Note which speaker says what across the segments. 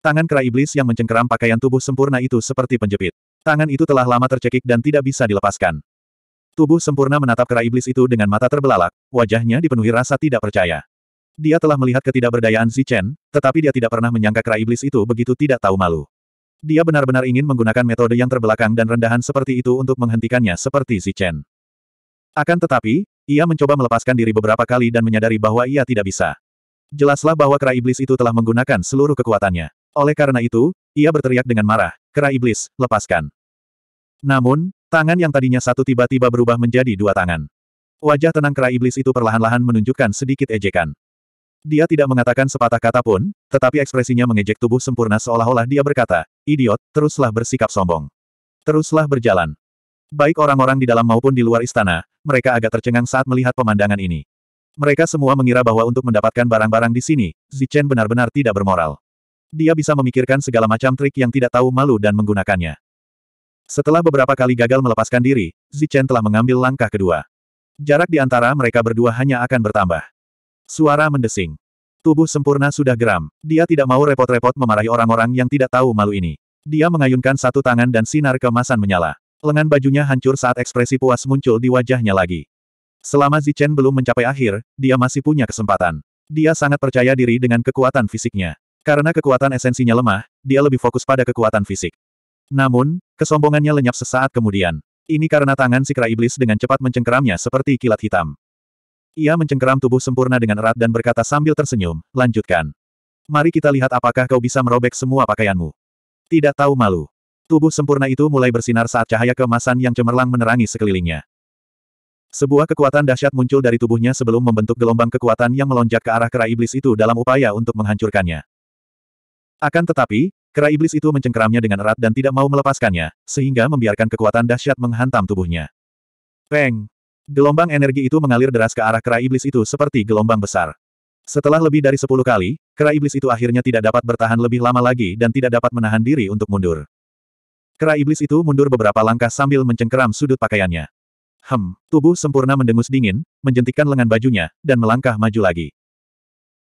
Speaker 1: Tangan kera iblis yang mencengkeram pakaian tubuh sempurna itu seperti penjepit. Tangan itu telah lama tercekik dan tidak bisa dilepaskan. Tubuh sempurna menatap kera iblis itu dengan mata terbelalak, wajahnya dipenuhi rasa tidak percaya. Dia telah melihat ketidakberdayaan Zichen, tetapi dia tidak pernah menyangka kera iblis itu begitu tidak tahu malu. Dia benar-benar ingin menggunakan metode yang terbelakang dan rendahan seperti itu untuk menghentikannya seperti Zichen. Akan tetapi, ia mencoba melepaskan diri beberapa kali dan menyadari bahwa ia tidak bisa. Jelaslah bahwa kera iblis itu telah menggunakan seluruh kekuatannya. Oleh karena itu, ia berteriak dengan marah, kera iblis, lepaskan. Namun, tangan yang tadinya satu tiba-tiba berubah menjadi dua tangan. Wajah tenang kera iblis itu perlahan-lahan menunjukkan sedikit ejekan. Dia tidak mengatakan sepatah kata pun, tetapi ekspresinya mengejek tubuh sempurna seolah-olah dia berkata, idiot, teruslah bersikap sombong. Teruslah berjalan. Baik orang-orang di dalam maupun di luar istana, mereka agak tercengang saat melihat pemandangan ini. Mereka semua mengira bahwa untuk mendapatkan barang-barang di sini, Zichen benar-benar tidak bermoral. Dia bisa memikirkan segala macam trik yang tidak tahu malu dan menggunakannya. Setelah beberapa kali gagal melepaskan diri, Zichen telah mengambil langkah kedua. Jarak di antara mereka berdua hanya akan bertambah. Suara mendesing. Tubuh sempurna sudah geram. Dia tidak mau repot-repot memarahi orang-orang yang tidak tahu malu ini. Dia mengayunkan satu tangan dan sinar kemasan menyala. Lengan bajunya hancur saat ekspresi puas muncul di wajahnya lagi. Selama Zichen belum mencapai akhir, dia masih punya kesempatan. Dia sangat percaya diri dengan kekuatan fisiknya. Karena kekuatan esensinya lemah, dia lebih fokus pada kekuatan fisik. Namun, kesombongannya lenyap sesaat kemudian. Ini karena tangan si kera iblis dengan cepat mencengkeramnya seperti kilat hitam. Ia mencengkeram tubuh sempurna dengan erat dan berkata sambil tersenyum, lanjutkan. Mari kita lihat apakah kau bisa merobek semua pakaianmu. Tidak tahu malu. Tubuh sempurna itu mulai bersinar saat cahaya kemasan yang cemerlang menerangi sekelilingnya. Sebuah kekuatan dahsyat muncul dari tubuhnya sebelum membentuk gelombang kekuatan yang melonjak ke arah kera iblis itu dalam upaya untuk menghancurkannya. Akan tetapi, kera iblis itu mencengkeramnya dengan erat dan tidak mau melepaskannya, sehingga membiarkan kekuatan dahsyat menghantam tubuhnya. Peng! Gelombang energi itu mengalir deras ke arah kera iblis itu seperti gelombang besar. Setelah lebih dari sepuluh kali, kera iblis itu akhirnya tidak dapat bertahan lebih lama lagi dan tidak dapat menahan diri untuk mundur. Kera iblis itu mundur beberapa langkah sambil mencengkeram sudut pakaiannya. Hem, tubuh sempurna mendengus dingin, menjentikkan lengan bajunya, dan melangkah maju lagi.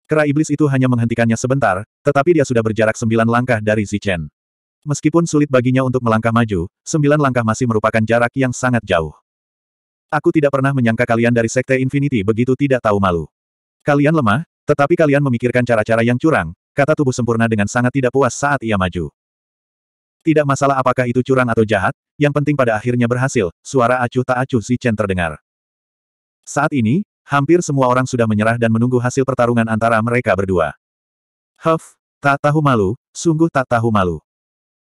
Speaker 1: Kera iblis itu hanya menghentikannya sebentar, tetapi dia sudah berjarak sembilan langkah dari Zichen. Meskipun sulit baginya untuk melangkah maju, sembilan langkah masih merupakan jarak yang sangat jauh. Aku tidak pernah menyangka kalian dari Sekte Infinity begitu tidak tahu malu. Kalian lemah, tetapi kalian memikirkan cara-cara yang curang, kata tubuh sempurna dengan sangat tidak puas saat ia maju. Tidak masalah apakah itu curang atau jahat, yang penting pada akhirnya berhasil, suara acuh tak acuh si Chen terdengar. Saat ini, Hampir semua orang sudah menyerah dan menunggu hasil pertarungan antara mereka berdua. Huff, tak tahu malu, sungguh tak tahu malu.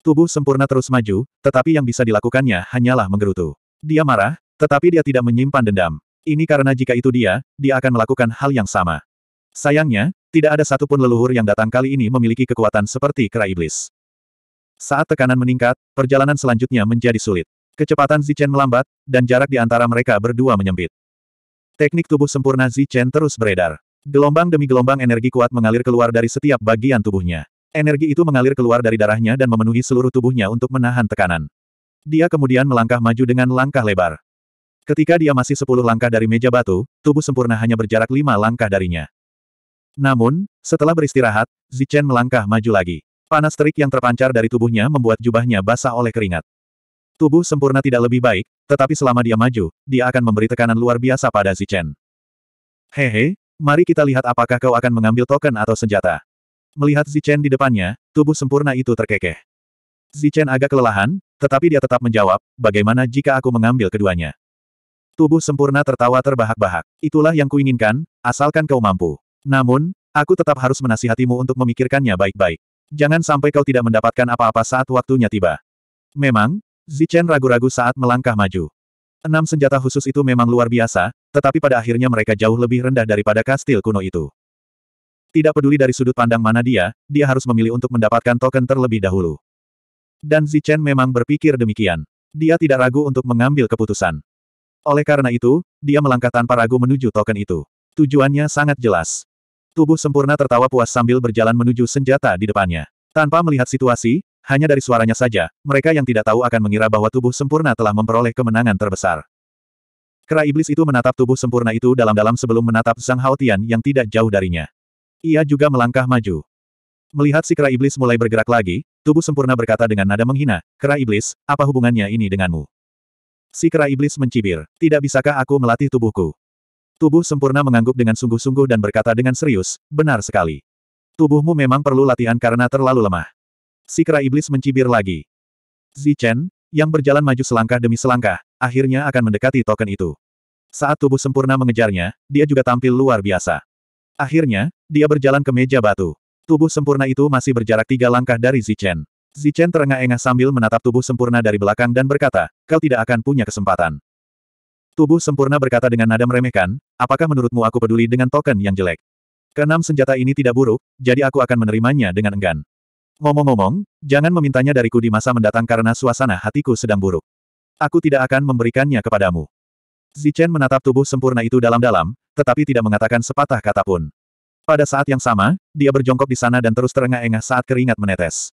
Speaker 1: Tubuh sempurna terus maju, tetapi yang bisa dilakukannya hanyalah menggerutu. Dia marah, tetapi dia tidak menyimpan dendam. Ini karena jika itu dia, dia akan melakukan hal yang sama. Sayangnya, tidak ada satupun leluhur yang datang kali ini memiliki kekuatan seperti kera iblis. Saat tekanan meningkat, perjalanan selanjutnya menjadi sulit. Kecepatan Zichen melambat, dan jarak di antara mereka berdua menyempit. Teknik tubuh sempurna Zi Chen terus beredar. Gelombang demi gelombang energi kuat mengalir keluar dari setiap bagian tubuhnya. Energi itu mengalir keluar dari darahnya dan memenuhi seluruh tubuhnya untuk menahan tekanan. Dia kemudian melangkah maju dengan langkah lebar. Ketika dia masih sepuluh langkah dari meja batu, tubuh sempurna hanya berjarak lima langkah darinya. Namun, setelah beristirahat, Zichen melangkah maju lagi. Panas terik yang terpancar dari tubuhnya membuat jubahnya basah oleh keringat. Tubuh sempurna tidak lebih baik, tetapi selama dia maju, dia akan memberi tekanan luar biasa pada Zichen. Hehe, mari kita lihat apakah kau akan mengambil token atau senjata. Melihat Zichen di depannya, tubuh sempurna itu terkekeh. Zichen agak kelelahan, tetapi dia tetap menjawab, bagaimana jika aku mengambil keduanya? Tubuh sempurna tertawa terbahak-bahak. Itulah yang kuinginkan, asalkan kau mampu. Namun, aku tetap harus menasihatimu untuk memikirkannya baik-baik. Jangan sampai kau tidak mendapatkan apa-apa saat waktunya tiba. Memang, Zichen ragu-ragu saat melangkah maju. Enam senjata khusus itu memang luar biasa, tetapi pada akhirnya mereka jauh lebih rendah daripada kastil kuno itu. Tidak peduli dari sudut pandang mana dia, dia harus memilih untuk mendapatkan token terlebih dahulu. Dan Zichen memang berpikir demikian. Dia tidak ragu untuk mengambil keputusan. Oleh karena itu, dia melangkah tanpa ragu menuju token itu. Tujuannya sangat jelas. Tubuh sempurna tertawa puas sambil berjalan menuju senjata di depannya. Tanpa melihat situasi, hanya dari suaranya saja, mereka yang tidak tahu akan mengira bahwa tubuh sempurna telah memperoleh kemenangan terbesar. Kera iblis itu menatap tubuh sempurna itu dalam-dalam sebelum menatap Zhang Haotian yang tidak jauh darinya. Ia juga melangkah maju. Melihat si kera iblis mulai bergerak lagi, tubuh sempurna berkata dengan nada menghina, Kera iblis, apa hubungannya ini denganmu? Si kera iblis mencibir, tidak bisakah aku melatih tubuhku? Tubuh sempurna mengangguk dengan sungguh-sungguh dan berkata dengan serius, benar sekali. Tubuhmu memang perlu latihan karena terlalu lemah. Si kera iblis mencibir lagi. Zichen, yang berjalan maju selangkah demi selangkah, akhirnya akan mendekati token itu. Saat tubuh sempurna mengejarnya, dia juga tampil luar biasa. Akhirnya, dia berjalan ke meja batu. Tubuh sempurna itu masih berjarak tiga langkah dari Zichen. Zichen terengah-engah sambil menatap tubuh sempurna dari belakang dan berkata, kau tidak akan punya kesempatan. Tubuh sempurna berkata dengan nada meremehkan, apakah menurutmu aku peduli dengan token yang jelek? Keenam senjata ini tidak buruk, jadi aku akan menerimanya dengan enggan. Ngomong-ngomong, jangan memintanya dariku di masa mendatang karena suasana hatiku sedang buruk. Aku tidak akan memberikannya kepadamu. Zichen menatap tubuh sempurna itu dalam-dalam, tetapi tidak mengatakan sepatah kata pun. Pada saat yang sama, dia berjongkok di sana dan terus terengah-engah saat keringat menetes.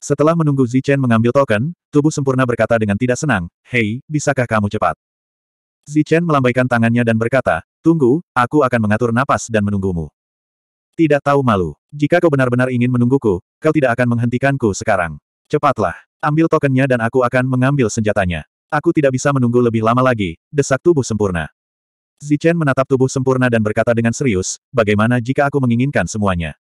Speaker 1: Setelah menunggu Zichen mengambil token, tubuh sempurna berkata dengan tidak senang, Hei, bisakah kamu cepat? Zichen melambaikan tangannya dan berkata, Tunggu, aku akan mengatur napas dan menunggumu. Tidak tahu malu. Jika kau benar-benar ingin menungguku, kau tidak akan menghentikanku sekarang. Cepatlah. Ambil tokennya dan aku akan mengambil senjatanya. Aku tidak bisa menunggu lebih lama lagi, desak tubuh sempurna. Zichen menatap tubuh sempurna dan berkata dengan serius, bagaimana jika aku menginginkan semuanya?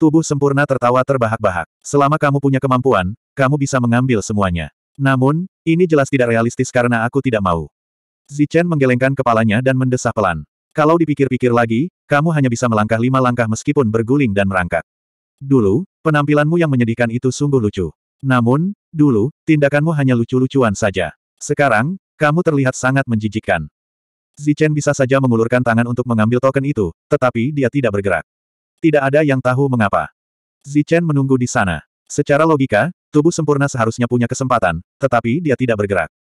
Speaker 1: Tubuh sempurna tertawa terbahak-bahak. Selama kamu punya kemampuan, kamu bisa mengambil semuanya. Namun, ini jelas tidak realistis karena aku tidak mau. Zichen menggelengkan kepalanya dan mendesah pelan. Kalau dipikir-pikir lagi, kamu hanya bisa melangkah lima langkah meskipun berguling dan merangkak. Dulu, penampilanmu yang menyedihkan itu sungguh lucu. Namun, dulu, tindakanmu hanya lucu-lucuan saja. Sekarang, kamu terlihat sangat menjijikkan. Zichen bisa saja mengulurkan tangan untuk mengambil token itu, tetapi dia tidak bergerak. Tidak ada yang tahu mengapa. Zichen menunggu di sana. Secara logika, tubuh sempurna seharusnya punya kesempatan, tetapi dia tidak bergerak.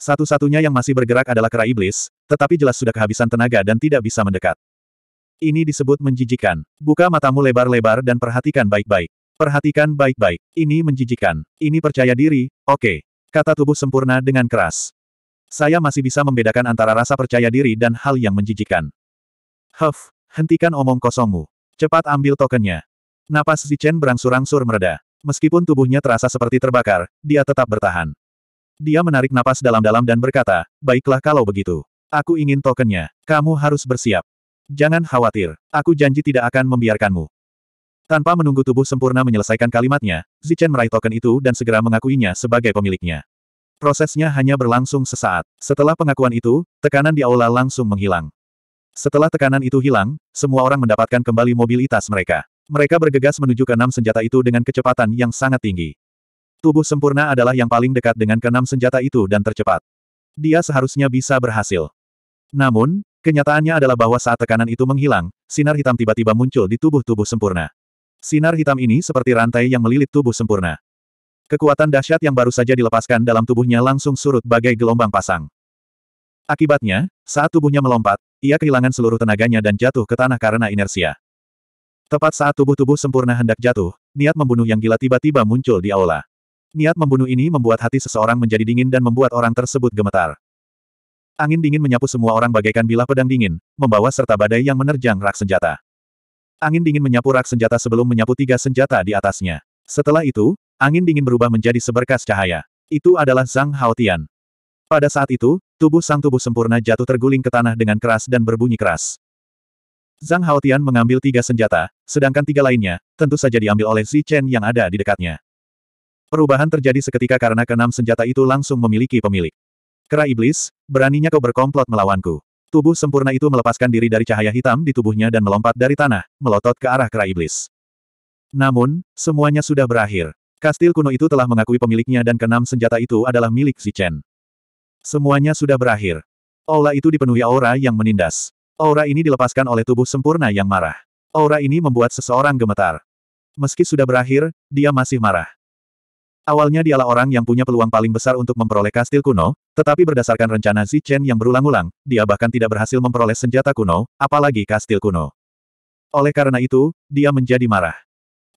Speaker 1: Satu-satunya yang masih bergerak adalah kera iblis, tetapi jelas sudah kehabisan tenaga dan tidak bisa mendekat. Ini disebut menjijikan. Buka matamu lebar-lebar dan perhatikan baik-baik. Perhatikan baik-baik. Ini menjijikan. Ini percaya diri, oke. Okay. Kata tubuh sempurna dengan keras. Saya masih bisa membedakan antara rasa percaya diri dan hal yang menjijikan. Huff, hentikan omong kosongmu. Cepat ambil tokennya. Napas Zichen berangsur-angsur mereda. Meskipun tubuhnya terasa seperti terbakar, dia tetap bertahan. Dia menarik napas dalam-dalam dan berkata, baiklah kalau begitu. Aku ingin tokennya. Kamu harus bersiap. Jangan khawatir. Aku janji tidak akan membiarkanmu. Tanpa menunggu tubuh sempurna menyelesaikan kalimatnya, Zichen meraih token itu dan segera mengakuinya sebagai pemiliknya. Prosesnya hanya berlangsung sesaat. Setelah pengakuan itu, tekanan di aula langsung menghilang. Setelah tekanan itu hilang, semua orang mendapatkan kembali mobilitas mereka. Mereka bergegas menuju ke enam senjata itu dengan kecepatan yang sangat tinggi. Tubuh sempurna adalah yang paling dekat dengan keenam senjata itu dan tercepat. Dia seharusnya bisa berhasil. Namun, kenyataannya adalah bahwa saat tekanan itu menghilang, sinar hitam tiba-tiba muncul di tubuh-tubuh sempurna. Sinar hitam ini seperti rantai yang melilit tubuh sempurna. Kekuatan dahsyat yang baru saja dilepaskan dalam tubuhnya langsung surut bagai gelombang pasang. Akibatnya, saat tubuhnya melompat, ia kehilangan seluruh tenaganya dan jatuh ke tanah karena inersia. Tepat saat tubuh-tubuh sempurna hendak jatuh, niat membunuh yang gila tiba-tiba muncul di aula. Niat membunuh ini membuat hati seseorang menjadi dingin dan membuat orang tersebut gemetar. Angin dingin menyapu semua orang bagaikan bilah pedang dingin, membawa serta badai yang menerjang rak senjata. Angin dingin menyapu rak senjata sebelum menyapu tiga senjata di atasnya. Setelah itu, angin dingin berubah menjadi seberkas cahaya. Itu adalah Zhang Haotian. Pada saat itu, tubuh sang tubuh sempurna jatuh terguling ke tanah dengan keras dan berbunyi keras. Zhang Haotian mengambil tiga senjata, sedangkan tiga lainnya, tentu saja diambil oleh Zi Chen yang ada di dekatnya. Perubahan terjadi seketika karena keenam senjata itu langsung memiliki pemilik. Kera iblis, beraninya kau berkomplot melawanku. Tubuh sempurna itu melepaskan diri dari cahaya hitam di tubuhnya dan melompat dari tanah, melotot ke arah kera iblis. Namun, semuanya sudah berakhir. Kastil kuno itu telah mengakui pemiliknya dan keenam senjata itu adalah milik Zichen. Semuanya sudah berakhir. Aula itu dipenuhi aura yang menindas. Aura ini dilepaskan oleh tubuh sempurna yang marah. Aura ini membuat seseorang gemetar. Meski sudah berakhir, dia masih marah. Awalnya dialah orang yang punya peluang paling besar untuk memperoleh kastil kuno, tetapi berdasarkan rencana Zichen yang berulang-ulang, dia bahkan tidak berhasil memperoleh senjata kuno, apalagi kastil kuno. Oleh karena itu, dia menjadi marah.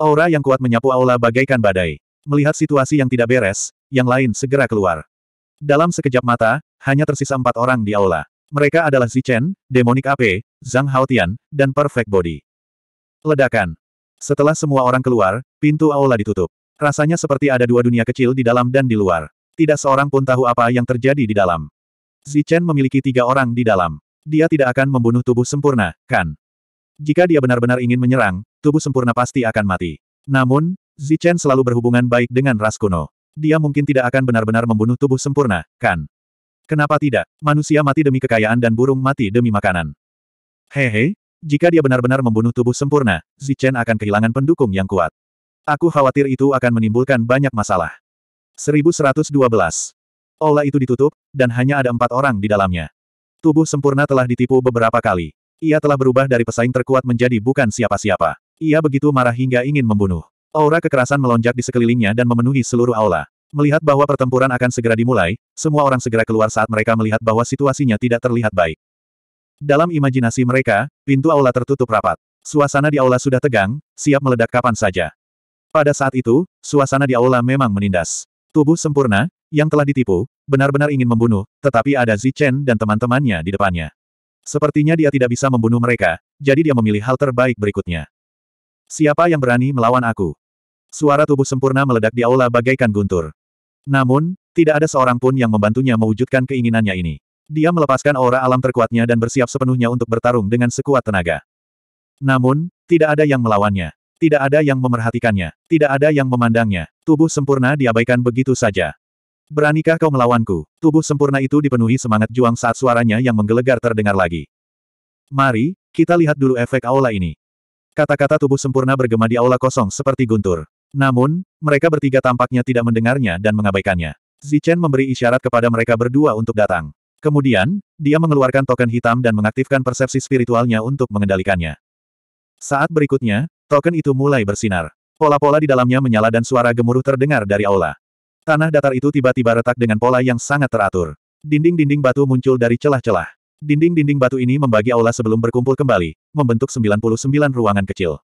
Speaker 1: Aura yang kuat menyapu aula bagaikan badai. Melihat situasi yang tidak beres, yang lain segera keluar. Dalam sekejap mata, hanya tersisa empat orang di aula. Mereka adalah Zichen, Demonic AP, Zhang Haotian, dan Perfect Body. Ledakan. Setelah semua orang keluar, pintu aula ditutup. Rasanya seperti ada dua dunia kecil di dalam dan di luar. Tidak seorang pun tahu apa yang terjadi di dalam. Zichen memiliki tiga orang di dalam. Dia tidak akan membunuh tubuh sempurna, kan? Jika dia benar-benar ingin menyerang, tubuh sempurna pasti akan mati. Namun, Zichen selalu berhubungan baik dengan ras kuno. Dia mungkin tidak akan benar-benar membunuh tubuh sempurna, kan? Kenapa tidak? Manusia mati demi kekayaan dan burung mati demi makanan. Hehe, jika dia benar-benar membunuh tubuh sempurna, Zichen akan kehilangan pendukung yang kuat. Aku khawatir itu akan menimbulkan banyak masalah. 1112. Aula itu ditutup, dan hanya ada empat orang di dalamnya. Tubuh sempurna telah ditipu beberapa kali. Ia telah berubah dari pesaing terkuat menjadi bukan siapa-siapa. Ia begitu marah hingga ingin membunuh. Aura kekerasan melonjak di sekelilingnya dan memenuhi seluruh aula. Melihat bahwa pertempuran akan segera dimulai, semua orang segera keluar saat mereka melihat bahwa situasinya tidak terlihat baik. Dalam imajinasi mereka, pintu aula tertutup rapat. Suasana di aula sudah tegang, siap meledak kapan saja. Pada saat itu, suasana di aula memang menindas. Tubuh sempurna, yang telah ditipu, benar-benar ingin membunuh, tetapi ada Zichen dan teman-temannya di depannya. Sepertinya dia tidak bisa membunuh mereka, jadi dia memilih hal terbaik berikutnya. Siapa yang berani melawan aku? Suara tubuh sempurna meledak di aula bagaikan guntur. Namun, tidak ada seorang pun yang membantunya mewujudkan keinginannya ini. Dia melepaskan aura alam terkuatnya dan bersiap sepenuhnya untuk bertarung dengan sekuat tenaga. Namun, tidak ada yang melawannya. Tidak ada yang memerhatikannya, tidak ada yang memandangnya, tubuh sempurna diabaikan begitu saja. Beranikah kau melawanku? Tubuh sempurna itu dipenuhi semangat juang saat suaranya yang menggelegar terdengar lagi. Mari, kita lihat dulu efek aula ini. Kata-kata tubuh sempurna bergema di aula kosong seperti guntur. Namun, mereka bertiga tampaknya tidak mendengarnya dan mengabaikannya. Zichen memberi isyarat kepada mereka berdua untuk datang. Kemudian, dia mengeluarkan token hitam dan mengaktifkan persepsi spiritualnya untuk mengendalikannya. Saat berikutnya, Token itu mulai bersinar. Pola-pola di dalamnya menyala dan suara gemuruh terdengar dari aula. Tanah datar itu tiba-tiba retak dengan pola yang sangat teratur. Dinding-dinding batu muncul dari celah-celah. Dinding-dinding batu ini membagi aula sebelum berkumpul kembali, membentuk 99 ruangan kecil.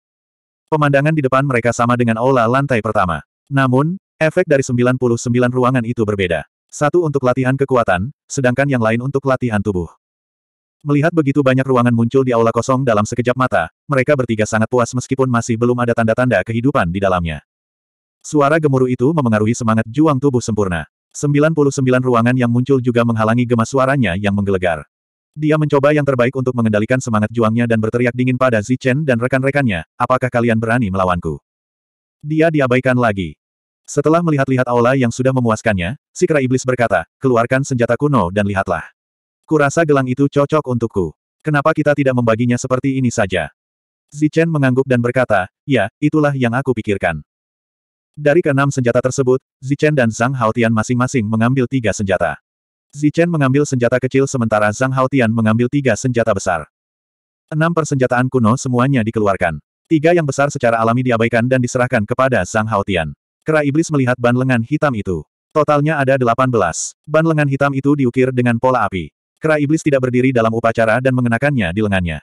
Speaker 1: Pemandangan di depan mereka sama dengan aula lantai pertama. Namun, efek dari 99 ruangan itu berbeda. Satu untuk latihan kekuatan, sedangkan yang lain untuk latihan tubuh. Melihat begitu banyak ruangan muncul di aula kosong dalam sekejap mata, mereka bertiga sangat puas meskipun masih belum ada tanda-tanda kehidupan di dalamnya. Suara gemuruh itu memengaruhi semangat juang tubuh sempurna. 99 ruangan yang muncul juga menghalangi gemas suaranya yang menggelegar. Dia mencoba yang terbaik untuk mengendalikan semangat juangnya dan berteriak dingin pada Zichen dan rekan-rekannya, apakah kalian berani melawanku? Dia diabaikan lagi. Setelah melihat-lihat aula yang sudah memuaskannya, si kera iblis berkata, keluarkan senjata kuno dan lihatlah. Kurasa gelang itu cocok untukku. Kenapa kita tidak membaginya seperti ini saja? Zichen mengangguk dan berkata, ya, itulah yang aku pikirkan. Dari keenam senjata tersebut, Zichen dan Zhang Haotian masing-masing mengambil tiga senjata. Zichen mengambil senjata kecil sementara Zhang Haotian mengambil tiga senjata besar. Enam persenjataan kuno semuanya dikeluarkan. Tiga yang besar secara alami diabaikan dan diserahkan kepada Zhang Haotian. Kera iblis melihat ban lengan hitam itu. Totalnya ada delapan belas. Ban lengan hitam itu diukir dengan pola api. Kera iblis tidak berdiri dalam upacara dan mengenakannya di lengannya.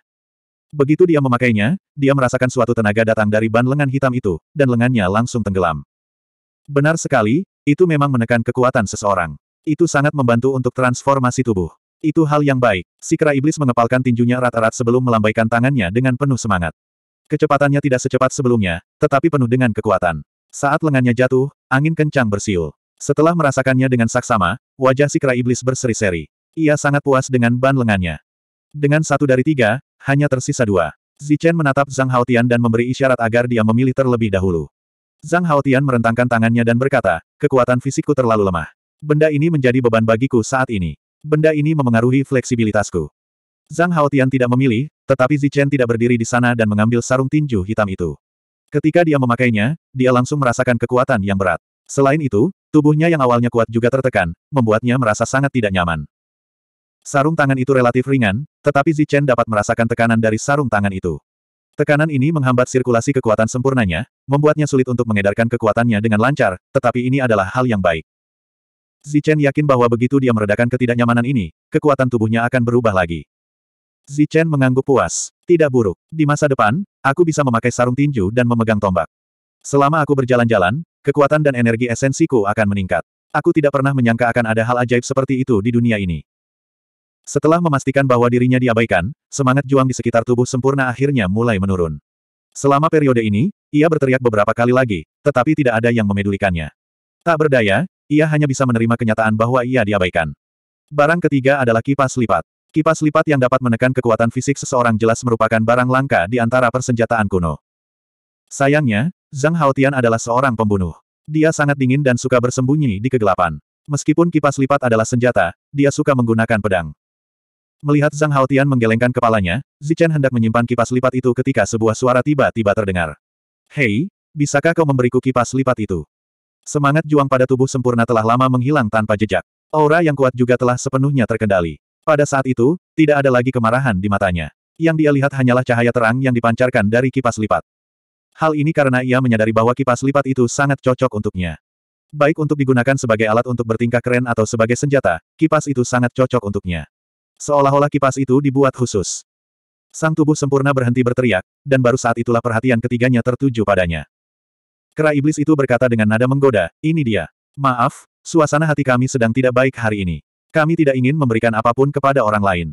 Speaker 1: Begitu dia memakainya, dia merasakan suatu tenaga datang dari ban lengan hitam itu, dan lengannya langsung tenggelam. Benar sekali, itu memang menekan kekuatan seseorang. Itu sangat membantu untuk transformasi tubuh. Itu hal yang baik. Si kera iblis mengepalkan tinjunya erat-erat sebelum melambaikan tangannya dengan penuh semangat. Kecepatannya tidak secepat sebelumnya, tetapi penuh dengan kekuatan. Saat lengannya jatuh, angin kencang bersiul. Setelah merasakannya dengan saksama, wajah si kera iblis berseri-seri. Ia sangat puas dengan ban lengannya. Dengan satu dari tiga, hanya tersisa dua. Zichen menatap Zhang Haotian dan memberi isyarat agar dia memilih terlebih dahulu. Zhang Haotian merentangkan tangannya dan berkata, kekuatan fisikku terlalu lemah. Benda ini menjadi beban bagiku saat ini. Benda ini memengaruhi fleksibilitasku. Zhang Haotian tidak memilih, tetapi Zichen tidak berdiri di sana dan mengambil sarung tinju hitam itu. Ketika dia memakainya, dia langsung merasakan kekuatan yang berat. Selain itu, tubuhnya yang awalnya kuat juga tertekan, membuatnya merasa sangat tidak nyaman. Sarung tangan itu relatif ringan, tetapi Zichen dapat merasakan tekanan dari sarung tangan itu. Tekanan ini menghambat sirkulasi kekuatan sempurnanya, membuatnya sulit untuk mengedarkan kekuatannya dengan lancar, tetapi ini adalah hal yang baik. Zichen yakin bahwa begitu dia meredakan ketidaknyamanan ini, kekuatan tubuhnya akan berubah lagi. Zichen mengangguk puas. Tidak buruk. Di masa depan, aku bisa memakai sarung tinju dan memegang tombak. Selama aku berjalan-jalan, kekuatan dan energi esensiku akan meningkat. Aku tidak pernah menyangka akan ada hal ajaib seperti itu di dunia ini. Setelah memastikan bahwa dirinya diabaikan, semangat juang di sekitar tubuh sempurna akhirnya mulai menurun. Selama periode ini, ia berteriak beberapa kali lagi, tetapi tidak ada yang memedulikannya. Tak berdaya, ia hanya bisa menerima kenyataan bahwa ia diabaikan. Barang ketiga adalah kipas lipat. Kipas lipat yang dapat menekan kekuatan fisik seseorang jelas merupakan barang langka di antara persenjataan kuno. Sayangnya, Zhang Haotian adalah seorang pembunuh. Dia sangat dingin dan suka bersembunyi di kegelapan. Meskipun kipas lipat adalah senjata, dia suka menggunakan pedang. Melihat Zhang Haotian menggelengkan kepalanya, Zichen hendak menyimpan kipas lipat itu ketika sebuah suara tiba-tiba terdengar. Hei, bisakah kau memberiku kipas lipat itu? Semangat juang pada tubuh sempurna telah lama menghilang tanpa jejak. Aura yang kuat juga telah sepenuhnya terkendali. Pada saat itu, tidak ada lagi kemarahan di matanya. Yang dia lihat hanyalah cahaya terang yang dipancarkan dari kipas lipat. Hal ini karena ia menyadari bahwa kipas lipat itu sangat cocok untuknya. Baik untuk digunakan sebagai alat untuk bertingkah keren atau sebagai senjata, kipas itu sangat cocok untuknya. Seolah-olah kipas itu dibuat khusus. Sang tubuh sempurna berhenti berteriak, dan baru saat itulah perhatian ketiganya tertuju padanya. Kera iblis itu berkata dengan nada menggoda, ini dia. Maaf, suasana hati kami sedang tidak baik hari ini. Kami tidak ingin memberikan apapun kepada orang lain.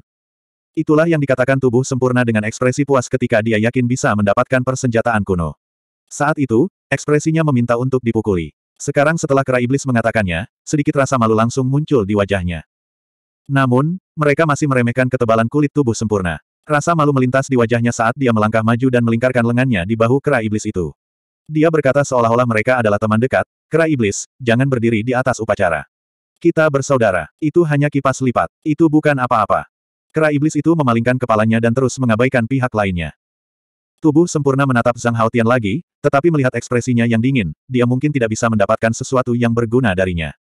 Speaker 1: Itulah yang dikatakan tubuh sempurna dengan ekspresi puas ketika dia yakin bisa mendapatkan persenjataan kuno. Saat itu, ekspresinya meminta untuk dipukuli. Sekarang setelah kera iblis mengatakannya, sedikit rasa malu langsung muncul di wajahnya. Namun, mereka masih meremehkan ketebalan kulit tubuh sempurna. Rasa malu melintas di wajahnya saat dia melangkah maju dan melingkarkan lengannya di bahu kera iblis itu. Dia berkata seolah-olah mereka adalah teman dekat, kera iblis, jangan berdiri di atas upacara. Kita bersaudara, itu hanya kipas lipat, itu bukan apa-apa. Kera iblis itu memalingkan kepalanya dan terus mengabaikan pihak lainnya. Tubuh sempurna menatap Zhang Haotian lagi, tetapi melihat ekspresinya yang dingin, dia mungkin tidak bisa mendapatkan sesuatu yang berguna darinya.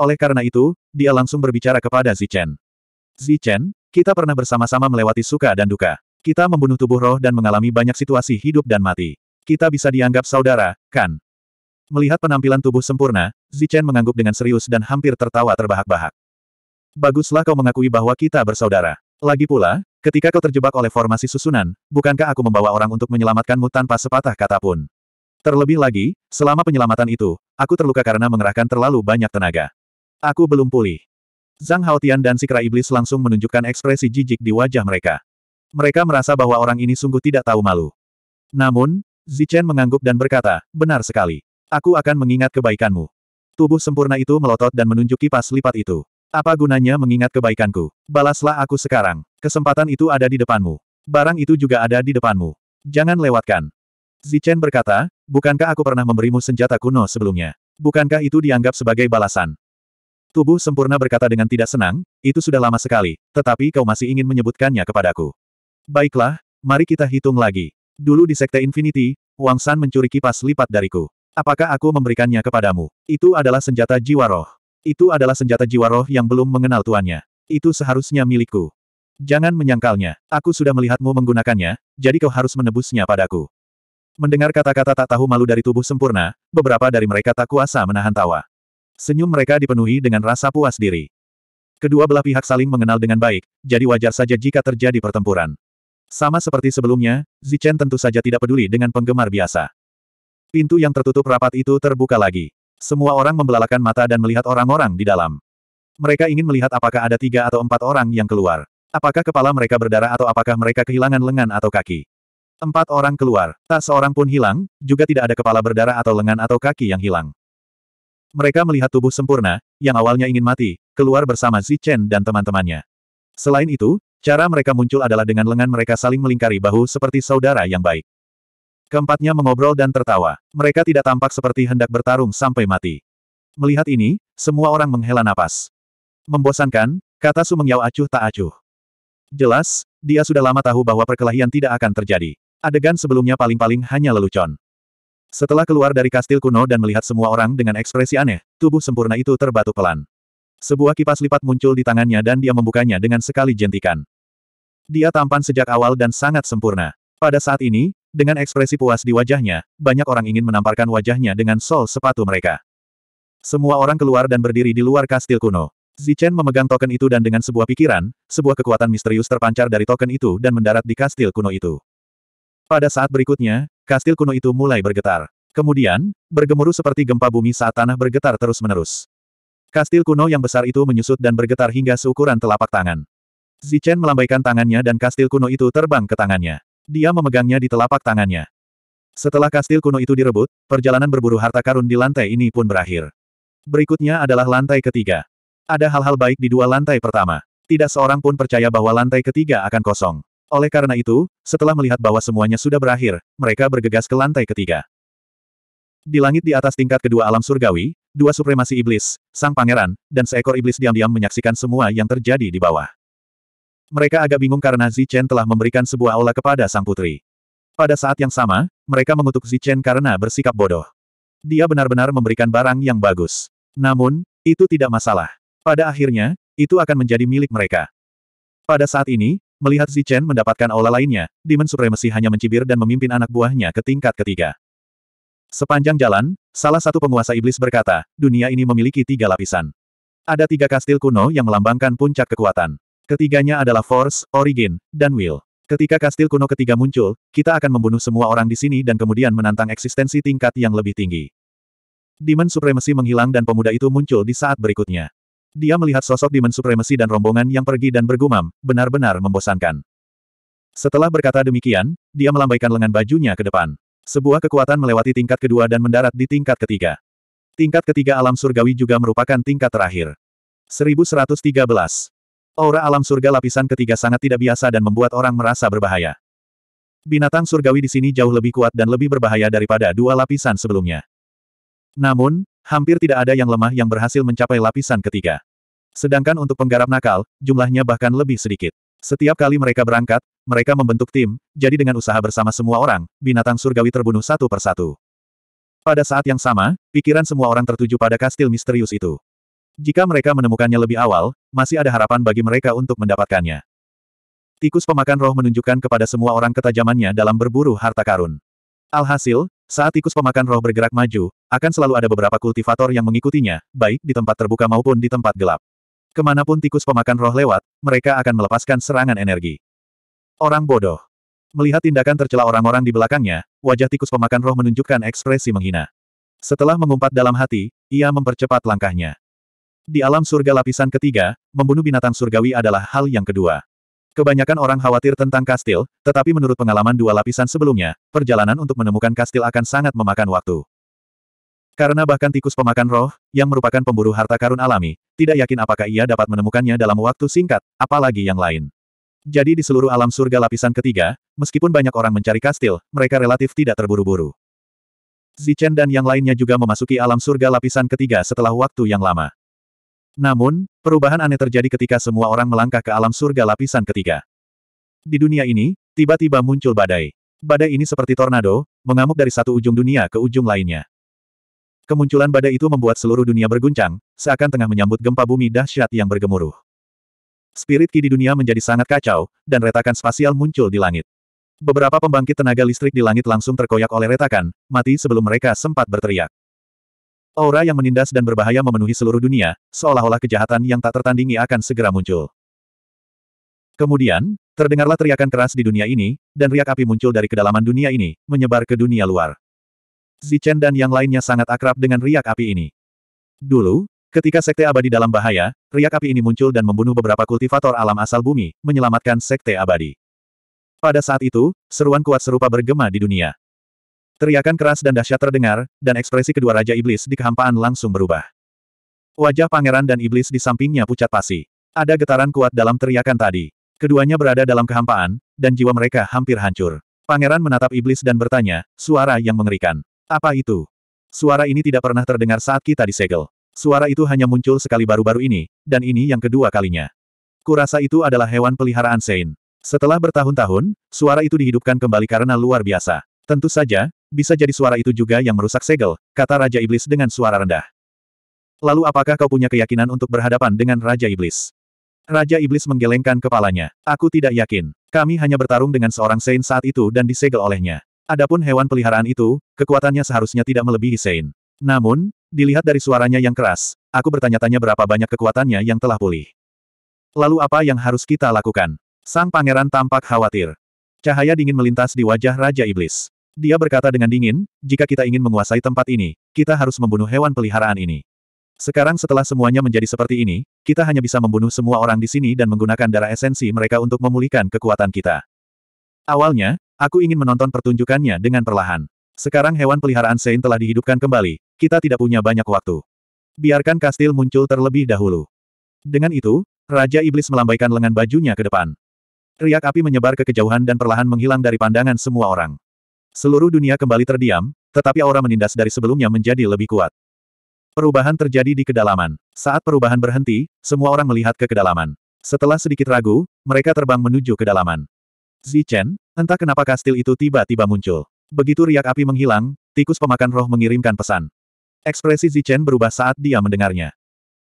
Speaker 1: Oleh karena itu, dia langsung berbicara kepada Zichen. Zichen, kita pernah bersama-sama melewati suka dan duka. Kita membunuh tubuh roh dan mengalami banyak situasi hidup dan mati. Kita bisa dianggap saudara, kan? Melihat penampilan tubuh sempurna, Zichen mengangguk dengan serius dan hampir tertawa terbahak-bahak. Baguslah kau mengakui bahwa kita bersaudara. Lagi pula, ketika kau terjebak oleh formasi susunan, bukankah aku membawa orang untuk menyelamatkanmu tanpa sepatah kata pun? Terlebih lagi, selama penyelamatan itu, aku terluka karena mengerahkan terlalu banyak tenaga. Aku belum pulih. Zhang Haotian dan si iblis langsung menunjukkan ekspresi jijik di wajah mereka. Mereka merasa bahwa orang ini sungguh tidak tahu malu. Namun, Zichen mengangguk dan berkata, benar sekali. Aku akan mengingat kebaikanmu. Tubuh sempurna itu melotot dan menunjuk kipas lipat itu. Apa gunanya mengingat kebaikanku? Balaslah aku sekarang. Kesempatan itu ada di depanmu. Barang itu juga ada di depanmu. Jangan lewatkan. Zichen berkata, bukankah aku pernah memberimu senjata kuno sebelumnya? Bukankah itu dianggap sebagai balasan? Tubuh sempurna berkata dengan tidak senang, itu sudah lama sekali, tetapi kau masih ingin menyebutkannya kepadaku. Baiklah, mari kita hitung lagi. Dulu di Sekte Infinity, Wang San mencuri kipas lipat dariku. Apakah aku memberikannya kepadamu? Itu adalah senjata jiwa roh. Itu adalah senjata jiwa roh yang belum mengenal tuannya. Itu seharusnya milikku. Jangan menyangkalnya. Aku sudah melihatmu menggunakannya, jadi kau harus menebusnya padaku. Mendengar kata-kata tak tahu malu dari tubuh sempurna, beberapa dari mereka tak kuasa menahan tawa. Senyum mereka dipenuhi dengan rasa puas diri. Kedua belah pihak saling mengenal dengan baik, jadi wajar saja jika terjadi pertempuran. Sama seperti sebelumnya, Zichen tentu saja tidak peduli dengan penggemar biasa. Pintu yang tertutup rapat itu terbuka lagi. Semua orang membelalakan mata dan melihat orang-orang di dalam. Mereka ingin melihat apakah ada tiga atau empat orang yang keluar. Apakah kepala mereka berdarah atau apakah mereka kehilangan lengan atau kaki. Empat orang keluar, tak seorang pun hilang, juga tidak ada kepala berdarah atau lengan atau kaki yang hilang. Mereka melihat tubuh sempurna, yang awalnya ingin mati, keluar bersama Zi Chen dan teman-temannya. Selain itu, cara mereka muncul adalah dengan lengan mereka saling melingkari bahu seperti saudara yang baik. Keempatnya mengobrol dan tertawa. Mereka tidak tampak seperti hendak bertarung sampai mati. Melihat ini, semua orang menghela napas. Membosankan, kata Su Mengyao acuh tak acuh. Jelas, dia sudah lama tahu bahwa perkelahian tidak akan terjadi. Adegan sebelumnya paling-paling hanya lelucon. Setelah keluar dari kastil kuno dan melihat semua orang dengan ekspresi aneh, tubuh sempurna itu terbatu pelan. Sebuah kipas lipat muncul di tangannya dan dia membukanya dengan sekali jentikan. Dia tampan sejak awal dan sangat sempurna. Pada saat ini, dengan ekspresi puas di wajahnya, banyak orang ingin menamparkan wajahnya dengan sol sepatu mereka. Semua orang keluar dan berdiri di luar kastil kuno. Zichen memegang token itu dan dengan sebuah pikiran, sebuah kekuatan misterius terpancar dari token itu dan mendarat di kastil kuno itu. Pada saat berikutnya, kastil kuno itu mulai bergetar. Kemudian, bergemuruh seperti gempa bumi saat tanah bergetar terus-menerus. Kastil kuno yang besar itu menyusut dan bergetar hingga seukuran telapak tangan. Zichen melambaikan tangannya dan kastil kuno itu terbang ke tangannya. Dia memegangnya di telapak tangannya. Setelah kastil kuno itu direbut, perjalanan berburu harta karun di lantai ini pun berakhir. Berikutnya adalah lantai ketiga. Ada hal-hal baik di dua lantai pertama. Tidak seorang pun percaya bahwa lantai ketiga akan kosong. Oleh karena itu, setelah melihat bahwa semuanya sudah berakhir, mereka bergegas ke lantai ketiga. Di langit di atas tingkat kedua alam surgawi, dua supremasi iblis, sang pangeran, dan seekor iblis diam-diam menyaksikan semua yang terjadi di bawah. Mereka agak bingung karena Zichen telah memberikan sebuah aula kepada sang putri. Pada saat yang sama, mereka mengutuk Zichen karena bersikap bodoh. Dia benar-benar memberikan barang yang bagus. Namun, itu tidak masalah. Pada akhirnya, itu akan menjadi milik mereka. Pada saat ini, Melihat Chen mendapatkan aula lainnya, Demon Supremacy hanya mencibir dan memimpin anak buahnya ke tingkat ketiga. Sepanjang jalan, salah satu penguasa iblis berkata, dunia ini memiliki tiga lapisan. Ada tiga kastil kuno yang melambangkan puncak kekuatan. Ketiganya adalah Force, Origin, dan Will. Ketika kastil kuno ketiga muncul, kita akan membunuh semua orang di sini dan kemudian menantang eksistensi tingkat yang lebih tinggi. Demon Supremacy menghilang dan pemuda itu muncul di saat berikutnya. Dia melihat sosok Dimen Supremasi dan rombongan yang pergi dan bergumam, benar-benar membosankan. Setelah berkata demikian, dia melambaikan lengan bajunya ke depan. Sebuah kekuatan melewati tingkat kedua dan mendarat di tingkat ketiga. Tingkat ketiga alam surgawi juga merupakan tingkat terakhir. 1113. Aura alam surga lapisan ketiga sangat tidak biasa dan membuat orang merasa berbahaya. Binatang surgawi di sini jauh lebih kuat dan lebih berbahaya daripada dua lapisan sebelumnya. Namun, Hampir tidak ada yang lemah yang berhasil mencapai lapisan ketiga. Sedangkan untuk penggarap nakal, jumlahnya bahkan lebih sedikit. Setiap kali mereka berangkat, mereka membentuk tim, jadi dengan usaha bersama semua orang, binatang surgawi terbunuh satu persatu. Pada saat yang sama, pikiran semua orang tertuju pada kastil misterius itu. Jika mereka menemukannya lebih awal, masih ada harapan bagi mereka untuk mendapatkannya. Tikus pemakan roh menunjukkan kepada semua orang ketajamannya dalam berburu harta karun. Alhasil, saat tikus pemakan roh bergerak maju, akan selalu ada beberapa kultivator yang mengikutinya, baik di tempat terbuka maupun di tempat gelap. Kemanapun tikus pemakan roh lewat, mereka akan melepaskan serangan energi. Orang bodoh. Melihat tindakan tercela orang-orang di belakangnya, wajah tikus pemakan roh menunjukkan ekspresi menghina. Setelah mengumpat dalam hati, ia mempercepat langkahnya. Di alam surga lapisan ketiga, membunuh binatang surgawi adalah hal yang kedua. Kebanyakan orang khawatir tentang kastil, tetapi menurut pengalaman dua lapisan sebelumnya, perjalanan untuk menemukan kastil akan sangat memakan waktu. Karena bahkan tikus pemakan roh, yang merupakan pemburu harta karun alami, tidak yakin apakah ia dapat menemukannya dalam waktu singkat, apalagi yang lain. Jadi di seluruh alam surga lapisan ketiga, meskipun banyak orang mencari kastil, mereka relatif tidak terburu-buru. Zichen dan yang lainnya juga memasuki alam surga lapisan ketiga setelah waktu yang lama. Namun, perubahan aneh terjadi ketika semua orang melangkah ke alam surga lapisan ketiga. Di dunia ini, tiba-tiba muncul badai. Badai ini seperti tornado, mengamuk dari satu ujung dunia ke ujung lainnya. Kemunculan badai itu membuat seluruh dunia berguncang, seakan tengah menyambut gempa bumi dahsyat yang bergemuruh. Spirit Ki di dunia menjadi sangat kacau, dan retakan spasial muncul di langit. Beberapa pembangkit tenaga listrik di langit langsung terkoyak oleh retakan, mati sebelum mereka sempat berteriak. Aura yang menindas dan berbahaya memenuhi seluruh dunia, seolah-olah kejahatan yang tak tertandingi akan segera muncul. Kemudian, terdengarlah teriakan keras di dunia ini, dan riak api muncul dari kedalaman dunia ini, menyebar ke dunia luar. Zichen dan yang lainnya sangat akrab dengan riak api ini. Dulu, ketika sekte abadi dalam bahaya, riak api ini muncul dan membunuh beberapa kultivator alam asal bumi, menyelamatkan sekte abadi. Pada saat itu, seruan kuat serupa bergema di dunia. Teriakan keras dan dahsyat terdengar, dan ekspresi kedua Raja Iblis di kehampaan langsung berubah. Wajah pangeran dan iblis di sampingnya pucat pasi. Ada getaran kuat dalam teriakan tadi. Keduanya berada dalam kehampaan, dan jiwa mereka hampir hancur. Pangeran menatap iblis dan bertanya, suara yang mengerikan. Apa itu? Suara ini tidak pernah terdengar saat kita disegel. Suara itu hanya muncul sekali baru-baru ini, dan ini yang kedua kalinya. Kurasa itu adalah hewan peliharaan Sein. Setelah bertahun-tahun, suara itu dihidupkan kembali karena luar biasa. Tentu saja, bisa jadi suara itu juga yang merusak segel, kata Raja Iblis dengan suara rendah. Lalu apakah kau punya keyakinan untuk berhadapan dengan Raja Iblis? Raja Iblis menggelengkan kepalanya. Aku tidak yakin. Kami hanya bertarung dengan seorang Sein saat itu dan disegel olehnya. Adapun hewan peliharaan itu, kekuatannya seharusnya tidak melebihi Sein. Namun, dilihat dari suaranya yang keras, aku bertanya-tanya berapa banyak kekuatannya yang telah pulih. Lalu apa yang harus kita lakukan? Sang pangeran tampak khawatir. Cahaya dingin melintas di wajah Raja Iblis. Dia berkata dengan dingin, jika kita ingin menguasai tempat ini, kita harus membunuh hewan peliharaan ini. Sekarang setelah semuanya menjadi seperti ini, kita hanya bisa membunuh semua orang di sini dan menggunakan darah esensi mereka untuk memulihkan kekuatan kita. Awalnya, aku ingin menonton pertunjukannya dengan perlahan. Sekarang hewan peliharaan Sein telah dihidupkan kembali, kita tidak punya banyak waktu. Biarkan kastil muncul terlebih dahulu. Dengan itu, Raja Iblis melambaikan lengan bajunya ke depan. Riak api menyebar ke kejauhan dan perlahan menghilang dari pandangan semua orang. Seluruh dunia kembali terdiam, tetapi aura menindas dari sebelumnya menjadi lebih kuat. Perubahan terjadi di kedalaman. Saat perubahan berhenti, semua orang melihat ke kedalaman. Setelah sedikit ragu, mereka terbang menuju kedalaman. Zichen, entah kenapa kastil itu tiba-tiba muncul. Begitu riak api menghilang, tikus pemakan roh mengirimkan pesan. Ekspresi Zichen berubah saat dia mendengarnya.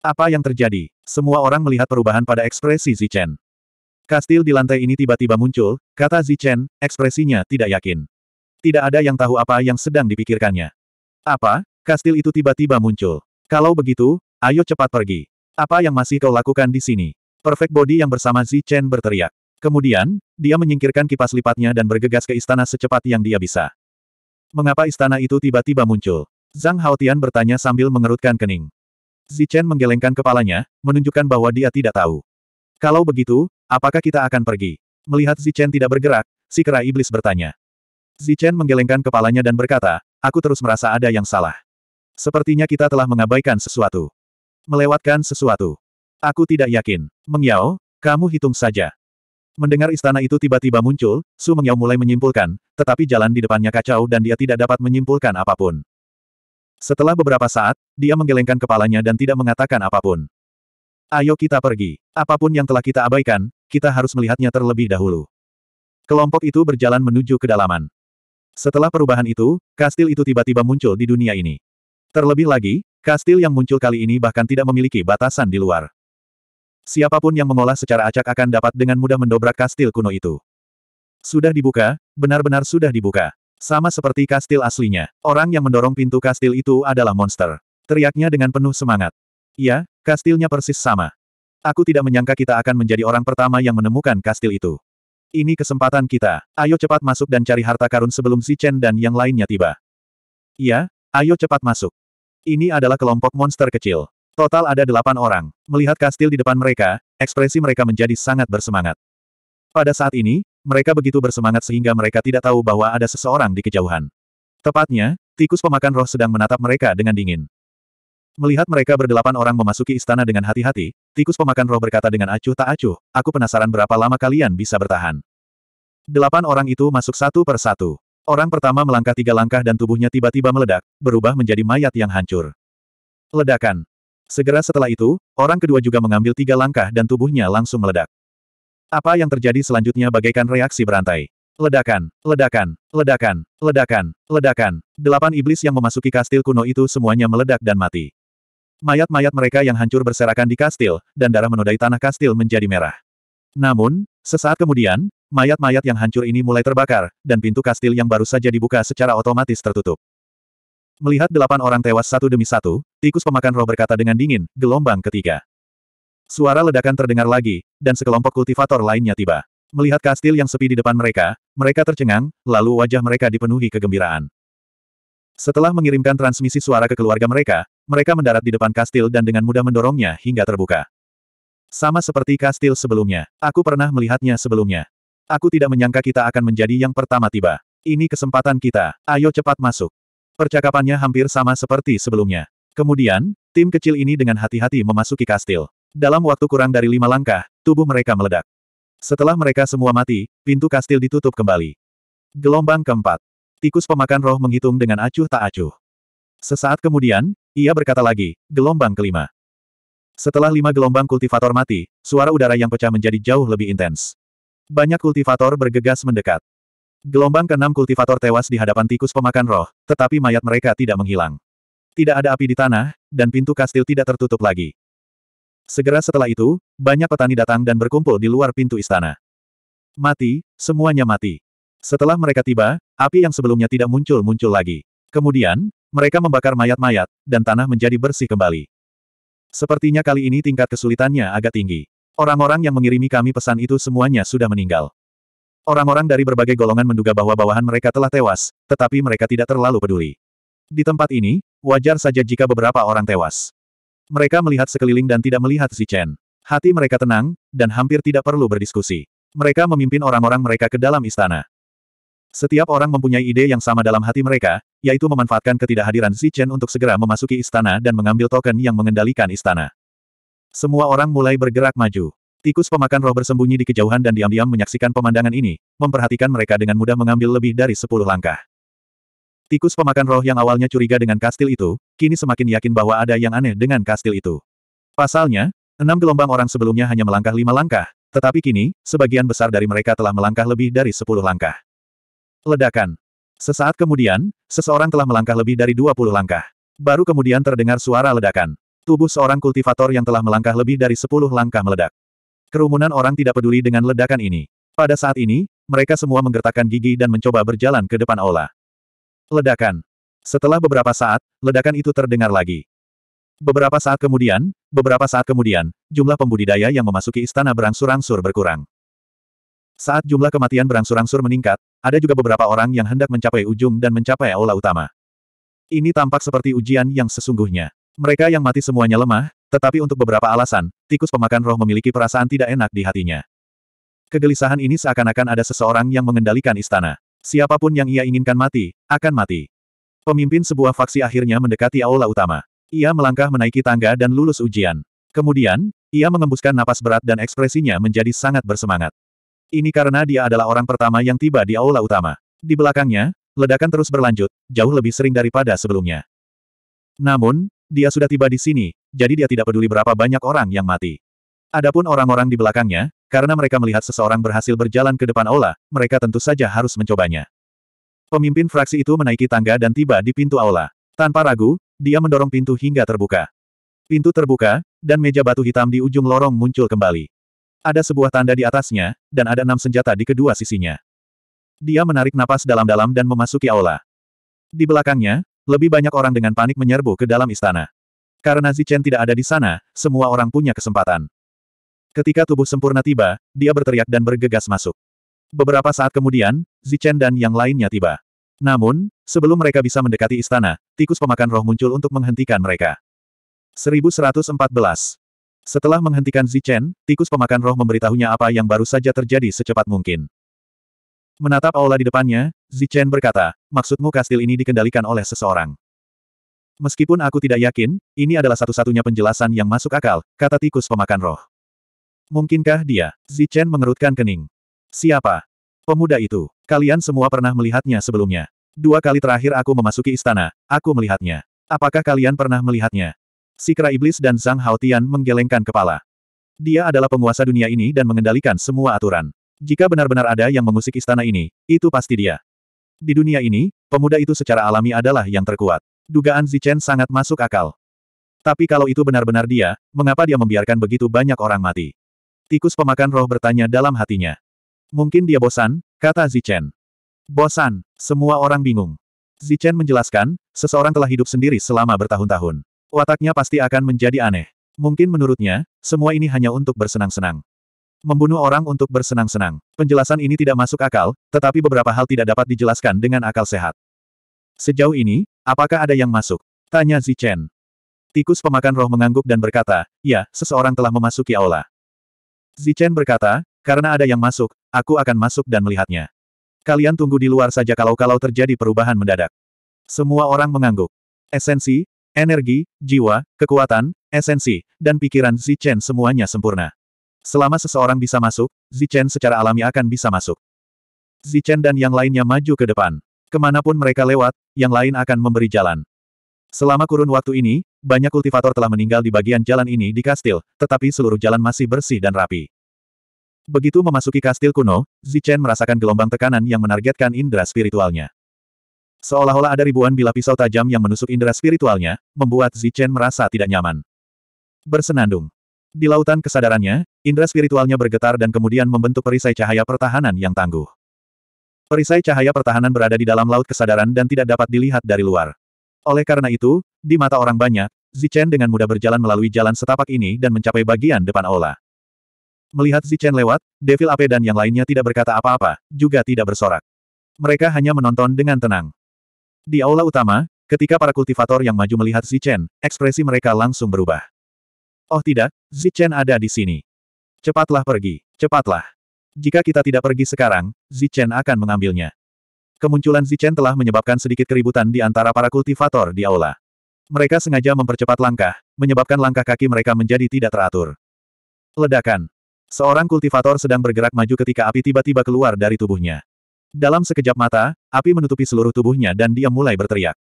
Speaker 1: Apa yang terjadi? Semua orang melihat perubahan pada ekspresi Zichen. Kastil di lantai ini tiba-tiba muncul, kata Zichen, ekspresinya tidak yakin tidak ada yang tahu apa yang sedang dipikirkannya. Apa? Kastil itu tiba-tiba muncul. Kalau begitu, ayo cepat pergi. Apa yang masih kau lakukan di sini? Perfect Body yang bersama Zi Chen berteriak. Kemudian, dia menyingkirkan kipas lipatnya dan bergegas ke istana secepat yang dia bisa. Mengapa istana itu tiba-tiba muncul? Zhang Haotian bertanya sambil mengerutkan kening. Zi Chen menggelengkan kepalanya, menunjukkan bahwa dia tidak tahu. Kalau begitu, apakah kita akan pergi? Melihat Zi Chen tidak bergerak, si kera iblis bertanya. Zichen menggelengkan kepalanya dan berkata, aku terus merasa ada yang salah. Sepertinya kita telah mengabaikan sesuatu. Melewatkan sesuatu. Aku tidak yakin. Mengyao, kamu hitung saja. Mendengar istana itu tiba-tiba muncul, Su Mengyao mulai menyimpulkan, tetapi jalan di depannya kacau dan dia tidak dapat menyimpulkan apapun. Setelah beberapa saat, dia menggelengkan kepalanya dan tidak mengatakan apapun. Ayo kita pergi. Apapun yang telah kita abaikan, kita harus melihatnya terlebih dahulu. Kelompok itu berjalan menuju kedalaman. Setelah perubahan itu, kastil itu tiba-tiba muncul di dunia ini. Terlebih lagi, kastil yang muncul kali ini bahkan tidak memiliki batasan di luar. Siapapun yang mengolah secara acak akan dapat dengan mudah mendobrak kastil kuno itu. Sudah dibuka, benar-benar sudah dibuka. Sama seperti kastil aslinya, orang yang mendorong pintu kastil itu adalah monster. Teriaknya dengan penuh semangat. Ya, kastilnya persis sama. Aku tidak menyangka kita akan menjadi orang pertama yang menemukan kastil itu. Ini kesempatan kita. Ayo cepat masuk dan cari harta karun sebelum Si Chen dan yang lainnya tiba. Iya, ayo cepat masuk. Ini adalah kelompok monster kecil. Total ada delapan orang. Melihat kastil di depan mereka, ekspresi mereka menjadi sangat bersemangat. Pada saat ini, mereka begitu bersemangat sehingga mereka tidak tahu bahwa ada seseorang di kejauhan. Tepatnya, tikus pemakan roh sedang menatap mereka dengan dingin. Melihat mereka berdelapan orang memasuki istana dengan hati-hati, tikus pemakan roh berkata dengan acuh tak acuh, aku penasaran berapa lama kalian bisa bertahan. Delapan orang itu masuk satu per satu. Orang pertama melangkah tiga langkah dan tubuhnya tiba-tiba meledak, berubah menjadi mayat yang hancur. Ledakan. Segera setelah itu, orang kedua juga mengambil tiga langkah dan tubuhnya langsung meledak. Apa yang terjadi selanjutnya bagaikan reaksi berantai. Ledakan, ledakan, ledakan, ledakan, ledakan. Delapan iblis yang memasuki kastil kuno itu semuanya meledak dan mati. Mayat-mayat mereka yang hancur berserakan di kastil, dan darah menodai tanah kastil menjadi merah. Namun, sesaat kemudian, mayat-mayat yang hancur ini mulai terbakar, dan pintu kastil yang baru saja dibuka secara otomatis tertutup. Melihat delapan orang tewas satu demi satu, tikus pemakan roh berkata dengan dingin, gelombang ketiga. Suara ledakan terdengar lagi, dan sekelompok kultivator lainnya tiba. Melihat kastil yang sepi di depan mereka, mereka tercengang, lalu wajah mereka dipenuhi kegembiraan. Setelah mengirimkan transmisi suara ke keluarga mereka, mereka mendarat di depan kastil dan dengan mudah mendorongnya hingga terbuka. Sama seperti kastil sebelumnya, aku pernah melihatnya sebelumnya. Aku tidak menyangka kita akan menjadi yang pertama tiba. Ini kesempatan kita, ayo cepat masuk. Percakapannya hampir sama seperti sebelumnya. Kemudian, tim kecil ini dengan hati-hati memasuki kastil. Dalam waktu kurang dari lima langkah, tubuh mereka meledak. Setelah mereka semua mati, pintu kastil ditutup kembali. Gelombang keempat. Tikus pemakan roh menghitung dengan acuh tak acuh. Sesaat kemudian, ia berkata lagi, gelombang kelima. Setelah lima gelombang kultivator mati, suara udara yang pecah menjadi jauh lebih intens. Banyak kultivator bergegas mendekat. Gelombang keenam kultivator tewas di hadapan tikus pemakan roh, tetapi mayat mereka tidak menghilang. Tidak ada api di tanah, dan pintu kastil tidak tertutup lagi. Segera setelah itu, banyak petani datang dan berkumpul di luar pintu istana. Mati, semuanya mati. Setelah mereka tiba, api yang sebelumnya tidak muncul-muncul lagi. Kemudian, mereka membakar mayat-mayat, dan tanah menjadi bersih kembali. Sepertinya kali ini tingkat kesulitannya agak tinggi. Orang-orang yang mengirimi kami pesan itu semuanya sudah meninggal. Orang-orang dari berbagai golongan menduga bahwa bawahan mereka telah tewas, tetapi mereka tidak terlalu peduli. Di tempat ini, wajar saja jika beberapa orang tewas. Mereka melihat sekeliling dan tidak melihat Si Chen. Hati mereka tenang, dan hampir tidak perlu berdiskusi. Mereka memimpin orang-orang mereka ke dalam istana. Setiap orang mempunyai ide yang sama dalam hati mereka, yaitu memanfaatkan ketidakhadiran Zichen untuk segera memasuki istana dan mengambil token yang mengendalikan istana. Semua orang mulai bergerak maju. Tikus pemakan roh bersembunyi di kejauhan dan diam-diam menyaksikan pemandangan ini, memperhatikan mereka dengan mudah mengambil lebih dari sepuluh langkah. Tikus pemakan roh yang awalnya curiga dengan kastil itu, kini semakin yakin bahwa ada yang aneh dengan kastil itu. Pasalnya, enam gelombang orang sebelumnya hanya melangkah lima langkah, tetapi kini, sebagian besar dari mereka telah melangkah lebih dari sepuluh langkah. Ledakan. Sesaat kemudian, seseorang telah melangkah lebih dari 20 langkah. Baru kemudian terdengar suara ledakan. Tubuh seorang kultivator yang telah melangkah lebih dari 10 langkah meledak. Kerumunan orang tidak peduli dengan ledakan ini. Pada saat ini, mereka semua menggertakkan gigi dan mencoba berjalan ke depan aula. Ledakan. Setelah beberapa saat, ledakan itu terdengar lagi. Beberapa saat kemudian, beberapa saat kemudian, jumlah pembudidaya yang memasuki istana berangsur-angsur berkurang. Saat jumlah kematian berangsur-angsur meningkat, ada juga beberapa orang yang hendak mencapai ujung dan mencapai aula utama. Ini tampak seperti ujian yang sesungguhnya. Mereka yang mati semuanya lemah, tetapi untuk beberapa alasan, tikus pemakan roh memiliki perasaan tidak enak di hatinya. Kegelisahan ini seakan-akan ada seseorang yang mengendalikan istana. Siapapun yang ia inginkan mati, akan mati. Pemimpin sebuah faksi akhirnya mendekati aula utama. Ia melangkah menaiki tangga dan lulus ujian. Kemudian, ia mengembuskan napas berat dan ekspresinya menjadi sangat bersemangat. Ini karena dia adalah orang pertama yang tiba di aula utama. Di belakangnya, ledakan terus berlanjut, jauh lebih sering daripada sebelumnya. Namun, dia sudah tiba di sini, jadi dia tidak peduli berapa banyak orang yang mati. Adapun orang-orang di belakangnya, karena mereka melihat seseorang berhasil berjalan ke depan aula, mereka tentu saja harus mencobanya. Pemimpin fraksi itu menaiki tangga dan tiba di pintu aula. Tanpa ragu, dia mendorong pintu hingga terbuka. Pintu terbuka, dan meja batu hitam di ujung lorong muncul kembali. Ada sebuah tanda di atasnya, dan ada enam senjata di kedua sisinya. Dia menarik napas dalam-dalam dan memasuki aula. Di belakangnya, lebih banyak orang dengan panik menyerbu ke dalam istana. Karena Zichen tidak ada di sana, semua orang punya kesempatan. Ketika tubuh sempurna tiba, dia berteriak dan bergegas masuk. Beberapa saat kemudian, Zichen dan yang lainnya tiba. Namun, sebelum mereka bisa mendekati istana, tikus pemakan roh muncul untuk menghentikan mereka. 1114. Setelah menghentikan Zichen, tikus pemakan roh memberitahunya apa yang baru saja terjadi secepat mungkin. Menatap aula di depannya, Zichen berkata, maksudmu kastil ini dikendalikan oleh seseorang. Meskipun aku tidak yakin, ini adalah satu-satunya penjelasan yang masuk akal, kata tikus pemakan roh. Mungkinkah dia? Zichen mengerutkan kening. Siapa? Pemuda itu. Kalian semua pernah melihatnya sebelumnya. Dua kali terakhir aku memasuki istana, aku melihatnya. Apakah kalian pernah melihatnya? Sikra iblis dan Zhang Haotian menggelengkan kepala. Dia adalah penguasa dunia ini dan mengendalikan semua aturan. Jika benar-benar ada yang mengusik istana ini, itu pasti dia. Di dunia ini, pemuda itu secara alami adalah yang terkuat. Dugaan Zichen sangat masuk akal. Tapi kalau itu benar-benar dia, mengapa dia membiarkan begitu banyak orang mati? Tikus pemakan roh bertanya dalam hatinya. Mungkin dia bosan, kata Zichen. Bosan, semua orang bingung. Zichen menjelaskan, seseorang telah hidup sendiri selama bertahun-tahun. Wataknya pasti akan menjadi aneh. Mungkin menurutnya, semua ini hanya untuk bersenang-senang. Membunuh orang untuk bersenang-senang. Penjelasan ini tidak masuk akal, tetapi beberapa hal tidak dapat dijelaskan dengan akal sehat. Sejauh ini, apakah ada yang masuk? Tanya Zichen. Tikus pemakan roh mengangguk dan berkata, ya, seseorang telah memasuki aula. Zichen berkata, karena ada yang masuk, aku akan masuk dan melihatnya. Kalian tunggu di luar saja kalau-kalau terjadi perubahan mendadak. Semua orang mengangguk. Esensi, Energi, jiwa, kekuatan, esensi, dan pikiran Zichen semuanya sempurna. Selama seseorang bisa masuk, Zichen secara alami akan bisa masuk. Zichen dan yang lainnya maju ke depan. Kemanapun mereka lewat, yang lain akan memberi jalan. Selama kurun waktu ini, banyak kultivator telah meninggal di bagian jalan ini di kastil, tetapi seluruh jalan masih bersih dan rapi. Begitu memasuki kastil kuno, Zichen merasakan gelombang tekanan yang menargetkan indera spiritualnya. Seolah-olah ada ribuan bila pisau tajam yang menusuk indera spiritualnya, membuat Zichen merasa tidak nyaman. Bersenandung. Di lautan kesadarannya, indera spiritualnya bergetar dan kemudian membentuk perisai cahaya pertahanan yang tangguh. Perisai cahaya pertahanan berada di dalam laut kesadaran dan tidak dapat dilihat dari luar. Oleh karena itu, di mata orang banyak, Zichen dengan mudah berjalan melalui jalan setapak ini dan mencapai bagian depan aula. Melihat Zichen lewat, Devil Ape dan yang lainnya tidak berkata apa-apa, juga tidak bersorak. Mereka hanya menonton dengan tenang. Di aula utama, ketika para kultivator yang maju melihat Zichen, ekspresi mereka langsung berubah. Oh tidak, Zichen ada di sini. Cepatlah pergi, cepatlah. Jika kita tidak pergi sekarang, Zichen akan mengambilnya. Kemunculan Zichen telah menyebabkan sedikit keributan di antara para kultivator di aula. Mereka sengaja mempercepat langkah, menyebabkan langkah kaki mereka menjadi tidak teratur. Ledakan. Seorang kultivator sedang bergerak maju ketika api tiba-tiba keluar dari tubuhnya. Dalam sekejap mata, api menutupi seluruh tubuhnya dan dia mulai berteriak.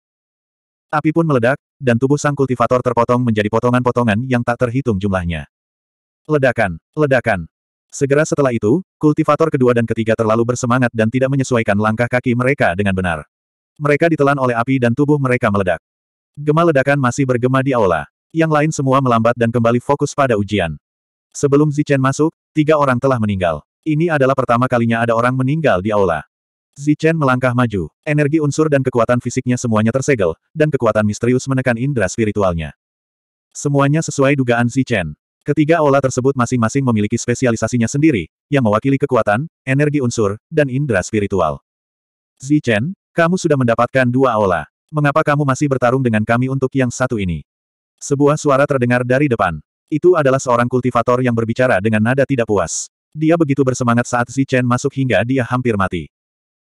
Speaker 1: Api pun meledak, dan tubuh sang kultivator terpotong menjadi potongan-potongan yang tak terhitung jumlahnya. Ledakan, ledakan. Segera setelah itu, kultivator kedua dan ketiga terlalu bersemangat dan tidak menyesuaikan langkah kaki mereka dengan benar. Mereka ditelan oleh api dan tubuh mereka meledak. Gema ledakan masih bergema di aula. Yang lain semua melambat dan kembali fokus pada ujian. Sebelum Zichen masuk, tiga orang telah meninggal. Ini adalah pertama kalinya ada orang meninggal di aula. Zichen melangkah maju. Energi unsur dan kekuatan fisiknya semuanya tersegel, dan kekuatan misterius menekan indera spiritualnya. Semuanya sesuai dugaan Zichen. Ketiga aula tersebut masing-masing memiliki spesialisasinya sendiri, yang mewakili kekuatan, energi unsur, dan indera spiritual. Zichen, kamu sudah mendapatkan dua aula. Mengapa kamu masih bertarung dengan kami untuk yang satu ini? Sebuah suara terdengar dari depan. Itu adalah seorang kultivator yang berbicara dengan nada tidak puas. Dia begitu bersemangat saat Zichen masuk hingga dia hampir mati.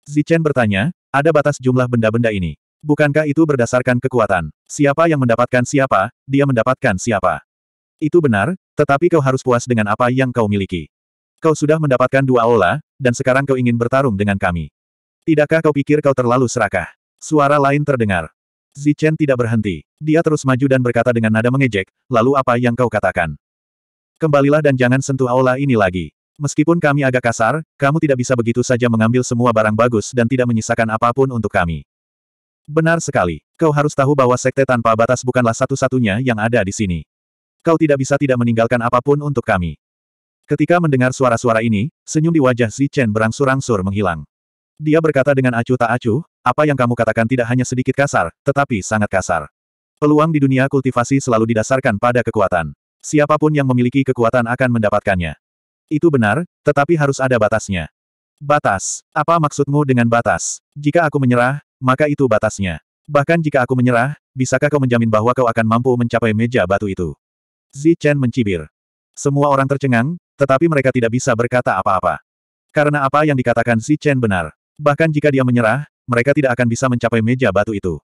Speaker 1: Zichen bertanya, ada batas jumlah benda-benda ini. Bukankah itu berdasarkan kekuatan? Siapa yang mendapatkan siapa, dia mendapatkan siapa. Itu benar, tetapi kau harus puas dengan apa yang kau miliki. Kau sudah mendapatkan dua aula, dan sekarang kau ingin bertarung dengan kami. Tidakkah kau pikir kau terlalu serakah? Suara lain terdengar. Zichen tidak berhenti. Dia terus maju dan berkata dengan nada mengejek, lalu apa yang kau katakan? Kembalilah dan jangan sentuh aula ini lagi. Meskipun kami agak kasar, kamu tidak bisa begitu saja mengambil semua barang bagus dan tidak menyisakan apapun untuk kami. Benar sekali. Kau harus tahu bahwa sekte tanpa batas bukanlah satu-satunya yang ada di sini. Kau tidak bisa tidak meninggalkan apapun untuk kami. Ketika mendengar suara-suara ini, senyum di wajah Zichen berangsur-angsur menghilang. Dia berkata dengan acuh tak acuh, apa yang kamu katakan tidak hanya sedikit kasar, tetapi sangat kasar. Peluang di dunia kultivasi selalu didasarkan pada kekuatan. Siapapun yang memiliki kekuatan akan mendapatkannya. Itu benar, tetapi harus ada batasnya. Batas. Apa maksudmu dengan batas? Jika aku menyerah, maka itu batasnya. Bahkan jika aku menyerah, bisakah kau menjamin bahwa kau akan mampu mencapai meja batu itu? Zi Chen mencibir. Semua orang tercengang, tetapi mereka tidak bisa berkata apa-apa. Karena apa yang dikatakan Zi Chen benar. Bahkan jika dia menyerah, mereka tidak akan bisa mencapai meja batu itu.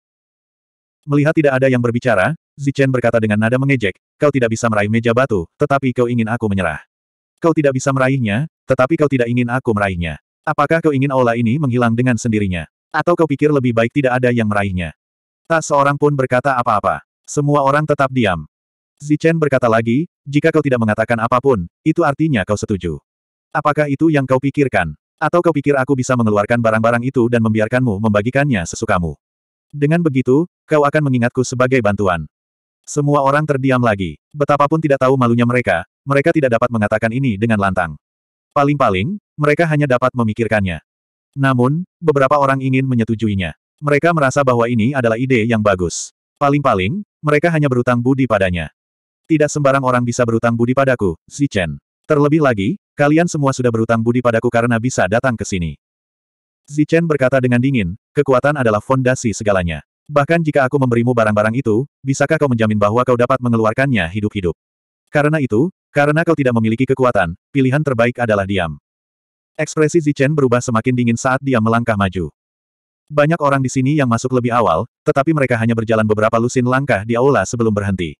Speaker 1: Melihat tidak ada yang berbicara, Zi Chen berkata dengan nada mengejek, kau tidak bisa meraih meja batu, tetapi kau ingin aku menyerah kau tidak bisa meraihnya, tetapi kau tidak ingin aku meraihnya. Apakah kau ingin aula ini menghilang dengan sendirinya? Atau kau pikir lebih baik tidak ada yang meraihnya? Tak seorang pun berkata apa-apa. Semua orang tetap diam. Zichen berkata lagi, jika kau tidak mengatakan apapun, itu artinya kau setuju. Apakah itu yang kau pikirkan? Atau kau pikir aku bisa mengeluarkan barang-barang itu dan membiarkanmu membagikannya sesukamu? Dengan begitu, kau akan mengingatku sebagai bantuan. Semua orang terdiam lagi. Betapapun tidak tahu malunya mereka, mereka tidak dapat mengatakan ini dengan lantang. Paling-paling, mereka hanya dapat memikirkannya. Namun, beberapa orang ingin menyetujuinya. Mereka merasa bahwa ini adalah ide yang bagus. Paling-paling, mereka hanya berutang budi padanya. Tidak sembarang orang bisa berutang budi padaku, Zichen. Terlebih lagi, kalian semua sudah berutang budi padaku karena bisa datang ke sini. Zichen berkata dengan dingin, kekuatan adalah fondasi segalanya. Bahkan jika aku memberimu barang-barang itu, bisakah kau menjamin bahwa kau dapat mengeluarkannya hidup-hidup? Karena itu, karena kau tidak memiliki kekuatan, pilihan terbaik adalah diam. Ekspresi Zichen berubah semakin dingin saat dia melangkah maju. Banyak orang di sini yang masuk lebih awal, tetapi mereka hanya berjalan beberapa lusin langkah di aula sebelum berhenti.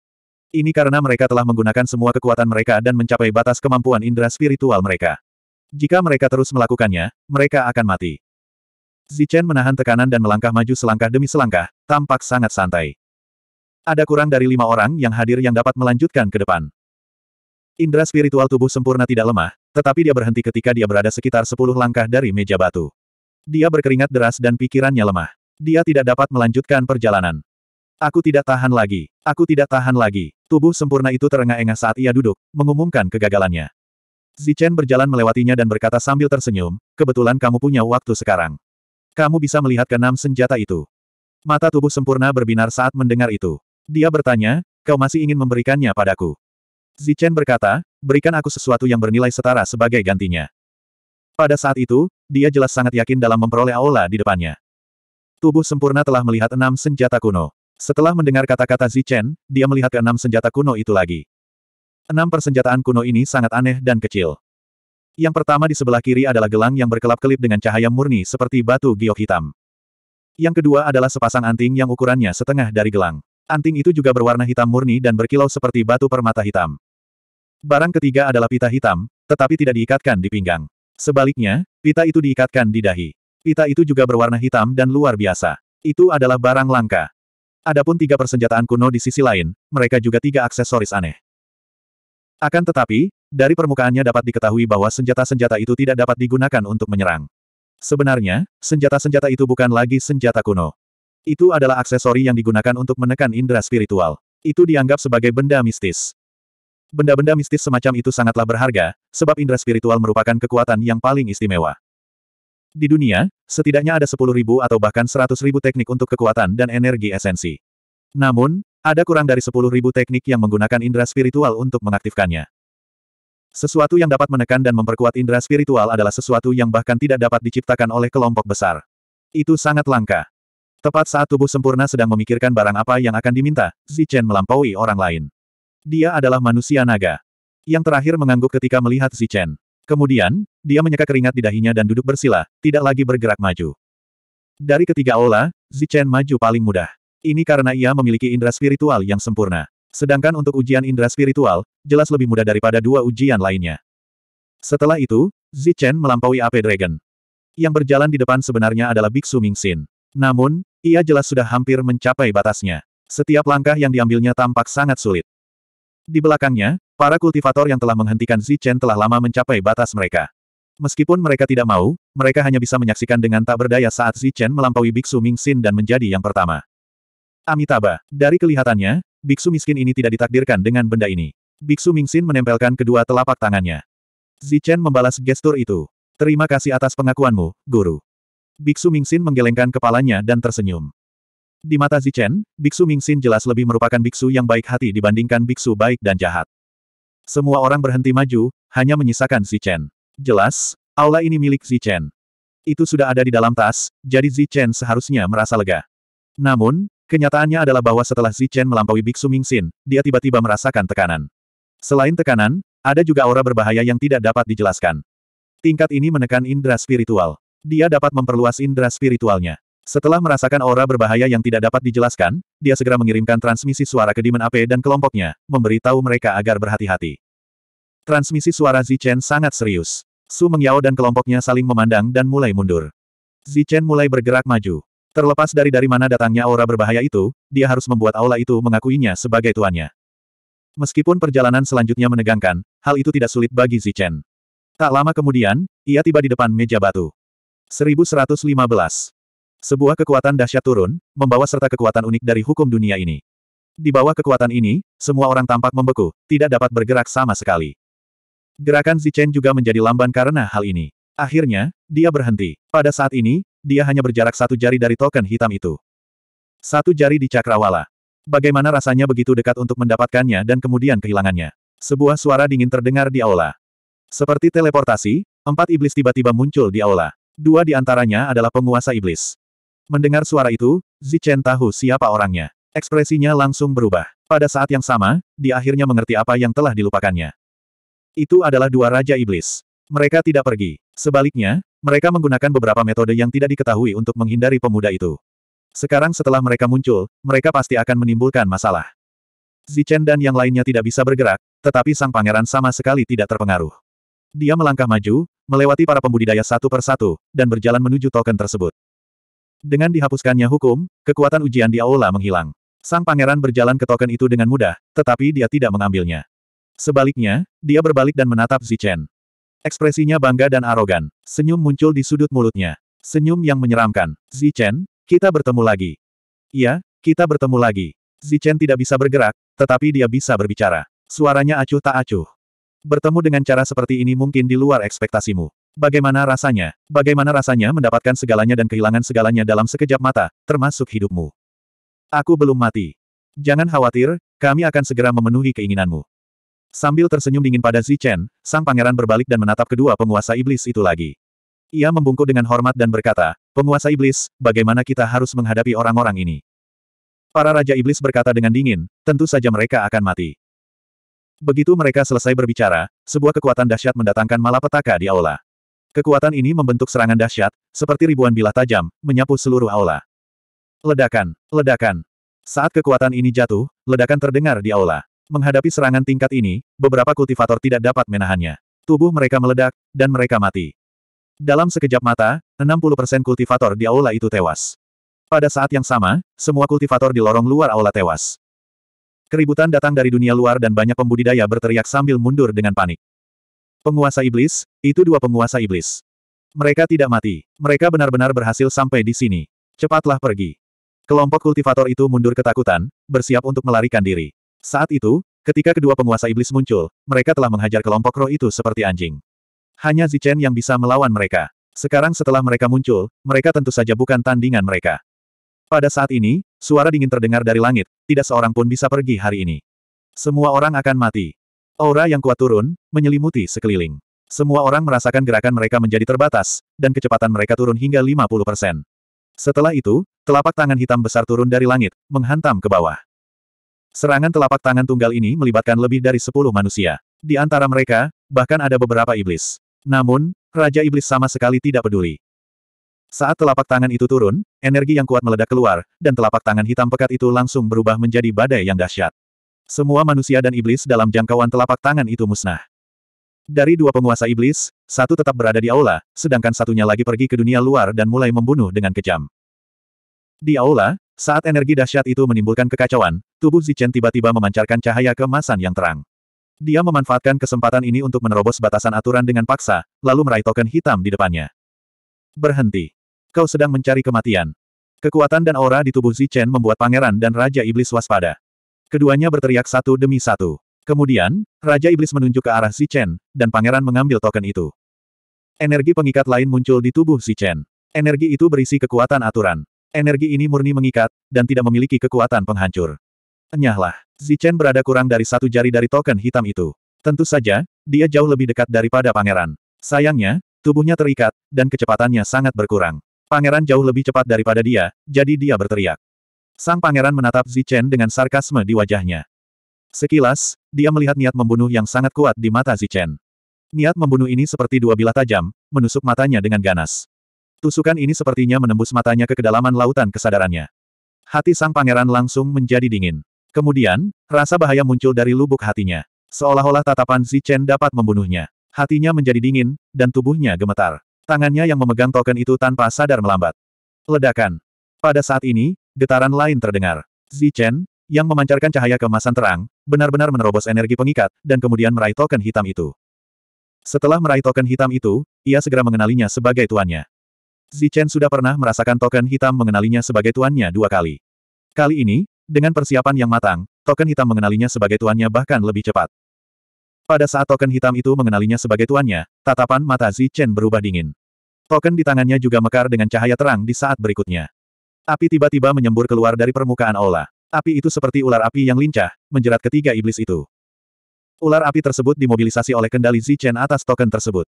Speaker 1: Ini karena mereka telah menggunakan semua kekuatan mereka dan mencapai batas kemampuan indera spiritual mereka. Jika mereka terus melakukannya, mereka akan mati. Zichen menahan tekanan dan melangkah maju selangkah demi selangkah, tampak sangat santai. Ada kurang dari lima orang yang hadir yang dapat melanjutkan ke depan. Indra spiritual tubuh sempurna tidak lemah, tetapi dia berhenti ketika dia berada sekitar sepuluh langkah dari meja batu. Dia berkeringat deras dan pikirannya lemah. Dia tidak dapat melanjutkan perjalanan. Aku tidak tahan lagi. Aku tidak tahan lagi. Tubuh sempurna itu terengah-engah saat ia duduk, mengumumkan kegagalannya. Zichen berjalan melewatinya dan berkata sambil tersenyum, kebetulan kamu punya waktu sekarang. Kamu bisa melihat keenam senjata itu. Mata tubuh sempurna berbinar saat mendengar itu. Dia bertanya, kau masih ingin memberikannya padaku. Zichen berkata, berikan aku sesuatu yang bernilai setara sebagai gantinya. Pada saat itu, dia jelas sangat yakin dalam memperoleh aula di depannya. Tubuh sempurna telah melihat enam senjata kuno. Setelah mendengar kata-kata Zichen, dia melihat ke enam senjata kuno itu lagi. Enam persenjataan kuno ini sangat aneh dan kecil. Yang pertama di sebelah kiri adalah gelang yang berkelap-kelip dengan cahaya murni seperti batu giok hitam. Yang kedua adalah sepasang anting yang ukurannya setengah dari gelang. Anting itu juga berwarna hitam murni dan berkilau seperti batu permata hitam. Barang ketiga adalah pita hitam, tetapi tidak diikatkan di pinggang. Sebaliknya, pita itu diikatkan di dahi. Pita itu juga berwarna hitam dan luar biasa. Itu adalah barang langka. Adapun tiga persenjataan kuno di sisi lain, mereka juga tiga aksesoris aneh. Akan tetapi, dari permukaannya dapat diketahui bahwa senjata-senjata itu tidak dapat digunakan untuk menyerang. Sebenarnya, senjata-senjata itu bukan lagi senjata kuno. Itu adalah aksesori yang digunakan untuk menekan indera spiritual. Itu dianggap sebagai benda mistis. Benda-benda mistis semacam itu sangatlah berharga, sebab indera spiritual merupakan kekuatan yang paling istimewa. Di dunia, setidaknya ada 10.000 atau bahkan 100.000 teknik untuk kekuatan dan energi esensi. Namun, ada kurang dari 10.000 teknik yang menggunakan indera spiritual untuk mengaktifkannya. Sesuatu yang dapat menekan dan memperkuat indera spiritual adalah sesuatu yang bahkan tidak dapat diciptakan oleh kelompok besar. Itu sangat langka. Tepat saat tubuh sempurna sedang memikirkan barang apa yang akan diminta, Zichen melampaui orang lain. Dia adalah manusia naga. Yang terakhir mengangguk ketika melihat Chen. Kemudian, dia menyeka keringat di dahinya dan duduk bersila, tidak lagi bergerak maju. Dari ketiga aula, Zichen maju paling mudah. Ini karena ia memiliki indera spiritual yang sempurna. Sedangkan untuk ujian indera spiritual, jelas lebih mudah daripada dua ujian lainnya. Setelah itu, Zichen melampaui AP Dragon. Yang berjalan di depan sebenarnya adalah Biksu Mingxin. Namun, ia jelas sudah hampir mencapai batasnya. Setiap langkah yang diambilnya tampak sangat sulit. Di belakangnya, para kultivator yang telah menghentikan Zichen telah lama mencapai batas mereka. Meskipun mereka tidak mau, mereka hanya bisa menyaksikan dengan tak berdaya saat Zichen melampaui Biksu Ming Xin dan menjadi yang pertama. Amitabha, dari kelihatannya, Biksu miskin ini tidak ditakdirkan dengan benda ini. Biksu Ming Xin menempelkan kedua telapak tangannya. Zichen membalas gestur itu. Terima kasih atas pengakuanmu, guru. Biksu Ming Xin menggelengkan kepalanya dan tersenyum. Di mata Zichen, Biksu Mingxin jelas lebih merupakan biksu yang baik hati dibandingkan biksu baik dan jahat. Semua orang berhenti maju, hanya menyisakan Zichen. Jelas, aula ini milik Zichen. Itu sudah ada di dalam tas, jadi Zichen seharusnya merasa lega. Namun, kenyataannya adalah bahwa setelah Zichen melampaui Biksu Mingxin, dia tiba-tiba merasakan tekanan. Selain tekanan, ada juga aura berbahaya yang tidak dapat dijelaskan. Tingkat ini menekan indera spiritual. Dia dapat memperluas indera spiritualnya. Setelah merasakan aura berbahaya yang tidak dapat dijelaskan, dia segera mengirimkan transmisi suara ke Demon AP dan kelompoknya, memberitahu mereka agar berhati-hati. Transmisi suara Zichen sangat serius. Su Mengyao dan kelompoknya saling memandang dan mulai mundur. Zichen mulai bergerak maju. Terlepas dari dari mana datangnya aura berbahaya itu, dia harus membuat aula itu mengakuinya sebagai tuannya. Meskipun perjalanan selanjutnya menegangkan, hal itu tidak sulit bagi Zichen. Tak lama kemudian, ia tiba di depan meja batu. 1115. Sebuah kekuatan dahsyat turun, membawa serta kekuatan unik dari hukum dunia ini. Di bawah kekuatan ini, semua orang tampak membeku, tidak dapat bergerak sama sekali. Gerakan Zichen juga menjadi lamban karena hal ini. Akhirnya, dia berhenti. Pada saat ini, dia hanya berjarak satu jari dari token hitam itu. Satu jari di cakrawala. Bagaimana rasanya begitu dekat untuk mendapatkannya dan kemudian kehilangannya? Sebuah suara dingin terdengar di aula. Seperti teleportasi, empat iblis tiba-tiba muncul di aula. Dua di antaranya adalah penguasa iblis. Mendengar suara itu, Zichen tahu siapa orangnya. Ekspresinya langsung berubah. Pada saat yang sama, dia akhirnya mengerti apa yang telah dilupakannya. Itu adalah dua Raja Iblis. Mereka tidak pergi. Sebaliknya, mereka menggunakan beberapa metode yang tidak diketahui untuk menghindari pemuda itu. Sekarang setelah mereka muncul, mereka pasti akan menimbulkan masalah. Zichen dan yang lainnya tidak bisa bergerak, tetapi sang pangeran sama sekali tidak terpengaruh. Dia melangkah maju, melewati para pembudidaya satu persatu, dan berjalan menuju token tersebut. Dengan dihapuskannya hukum, kekuatan ujian di aula menghilang. Sang pangeran berjalan ke token itu dengan mudah, tetapi dia tidak mengambilnya. Sebaliknya, dia berbalik dan menatap Zichen. Ekspresinya bangga dan arogan. Senyum muncul di sudut mulutnya. Senyum yang menyeramkan. Zichen, kita bertemu lagi. Iya, kita bertemu lagi. Zichen tidak bisa bergerak, tetapi dia bisa berbicara. Suaranya acuh tak acuh. Bertemu dengan cara seperti ini mungkin di luar ekspektasimu. Bagaimana rasanya? Bagaimana rasanya mendapatkan segalanya dan kehilangan segalanya dalam sekejap mata, termasuk hidupmu? Aku belum mati. Jangan khawatir, kami akan segera memenuhi keinginanmu. Sambil tersenyum dingin pada Zichen, sang pangeran berbalik dan menatap kedua penguasa iblis itu lagi. Ia membungkuk dengan hormat dan berkata, Penguasa iblis, bagaimana kita harus menghadapi orang-orang ini? Para Raja Iblis berkata dengan dingin, tentu saja mereka akan mati. Begitu mereka selesai berbicara, sebuah kekuatan dahsyat mendatangkan malapetaka di aula. Kekuatan ini membentuk serangan dahsyat, seperti ribuan bilah tajam, menyapu seluruh aula. Ledakan, ledakan. Saat kekuatan ini jatuh, ledakan terdengar di aula. Menghadapi serangan tingkat ini, beberapa kultivator tidak dapat menahannya. Tubuh mereka meledak, dan mereka mati. Dalam sekejap mata, 60% kultivator di aula itu tewas. Pada saat yang sama, semua kultivator di lorong luar aula tewas. Keributan datang dari dunia luar dan banyak pembudidaya berteriak sambil mundur dengan panik. Penguasa iblis, itu dua penguasa iblis. Mereka tidak mati. Mereka benar-benar berhasil sampai di sini. Cepatlah pergi. Kelompok kultivator itu mundur ketakutan, bersiap untuk melarikan diri. Saat itu, ketika kedua penguasa iblis muncul, mereka telah menghajar kelompok roh itu seperti anjing. Hanya Zichen yang bisa melawan mereka. Sekarang setelah mereka muncul, mereka tentu saja bukan tandingan mereka. Pada saat ini, suara dingin terdengar dari langit, tidak seorang pun bisa pergi hari ini. Semua orang akan mati. Aura yang kuat turun, menyelimuti sekeliling. Semua orang merasakan gerakan mereka menjadi terbatas, dan kecepatan mereka turun hingga 50%. Setelah itu, telapak tangan hitam besar turun dari langit, menghantam ke bawah. Serangan telapak tangan tunggal ini melibatkan lebih dari 10 manusia. Di antara mereka, bahkan ada beberapa iblis. Namun, Raja Iblis sama sekali tidak peduli. Saat telapak tangan itu turun, energi yang kuat meledak keluar, dan telapak tangan hitam pekat itu langsung berubah menjadi badai yang dahsyat. Semua manusia dan iblis dalam jangkauan telapak tangan itu musnah. Dari dua penguasa iblis, satu tetap berada di aula, sedangkan satunya lagi pergi ke dunia luar dan mulai membunuh dengan kejam. Di aula, saat energi dahsyat itu menimbulkan kekacauan, tubuh Zichen tiba-tiba memancarkan cahaya kemasan yang terang. Dia memanfaatkan kesempatan ini untuk menerobos batasan aturan dengan paksa, lalu meraih token hitam di depannya. Berhenti. Kau sedang mencari kematian. Kekuatan dan aura di tubuh Zichen membuat pangeran dan Raja Iblis waspada. Keduanya berteriak satu demi satu. Kemudian, Raja Iblis menunjuk ke arah Si Chen, dan pangeran mengambil token itu. Energi pengikat lain muncul di tubuh Si Chen. Energi itu berisi kekuatan aturan. Energi ini murni mengikat, dan tidak memiliki kekuatan penghancur. Enyahlah, Si Chen berada kurang dari satu jari dari token hitam itu. Tentu saja, dia jauh lebih dekat daripada pangeran. Sayangnya, tubuhnya terikat, dan kecepatannya sangat berkurang. Pangeran jauh lebih cepat daripada dia, jadi dia berteriak. Sang pangeran menatap Zichen dengan sarkasme di wajahnya. Sekilas, dia melihat niat membunuh yang sangat kuat di mata Zichen. Niat membunuh ini seperti dua bilah tajam, menusuk matanya dengan ganas. Tusukan ini sepertinya menembus matanya ke kedalaman lautan kesadarannya. Hati sang pangeran langsung menjadi dingin. Kemudian, rasa bahaya muncul dari lubuk hatinya. Seolah-olah tatapan Zichen dapat membunuhnya. Hatinya menjadi dingin, dan tubuhnya gemetar. Tangannya yang memegang token itu tanpa sadar melambat. Ledakan. Pada saat ini, Getaran lain terdengar. Zichen, yang memancarkan cahaya kemasan terang, benar-benar menerobos energi pengikat, dan kemudian meraih token hitam itu. Setelah meraih token hitam itu, ia segera mengenalinya sebagai tuannya. Zichen sudah pernah merasakan token hitam mengenalinya sebagai tuannya dua kali. Kali ini, dengan persiapan yang matang, token hitam mengenalinya sebagai tuannya bahkan lebih cepat. Pada saat token hitam itu mengenalinya sebagai tuannya, tatapan mata Zichen berubah dingin. Token di tangannya juga mekar dengan cahaya terang di saat berikutnya. Api tiba-tiba menyembur keluar dari permukaan aula. Api itu seperti ular api yang lincah, menjerat ketiga iblis itu. Ular api tersebut dimobilisasi oleh kendali Zichen atas token tersebut.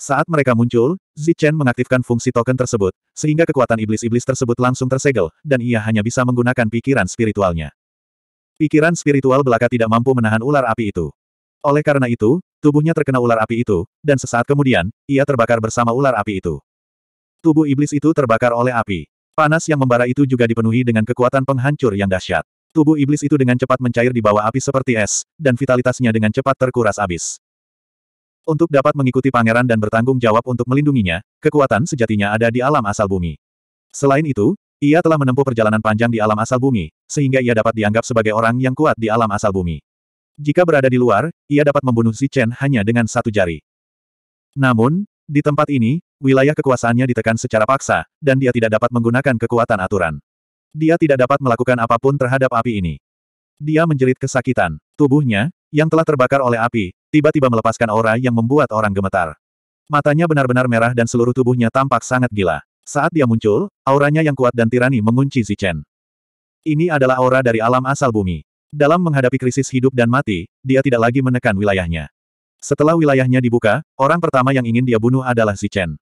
Speaker 1: Saat mereka muncul, Zichen mengaktifkan fungsi token tersebut, sehingga kekuatan iblis-iblis tersebut langsung tersegel, dan ia hanya bisa menggunakan pikiran spiritualnya. Pikiran spiritual belaka tidak mampu menahan ular api itu. Oleh karena itu, tubuhnya terkena ular api itu, dan sesaat kemudian, ia terbakar bersama ular api itu. Tubuh iblis itu terbakar oleh api. Panas yang membara itu juga dipenuhi dengan kekuatan penghancur yang dahsyat. Tubuh iblis itu dengan cepat mencair di bawah api seperti es, dan vitalitasnya dengan cepat terkuras abis. Untuk dapat mengikuti pangeran dan bertanggung jawab untuk melindunginya, kekuatan sejatinya ada di alam asal bumi. Selain itu, ia telah menempuh perjalanan panjang di alam asal bumi, sehingga ia dapat dianggap sebagai orang yang kuat di alam asal bumi. Jika berada di luar, ia dapat membunuh si Chen hanya dengan satu jari. Namun, di tempat ini, wilayah kekuasaannya ditekan secara paksa, dan dia tidak dapat menggunakan kekuatan aturan. Dia tidak dapat melakukan apapun terhadap api ini. Dia menjerit kesakitan. Tubuhnya, yang telah terbakar oleh api, tiba-tiba melepaskan aura yang membuat orang gemetar. Matanya benar-benar merah dan seluruh tubuhnya tampak sangat gila. Saat dia muncul, auranya yang kuat dan tirani mengunci Zichen. Ini adalah aura dari alam asal bumi. Dalam menghadapi krisis hidup dan mati, dia tidak lagi menekan wilayahnya. Setelah wilayahnya dibuka, orang pertama yang ingin dia bunuh adalah Zichen.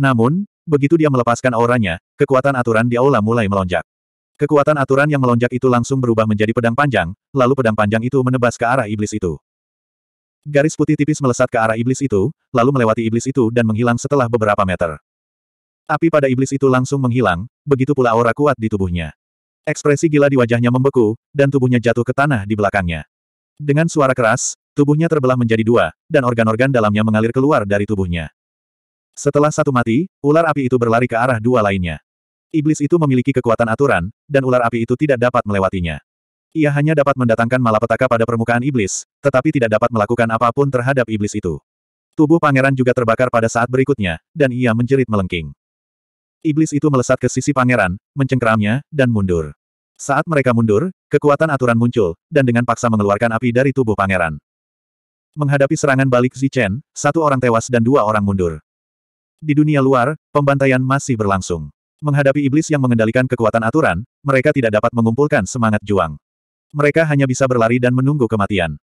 Speaker 1: Namun, begitu dia melepaskan auranya, kekuatan aturan di aula mulai melonjak. Kekuatan aturan yang melonjak itu langsung berubah menjadi pedang panjang, lalu pedang panjang itu menebas ke arah iblis itu. Garis putih tipis melesat ke arah iblis itu, lalu melewati iblis itu dan menghilang setelah beberapa meter. Api pada iblis itu langsung menghilang, begitu pula aura kuat di tubuhnya. Ekspresi gila di wajahnya membeku, dan tubuhnya jatuh ke tanah di belakangnya. Dengan suara keras, Tubuhnya terbelah menjadi dua, dan organ-organ dalamnya mengalir keluar dari tubuhnya. Setelah satu mati, ular api itu berlari ke arah dua lainnya. Iblis itu memiliki kekuatan aturan, dan ular api itu tidak dapat melewatinya. Ia hanya dapat mendatangkan malapetaka pada permukaan iblis, tetapi tidak dapat melakukan apapun terhadap iblis itu. Tubuh pangeran juga terbakar pada saat berikutnya, dan ia menjerit melengking. Iblis itu melesat ke sisi pangeran, mencengkeramnya, dan mundur. Saat mereka mundur, kekuatan aturan muncul, dan dengan paksa mengeluarkan api dari tubuh pangeran menghadapi serangan balik Zichen, satu orang tewas dan dua orang mundur. Di dunia luar, pembantaian masih berlangsung. Menghadapi iblis yang mengendalikan kekuatan aturan, mereka tidak dapat mengumpulkan semangat juang. Mereka hanya bisa berlari dan menunggu kematian.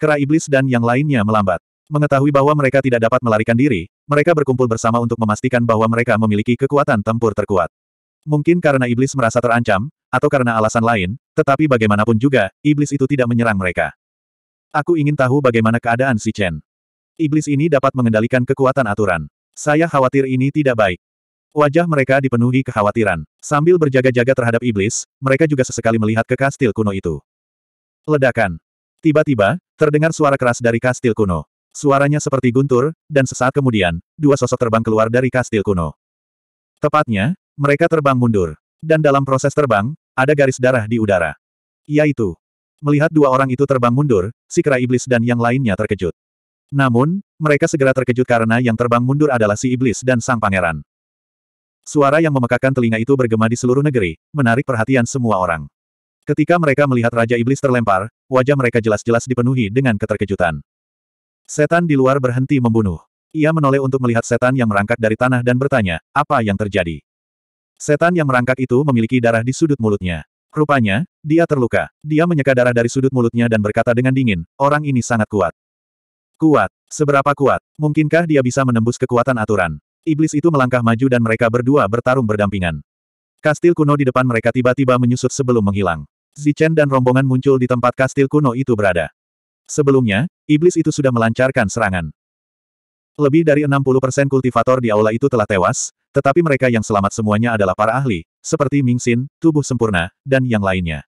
Speaker 1: Kera iblis dan yang lainnya melambat. Mengetahui bahwa mereka tidak dapat melarikan diri, mereka berkumpul bersama untuk memastikan bahwa mereka memiliki kekuatan tempur terkuat. Mungkin karena iblis merasa terancam, atau karena alasan lain, tetapi bagaimanapun juga, iblis itu tidak menyerang mereka. Aku ingin tahu bagaimana keadaan si Chen. Iblis ini dapat mengendalikan kekuatan aturan. Saya khawatir ini tidak baik. Wajah mereka dipenuhi kekhawatiran. Sambil berjaga-jaga terhadap iblis, mereka juga sesekali melihat ke kastil kuno itu. Ledakan. Tiba-tiba, terdengar suara keras dari kastil kuno. Suaranya seperti guntur, dan sesaat kemudian, dua sosok terbang keluar dari kastil kuno. Tepatnya, mereka terbang mundur. Dan dalam proses terbang, ada garis darah di udara. Yaitu, Melihat dua orang itu terbang mundur, si kera iblis dan yang lainnya terkejut. Namun, mereka segera terkejut karena yang terbang mundur adalah si iblis dan sang pangeran. Suara yang memekakan telinga itu bergema di seluruh negeri, menarik perhatian semua orang. Ketika mereka melihat Raja Iblis terlempar, wajah mereka jelas-jelas dipenuhi dengan keterkejutan. Setan di luar berhenti membunuh. Ia menoleh untuk melihat setan yang merangkak dari tanah dan bertanya, apa yang terjadi? Setan yang merangkak itu memiliki darah di sudut mulutnya. Rupanya, dia terluka. Dia menyeka darah dari sudut mulutnya dan berkata dengan dingin, orang ini sangat kuat. Kuat. Seberapa kuat? Mungkinkah dia bisa menembus kekuatan aturan? Iblis itu melangkah maju dan mereka berdua bertarung berdampingan. Kastil kuno di depan mereka tiba-tiba menyusut sebelum menghilang. Zichen dan rombongan muncul di tempat kastil kuno itu berada. Sebelumnya, iblis itu sudah melancarkan serangan. Lebih dari 60% kultivator di aula itu telah tewas, tetapi mereka yang selamat semuanya adalah para ahli, seperti Ming Xin, tubuh sempurna, dan yang lainnya.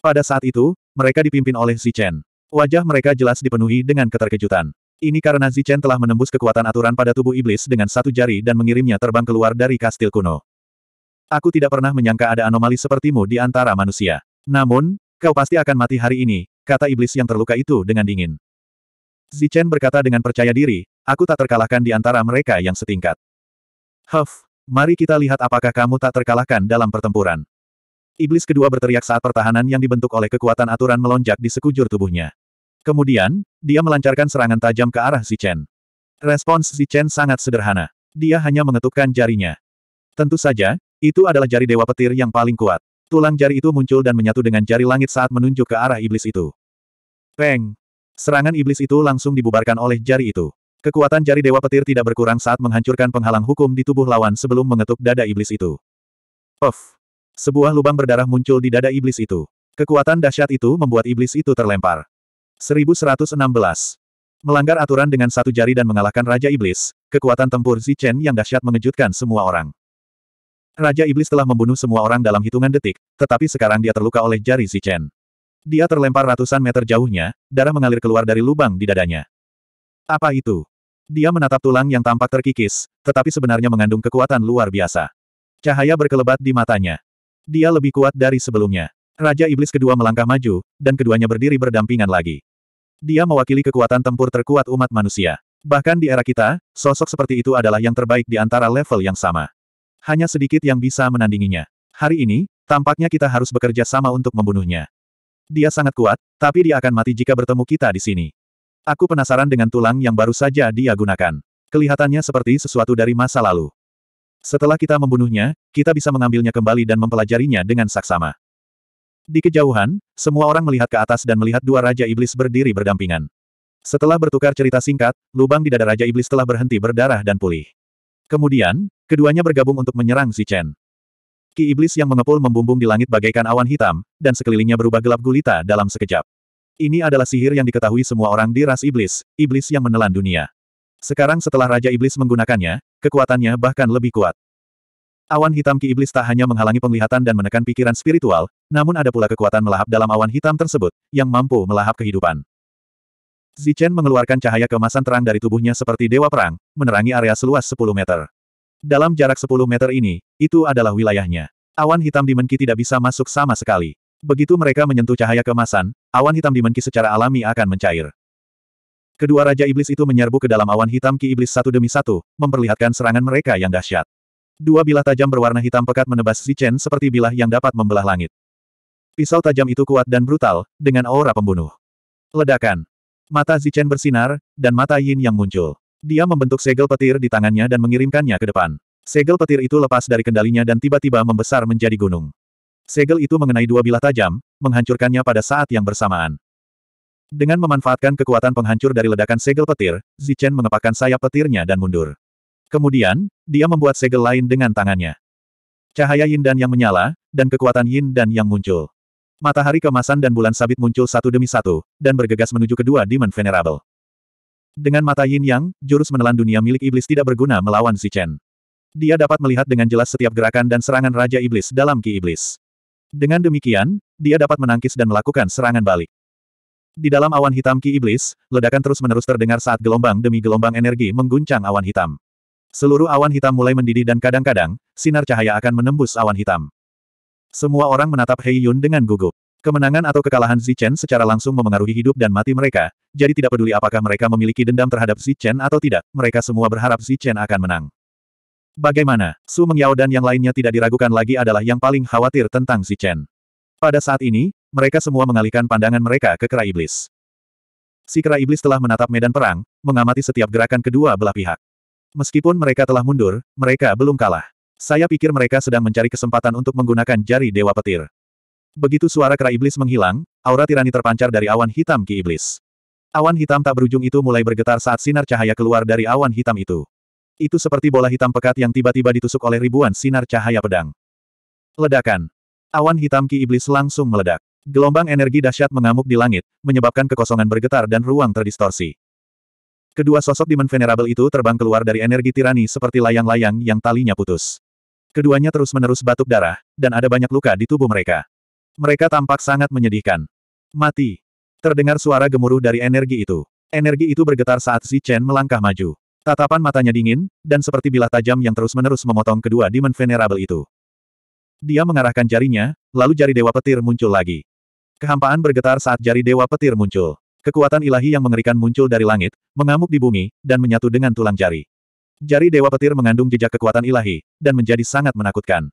Speaker 1: Pada saat itu, mereka dipimpin oleh Zichen. Wajah mereka jelas dipenuhi dengan keterkejutan. Ini karena Zichen telah menembus kekuatan aturan pada tubuh iblis dengan satu jari dan mengirimnya terbang keluar dari kastil kuno. Aku tidak pernah menyangka ada anomali sepertimu di antara manusia. Namun, kau pasti akan mati hari ini, kata iblis yang terluka itu dengan dingin. Zichen berkata dengan percaya diri, aku tak terkalahkan di antara mereka yang setingkat. Huff, mari kita lihat apakah kamu tak terkalahkan dalam pertempuran. Iblis kedua berteriak saat pertahanan yang dibentuk oleh kekuatan aturan melonjak di sekujur tubuhnya. Kemudian, dia melancarkan serangan tajam ke arah Zichen. Respons Zichen sangat sederhana. Dia hanya mengetukkan jarinya. Tentu saja, itu adalah jari dewa petir yang paling kuat. Tulang jari itu muncul dan menyatu dengan jari langit saat menunjuk ke arah iblis itu. Peng! Serangan iblis itu langsung dibubarkan oleh jari itu. Kekuatan jari Dewa Petir tidak berkurang saat menghancurkan penghalang hukum di tubuh lawan sebelum mengetuk dada iblis itu. Of, Sebuah lubang berdarah muncul di dada iblis itu. Kekuatan dahsyat itu membuat iblis itu terlempar. 1116. Melanggar aturan dengan satu jari dan mengalahkan Raja Iblis, kekuatan tempur Zichen yang dahsyat mengejutkan semua orang. Raja Iblis telah membunuh semua orang dalam hitungan detik, tetapi sekarang dia terluka oleh jari Zichen. Dia terlempar ratusan meter jauhnya, darah mengalir keluar dari lubang di dadanya. Apa itu? Dia menatap tulang yang tampak terkikis, tetapi sebenarnya mengandung kekuatan luar biasa. Cahaya berkelebat di matanya. Dia lebih kuat dari sebelumnya. Raja Iblis kedua melangkah maju, dan keduanya berdiri berdampingan lagi. Dia mewakili kekuatan tempur terkuat umat manusia. Bahkan di era kita, sosok seperti itu adalah yang terbaik di antara level yang sama. Hanya sedikit yang bisa menandinginya. Hari ini, tampaknya kita harus bekerja sama untuk membunuhnya. Dia sangat kuat, tapi dia akan mati jika bertemu kita di sini. Aku penasaran dengan tulang yang baru saja dia gunakan. Kelihatannya seperti sesuatu dari masa lalu. Setelah kita membunuhnya, kita bisa mengambilnya kembali dan mempelajarinya dengan saksama. Di kejauhan, semua orang melihat ke atas dan melihat dua Raja Iblis berdiri berdampingan. Setelah bertukar cerita singkat, lubang di dada Raja Iblis telah berhenti berdarah dan pulih. Kemudian, keduanya bergabung untuk menyerang Si Chen. Ki Iblis yang mengepul membumbung di langit bagaikan awan hitam, dan sekelilingnya berubah gelap gulita dalam sekejap. Ini adalah sihir yang diketahui semua orang di ras iblis, iblis yang menelan dunia. Sekarang setelah Raja Iblis menggunakannya, kekuatannya bahkan lebih kuat. Awan hitam ki iblis tak hanya menghalangi penglihatan dan menekan pikiran spiritual, namun ada pula kekuatan melahap dalam awan hitam tersebut, yang mampu melahap kehidupan. Zichen mengeluarkan cahaya kemasan terang dari tubuhnya seperti dewa perang, menerangi area seluas 10 meter. Dalam jarak 10 meter ini, itu adalah wilayahnya. Awan hitam di Menki tidak bisa masuk sama sekali. Begitu mereka menyentuh cahaya kemasan, awan hitam dimenki secara alami akan mencair. Kedua Raja Iblis itu menyerbu ke dalam awan hitam Ki Iblis satu demi satu, memperlihatkan serangan mereka yang dahsyat. Dua bilah tajam berwarna hitam pekat menebas Zichen seperti bilah yang dapat membelah langit. Pisau tajam itu kuat dan brutal, dengan aura pembunuh. Ledakan. Mata Zichen bersinar, dan mata Yin yang muncul. Dia membentuk segel petir di tangannya dan mengirimkannya ke depan. Segel petir itu lepas dari kendalinya dan tiba-tiba membesar menjadi gunung. Segel itu mengenai dua bilah tajam, menghancurkannya pada saat yang bersamaan. Dengan memanfaatkan kekuatan penghancur dari ledakan segel petir, Zichen mengepakkan sayap petirnya dan mundur. Kemudian, dia membuat segel lain dengan tangannya. Cahaya yin dan yang menyala, dan kekuatan yin dan yang muncul. Matahari kemasan dan bulan sabit muncul satu demi satu, dan bergegas menuju kedua Demon Venerable. Dengan mata yin yang, jurus menelan dunia milik iblis tidak berguna melawan Zichen. Dia dapat melihat dengan jelas setiap gerakan dan serangan Raja Iblis dalam Ki Iblis. Dengan demikian, dia dapat menangkis dan melakukan serangan balik. Di dalam awan hitam Ki Iblis, ledakan terus-menerus terdengar saat gelombang demi gelombang energi mengguncang awan hitam. Seluruh awan hitam mulai mendidih dan kadang-kadang, sinar cahaya akan menembus awan hitam. Semua orang menatap Hei Yun dengan gugup. Kemenangan atau kekalahan Zichen secara langsung memengaruhi hidup dan mati mereka, jadi tidak peduli apakah mereka memiliki dendam terhadap Zichen atau tidak, mereka semua berharap Zichen akan menang. Bagaimana, Su Mengyao dan yang lainnya tidak diragukan lagi adalah yang paling khawatir tentang Si Chen. Pada saat ini, mereka semua mengalihkan pandangan mereka ke kera iblis. Si kera iblis telah menatap medan perang, mengamati setiap gerakan kedua belah pihak. Meskipun mereka telah mundur, mereka belum kalah. Saya pikir mereka sedang mencari kesempatan untuk menggunakan jari Dewa Petir. Begitu suara kera iblis menghilang, aura tirani terpancar dari awan hitam ki iblis. Awan hitam tak berujung itu mulai bergetar saat sinar cahaya keluar dari awan hitam itu. Itu seperti bola hitam pekat yang tiba-tiba ditusuk oleh ribuan sinar cahaya pedang. Ledakan. Awan hitam ki iblis langsung meledak. Gelombang energi dahsyat mengamuk di langit, menyebabkan kekosongan bergetar dan ruang terdistorsi. Kedua sosok Demon Venerable itu terbang keluar dari energi tirani seperti layang-layang yang talinya putus. Keduanya terus-menerus batuk darah, dan ada banyak luka di tubuh mereka. Mereka tampak sangat menyedihkan. Mati. Terdengar suara gemuruh dari energi itu. Energi itu bergetar saat Zi Chen melangkah maju. Tatapan matanya dingin, dan seperti bilah tajam yang terus-menerus memotong kedua Demon Venerable itu. Dia mengarahkan jarinya, lalu jari Dewa Petir muncul lagi. Kehampaan bergetar saat jari Dewa Petir muncul. Kekuatan ilahi yang mengerikan muncul dari langit, mengamuk di bumi, dan menyatu dengan tulang jari. Jari Dewa Petir mengandung jejak kekuatan ilahi, dan menjadi sangat menakutkan.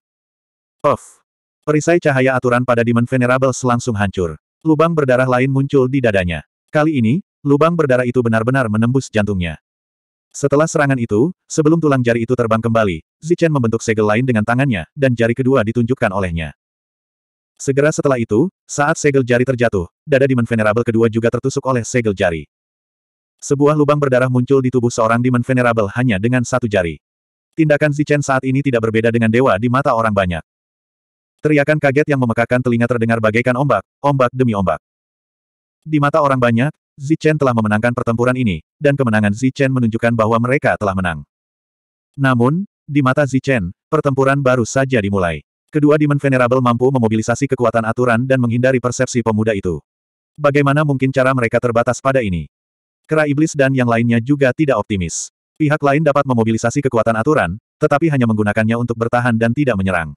Speaker 1: Of! Perisai cahaya aturan pada Demon Venerable selangsung hancur. Lubang berdarah lain muncul di dadanya. Kali ini, lubang berdarah itu benar-benar menembus jantungnya. Setelah serangan itu, sebelum tulang jari itu terbang kembali, Zichen membentuk segel lain dengan tangannya, dan jari kedua ditunjukkan olehnya. Segera setelah itu, saat segel jari terjatuh, dada Demon Venerable kedua juga tertusuk oleh segel jari. Sebuah lubang berdarah muncul di tubuh seorang Demon Venerable hanya dengan satu jari. Tindakan Zichen saat ini tidak berbeda dengan dewa di mata orang banyak. Teriakan kaget yang memekakan telinga terdengar bagaikan ombak, ombak demi ombak. Di mata orang banyak, Zichen telah memenangkan pertempuran ini, dan kemenangan Zichen menunjukkan bahwa mereka telah menang. Namun, di mata Zichen, pertempuran baru saja dimulai. Kedua Demon Venerable mampu memobilisasi kekuatan aturan dan menghindari persepsi pemuda itu. Bagaimana mungkin cara mereka terbatas pada ini? Kera Iblis dan yang lainnya juga tidak optimis. Pihak lain dapat memobilisasi kekuatan aturan, tetapi hanya menggunakannya untuk bertahan dan tidak menyerang.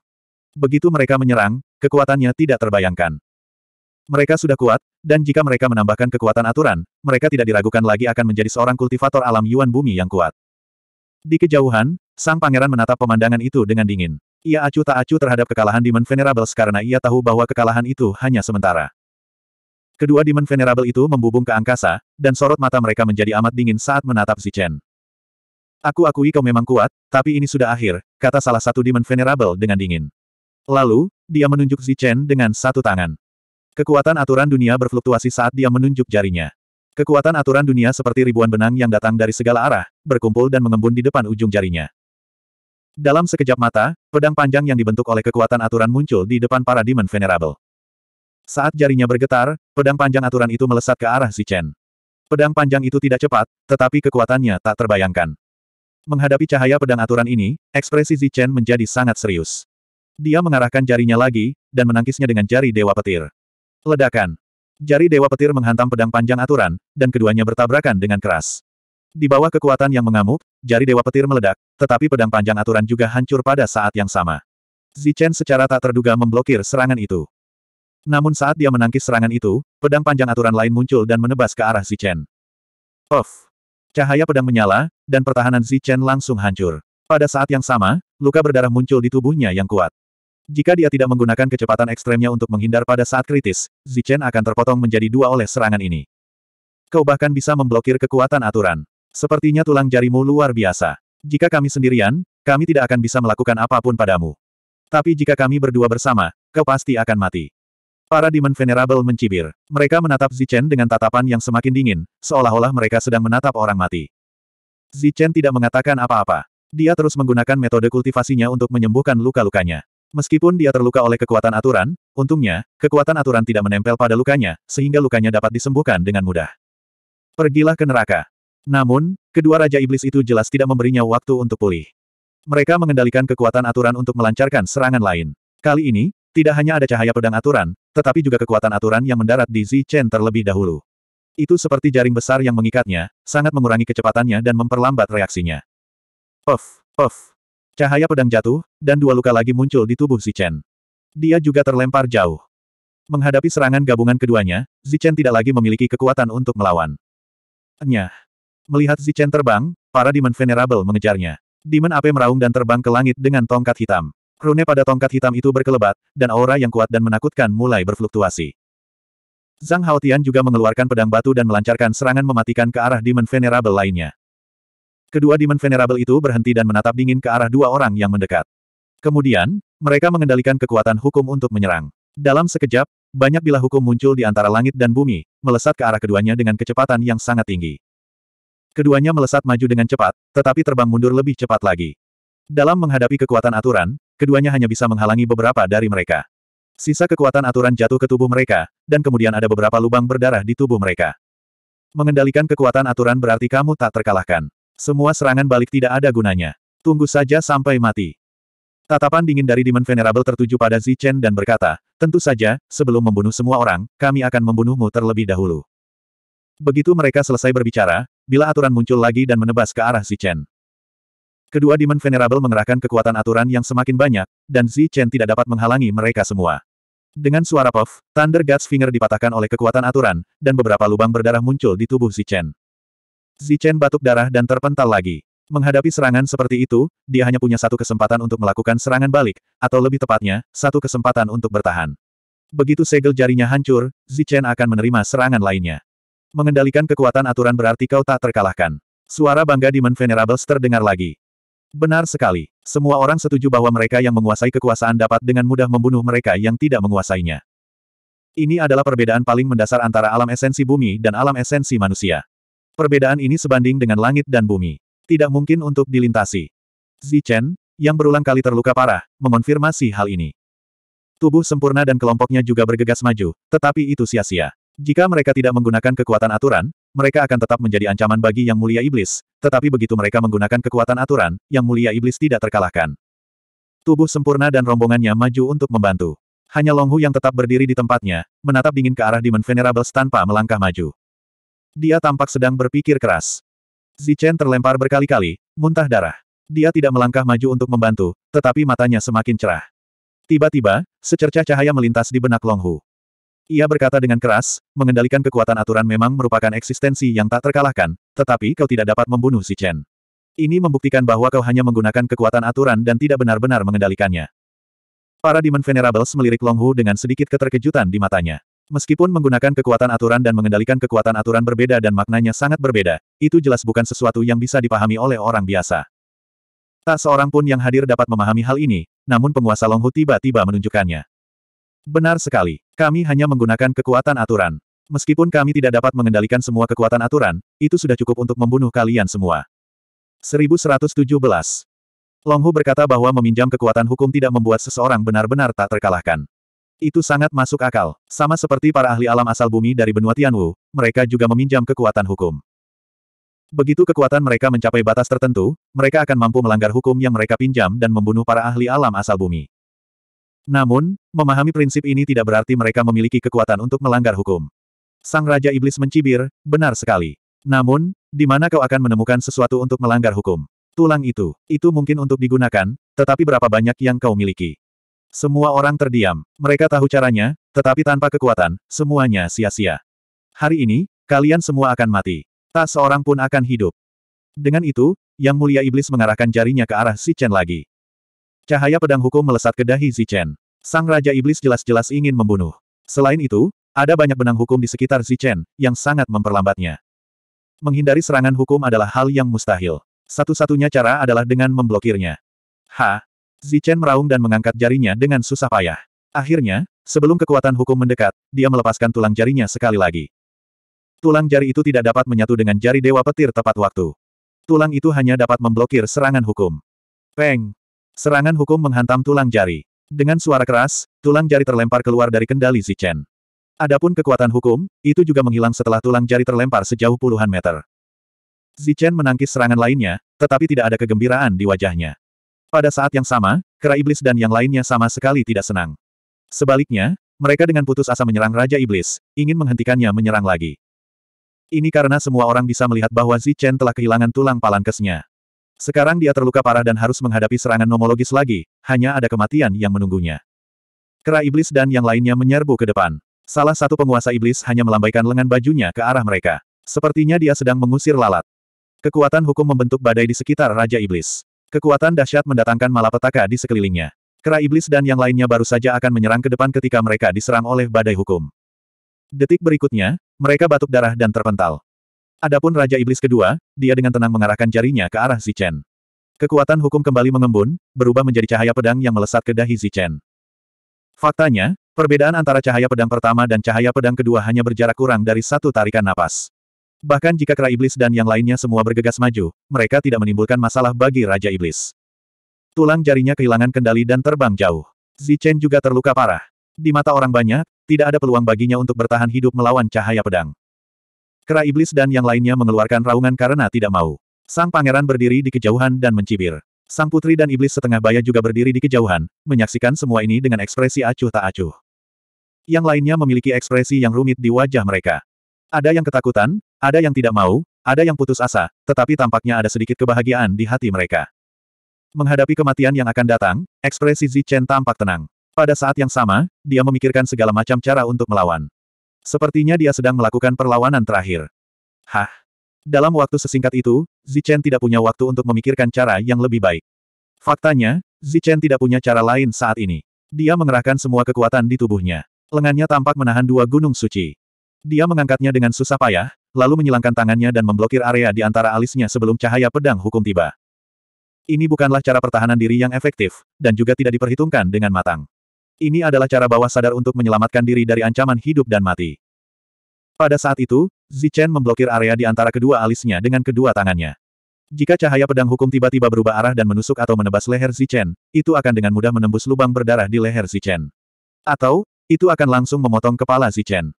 Speaker 1: Begitu mereka menyerang, kekuatannya tidak terbayangkan. Mereka sudah kuat, dan jika mereka menambahkan kekuatan aturan, mereka tidak diragukan lagi akan menjadi seorang kultivator alam Yuan Bumi yang kuat. Di kejauhan, sang pangeran menatap pemandangan itu dengan dingin. Ia acuh tak acuh terhadap kekalahan Demon venerable karena ia tahu bahwa kekalahan itu hanya sementara. Kedua Demon Venerable itu membubung ke angkasa, dan sorot mata mereka menjadi amat dingin saat menatap Zichen. Aku akui kau memang kuat, tapi ini sudah akhir, kata salah satu Demon Venerable dengan dingin. Lalu, dia menunjuk Zichen dengan satu tangan. Kekuatan aturan dunia berfluktuasi saat dia menunjuk jarinya. Kekuatan aturan dunia seperti ribuan benang yang datang dari segala arah, berkumpul dan mengembun di depan ujung jarinya. Dalam sekejap mata, pedang panjang yang dibentuk oleh kekuatan aturan muncul di depan para Demon Venerable. Saat jarinya bergetar, pedang panjang aturan itu melesat ke arah Zichen. Pedang panjang itu tidak cepat, tetapi kekuatannya tak terbayangkan. Menghadapi cahaya pedang aturan ini, ekspresi Zichen menjadi sangat serius. Dia mengarahkan jarinya lagi, dan menangkisnya dengan jari Dewa Petir. Ledakan. Jari Dewa Petir menghantam pedang panjang aturan, dan keduanya bertabrakan dengan keras. Di bawah kekuatan yang mengamuk, jari Dewa Petir meledak, tetapi pedang panjang aturan juga hancur pada saat yang sama. Zichen secara tak terduga memblokir serangan itu. Namun saat dia menangkis serangan itu, pedang panjang aturan lain muncul dan menebas ke arah Zichen. Of! Cahaya pedang menyala, dan pertahanan Zichen langsung hancur. Pada saat yang sama, luka berdarah muncul di tubuhnya yang kuat. Jika dia tidak menggunakan kecepatan ekstremnya untuk menghindar pada saat kritis, Zichen akan terpotong menjadi dua oleh serangan ini. Kau bahkan bisa memblokir kekuatan aturan. Sepertinya tulang jarimu luar biasa. Jika kami sendirian, kami tidak akan bisa melakukan apapun padamu. Tapi jika kami berdua bersama, kau pasti akan mati. Para Demon Venerable mencibir. Mereka menatap Zichen dengan tatapan yang semakin dingin, seolah-olah mereka sedang menatap orang mati. Zichen tidak mengatakan apa-apa. Dia terus menggunakan metode kultivasinya untuk menyembuhkan luka-lukanya. Meskipun dia terluka oleh kekuatan aturan, untungnya, kekuatan aturan tidak menempel pada lukanya, sehingga lukanya dapat disembuhkan dengan mudah. Pergilah ke neraka. Namun, kedua Raja Iblis itu jelas tidak memberinya waktu untuk pulih. Mereka mengendalikan kekuatan aturan untuk melancarkan serangan lain. Kali ini, tidak hanya ada cahaya pedang aturan, tetapi juga kekuatan aturan yang mendarat di Zi Chen terlebih dahulu. Itu seperti jaring besar yang mengikatnya, sangat mengurangi kecepatannya dan memperlambat reaksinya. Puff, puff, Cahaya pedang jatuh, dan dua luka lagi muncul di tubuh Zichen. Dia juga terlempar jauh. Menghadapi serangan gabungan keduanya, Zichen tidak lagi memiliki kekuatan untuk melawan. Nyah. Melihat Zichen terbang, para Demon Venerable mengejarnya. Demon Ape meraung dan terbang ke langit dengan tongkat hitam. Rune pada tongkat hitam itu berkelebat, dan aura yang kuat dan menakutkan mulai berfluktuasi. Zhang Haotian juga mengeluarkan pedang batu dan melancarkan serangan mematikan ke arah Demon Venerable lainnya. Kedua Demon Venerable itu berhenti dan menatap dingin ke arah dua orang yang mendekat. Kemudian, mereka mengendalikan kekuatan hukum untuk menyerang. Dalam sekejap, banyak bilah hukum muncul di antara langit dan bumi, melesat ke arah keduanya dengan kecepatan yang sangat tinggi. Keduanya melesat maju dengan cepat, tetapi terbang mundur lebih cepat lagi. Dalam menghadapi kekuatan aturan, keduanya hanya bisa menghalangi beberapa dari mereka. Sisa kekuatan aturan jatuh ke tubuh mereka, dan kemudian ada beberapa lubang berdarah di tubuh mereka. Mengendalikan kekuatan aturan berarti kamu tak terkalahkan. Semua serangan balik tidak ada gunanya. Tunggu saja sampai mati. Tatapan dingin dari Demon Venerable tertuju pada Zichen dan berkata, tentu saja, sebelum membunuh semua orang, kami akan membunuhmu terlebih dahulu. Begitu mereka selesai berbicara, bila aturan muncul lagi dan menebas ke arah Zichen. Kedua Demon Venerable mengerahkan kekuatan aturan yang semakin banyak, dan Zichen tidak dapat menghalangi mereka semua. Dengan suara puff, Thunder God's Finger dipatahkan oleh kekuatan aturan, dan beberapa lubang berdarah muncul di tubuh Zichen. Zichen batuk darah dan terpental lagi. Menghadapi serangan seperti itu, dia hanya punya satu kesempatan untuk melakukan serangan balik, atau lebih tepatnya, satu kesempatan untuk bertahan. Begitu segel jarinya hancur, Zichen akan menerima serangan lainnya. Mengendalikan kekuatan aturan berarti kau tak terkalahkan. Suara bangga Demon Venerables terdengar lagi. Benar sekali. Semua orang setuju bahwa mereka yang menguasai kekuasaan dapat dengan mudah membunuh mereka yang tidak menguasainya. Ini adalah perbedaan paling mendasar antara alam esensi bumi dan alam esensi manusia. Perbedaan ini sebanding dengan langit dan bumi. Tidak mungkin untuk dilintasi. Zichen, yang berulang kali terluka parah, mengonfirmasi hal ini. Tubuh sempurna dan kelompoknya juga bergegas maju, tetapi itu sia-sia. Jika mereka tidak menggunakan kekuatan aturan, mereka akan tetap menjadi ancaman bagi Yang Mulia Iblis, tetapi begitu mereka menggunakan kekuatan aturan, Yang Mulia Iblis tidak terkalahkan. Tubuh sempurna dan rombongannya maju untuk membantu. Hanya Longhu yang tetap berdiri di tempatnya, menatap dingin ke arah Demon Venerables tanpa melangkah maju. Dia tampak sedang berpikir keras. Zichen terlempar berkali-kali, muntah darah. Dia tidak melangkah maju untuk membantu, tetapi matanya semakin cerah. Tiba-tiba, secercah cahaya melintas di benak Longhu. Ia berkata dengan keras, mengendalikan kekuatan aturan memang merupakan eksistensi yang tak terkalahkan, tetapi kau tidak dapat membunuh Zichen. Ini membuktikan bahwa kau hanya menggunakan kekuatan aturan dan tidak benar-benar mengendalikannya. Para Demon Venerables melirik Longhu dengan sedikit keterkejutan di matanya. Meskipun menggunakan kekuatan aturan dan mengendalikan kekuatan aturan berbeda dan maknanya sangat berbeda, itu jelas bukan sesuatu yang bisa dipahami oleh orang biasa. Tak seorang pun yang hadir dapat memahami hal ini, namun penguasa Longhu tiba-tiba menunjukkannya. Benar sekali, kami hanya menggunakan kekuatan aturan. Meskipun kami tidak dapat mengendalikan semua kekuatan aturan, itu sudah cukup untuk membunuh kalian semua. 1117. Longhu berkata bahwa meminjam kekuatan hukum tidak membuat seseorang benar-benar tak terkalahkan. Itu sangat masuk akal. Sama seperti para ahli alam asal bumi dari benua Tianwu, mereka juga meminjam kekuatan hukum. Begitu kekuatan mereka mencapai batas tertentu, mereka akan mampu melanggar hukum yang mereka pinjam dan membunuh para ahli alam asal bumi. Namun, memahami prinsip ini tidak berarti mereka memiliki kekuatan untuk melanggar hukum. Sang Raja Iblis mencibir, benar sekali. Namun, di mana kau akan menemukan sesuatu untuk melanggar hukum? Tulang itu, itu mungkin untuk digunakan, tetapi berapa banyak yang kau miliki? Semua orang terdiam. Mereka tahu caranya, tetapi tanpa kekuatan, semuanya sia-sia. Hari ini, kalian semua akan mati. Tak seorang pun akan hidup. Dengan itu, Yang Mulia Iblis mengarahkan jarinya ke arah Zichen lagi. Cahaya pedang hukum melesat ke dahi Zichen. Sang Raja Iblis jelas-jelas ingin membunuh. Selain itu, ada banyak benang hukum di sekitar Zichen, yang sangat memperlambatnya. Menghindari serangan hukum adalah hal yang mustahil. Satu-satunya cara adalah dengan memblokirnya. Ha, Zichen meraung dan mengangkat jarinya dengan susah payah. Akhirnya, sebelum kekuatan hukum mendekat, dia melepaskan tulang jarinya sekali lagi. Tulang jari itu tidak dapat menyatu dengan jari Dewa Petir tepat waktu. Tulang itu hanya dapat memblokir serangan hukum. Peng! Serangan hukum menghantam tulang jari. Dengan suara keras, tulang jari terlempar keluar dari kendali Zichen. Adapun kekuatan hukum, itu juga menghilang setelah tulang jari terlempar sejauh puluhan meter. Zichen menangkis serangan lainnya, tetapi tidak ada kegembiraan di wajahnya. Pada saat yang sama, kera iblis dan yang lainnya sama sekali tidak senang. Sebaliknya, mereka dengan putus asa menyerang Raja Iblis, ingin menghentikannya menyerang lagi. Ini karena semua orang bisa melihat bahwa Chen telah kehilangan tulang palankesnya. Sekarang dia terluka parah dan harus menghadapi serangan nomologis lagi, hanya ada kematian yang menunggunya. Kera iblis dan yang lainnya menyerbu ke depan. Salah satu penguasa iblis hanya melambaikan lengan bajunya ke arah mereka. Sepertinya dia sedang mengusir lalat. Kekuatan hukum membentuk badai di sekitar Raja Iblis. Kekuatan dahsyat mendatangkan malapetaka di sekelilingnya. Kera iblis dan yang lainnya baru saja akan menyerang ke depan ketika mereka diserang oleh badai hukum. Detik berikutnya, mereka batuk darah dan terpental. Adapun Raja Iblis kedua, dia dengan tenang mengarahkan jarinya ke arah Zichen. Kekuatan hukum kembali mengembun, berubah menjadi cahaya pedang yang melesat ke dahi Zichen. Faktanya, perbedaan antara cahaya pedang pertama dan cahaya pedang kedua hanya berjarak kurang dari satu tarikan napas. Bahkan jika kera iblis dan yang lainnya semua bergegas maju, mereka tidak menimbulkan masalah bagi Raja Iblis. Tulang jarinya kehilangan kendali dan terbang jauh. Zichen juga terluka parah. Di mata orang banyak, tidak ada peluang baginya untuk bertahan hidup melawan cahaya pedang. Kera iblis dan yang lainnya mengeluarkan raungan karena tidak mau. Sang pangeran berdiri di kejauhan dan mencibir. Sang putri dan iblis setengah baya juga berdiri di kejauhan, menyaksikan semua ini dengan ekspresi acuh tak acuh. Yang lainnya memiliki ekspresi yang rumit di wajah mereka. Ada yang ketakutan, ada yang tidak mau, ada yang putus asa, tetapi tampaknya ada sedikit kebahagiaan di hati mereka. Menghadapi kematian yang akan datang, ekspresi Zichen tampak tenang. Pada saat yang sama, dia memikirkan segala macam cara untuk melawan. Sepertinya dia sedang melakukan perlawanan terakhir. Hah? Dalam waktu sesingkat itu, Zichen tidak punya waktu untuk memikirkan cara yang lebih baik. Faktanya, Zichen tidak punya cara lain saat ini. Dia mengerahkan semua kekuatan di tubuhnya. Lengannya tampak menahan dua gunung suci. Dia mengangkatnya dengan susah payah, lalu menyilangkan tangannya dan memblokir area di antara alisnya sebelum cahaya pedang hukum tiba. Ini bukanlah cara pertahanan diri yang efektif, dan juga tidak diperhitungkan dengan matang. Ini adalah cara bawah sadar untuk menyelamatkan diri dari ancaman hidup dan mati. Pada saat itu, Zichen memblokir area di antara kedua alisnya dengan kedua tangannya. Jika cahaya pedang hukum tiba-tiba berubah arah dan menusuk atau menebas leher Zichen, itu akan dengan mudah menembus lubang berdarah di leher Zichen. Atau, itu akan langsung memotong kepala Zichen.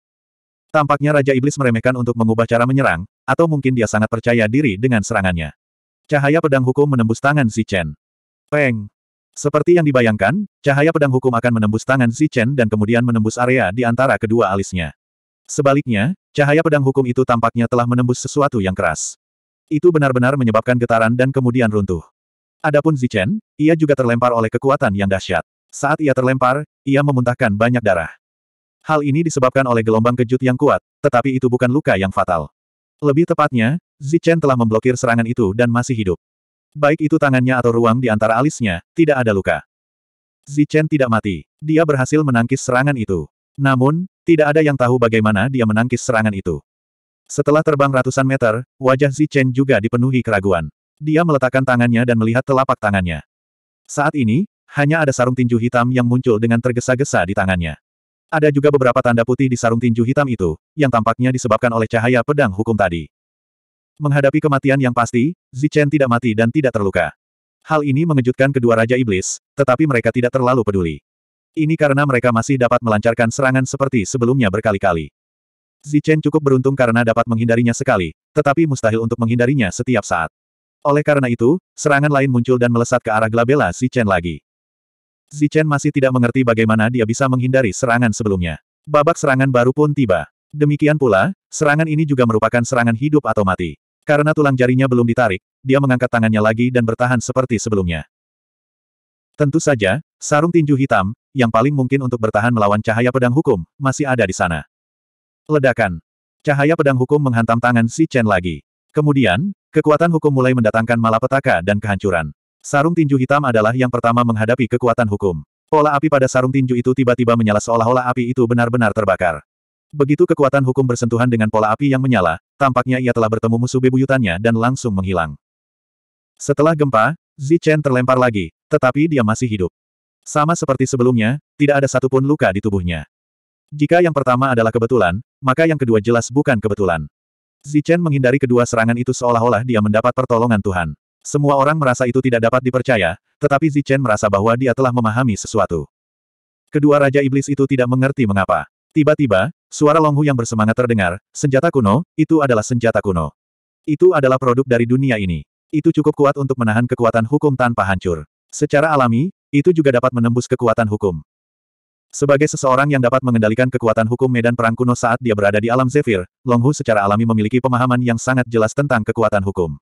Speaker 1: Tampaknya Raja Iblis meremehkan untuk mengubah cara menyerang, atau mungkin dia sangat percaya diri dengan serangannya. Cahaya pedang hukum menembus tangan Si Chen. Peng! Seperti yang dibayangkan, cahaya pedang hukum akan menembus tangan Si Chen dan kemudian menembus area di antara kedua alisnya. Sebaliknya, cahaya pedang hukum itu tampaknya telah menembus sesuatu yang keras. Itu benar-benar menyebabkan getaran dan kemudian runtuh. Adapun Zichen, ia juga terlempar oleh kekuatan yang dahsyat. Saat ia terlempar, ia memuntahkan banyak darah. Hal ini disebabkan oleh gelombang kejut yang kuat, tetapi itu bukan luka yang fatal. Lebih tepatnya, Zichen telah memblokir serangan itu dan masih hidup. Baik itu tangannya atau ruang di antara alisnya, tidak ada luka. Zichen tidak mati. Dia berhasil menangkis serangan itu. Namun, tidak ada yang tahu bagaimana dia menangkis serangan itu. Setelah terbang ratusan meter, wajah Zichen juga dipenuhi keraguan. Dia meletakkan tangannya dan melihat telapak tangannya. Saat ini, hanya ada sarung tinju hitam yang muncul dengan tergesa-gesa di tangannya. Ada juga beberapa tanda putih di sarung tinju hitam itu, yang tampaknya disebabkan oleh cahaya pedang hukum tadi. Menghadapi kematian yang pasti, Zichen tidak mati dan tidak terluka. Hal ini mengejutkan kedua Raja Iblis, tetapi mereka tidak terlalu peduli. Ini karena mereka masih dapat melancarkan serangan seperti sebelumnya berkali-kali. Zichen cukup beruntung karena dapat menghindarinya sekali, tetapi mustahil untuk menghindarinya setiap saat. Oleh karena itu, serangan lain muncul dan melesat ke arah Glabella Zichen lagi. Zichen masih tidak mengerti bagaimana dia bisa menghindari serangan sebelumnya. Babak serangan baru pun tiba. Demikian pula, serangan ini juga merupakan serangan hidup atau mati. Karena tulang jarinya belum ditarik, dia mengangkat tangannya lagi dan bertahan seperti sebelumnya. Tentu saja, sarung tinju hitam, yang paling mungkin untuk bertahan melawan cahaya pedang hukum, masih ada di sana. Ledakan. Cahaya pedang hukum menghantam tangan Si Chen lagi. Kemudian, kekuatan hukum mulai mendatangkan malapetaka dan kehancuran. Sarung tinju hitam adalah yang pertama menghadapi kekuatan hukum. Pola api pada sarung tinju itu tiba-tiba menyala seolah-olah api itu benar-benar terbakar. Begitu kekuatan hukum bersentuhan dengan pola api yang menyala, tampaknya ia telah bertemu musuh bebuyutannya dan langsung menghilang. Setelah gempa, Zichen terlempar lagi, tetapi dia masih hidup. Sama seperti sebelumnya, tidak ada satupun luka di tubuhnya. Jika yang pertama adalah kebetulan, maka yang kedua jelas bukan kebetulan. Zichen menghindari kedua serangan itu seolah-olah dia mendapat pertolongan Tuhan. Semua orang merasa itu tidak dapat dipercaya, tetapi Zichen merasa bahwa dia telah memahami sesuatu. Kedua Raja Iblis itu tidak mengerti mengapa. Tiba-tiba, suara Longhu yang bersemangat terdengar, senjata kuno, itu adalah senjata kuno. Itu adalah produk dari dunia ini. Itu cukup kuat untuk menahan kekuatan hukum tanpa hancur. Secara alami, itu juga dapat menembus kekuatan hukum. Sebagai seseorang yang dapat mengendalikan kekuatan hukum medan perang kuno saat dia berada di alam Zephyr, Longhu secara alami memiliki pemahaman yang sangat jelas tentang kekuatan hukum.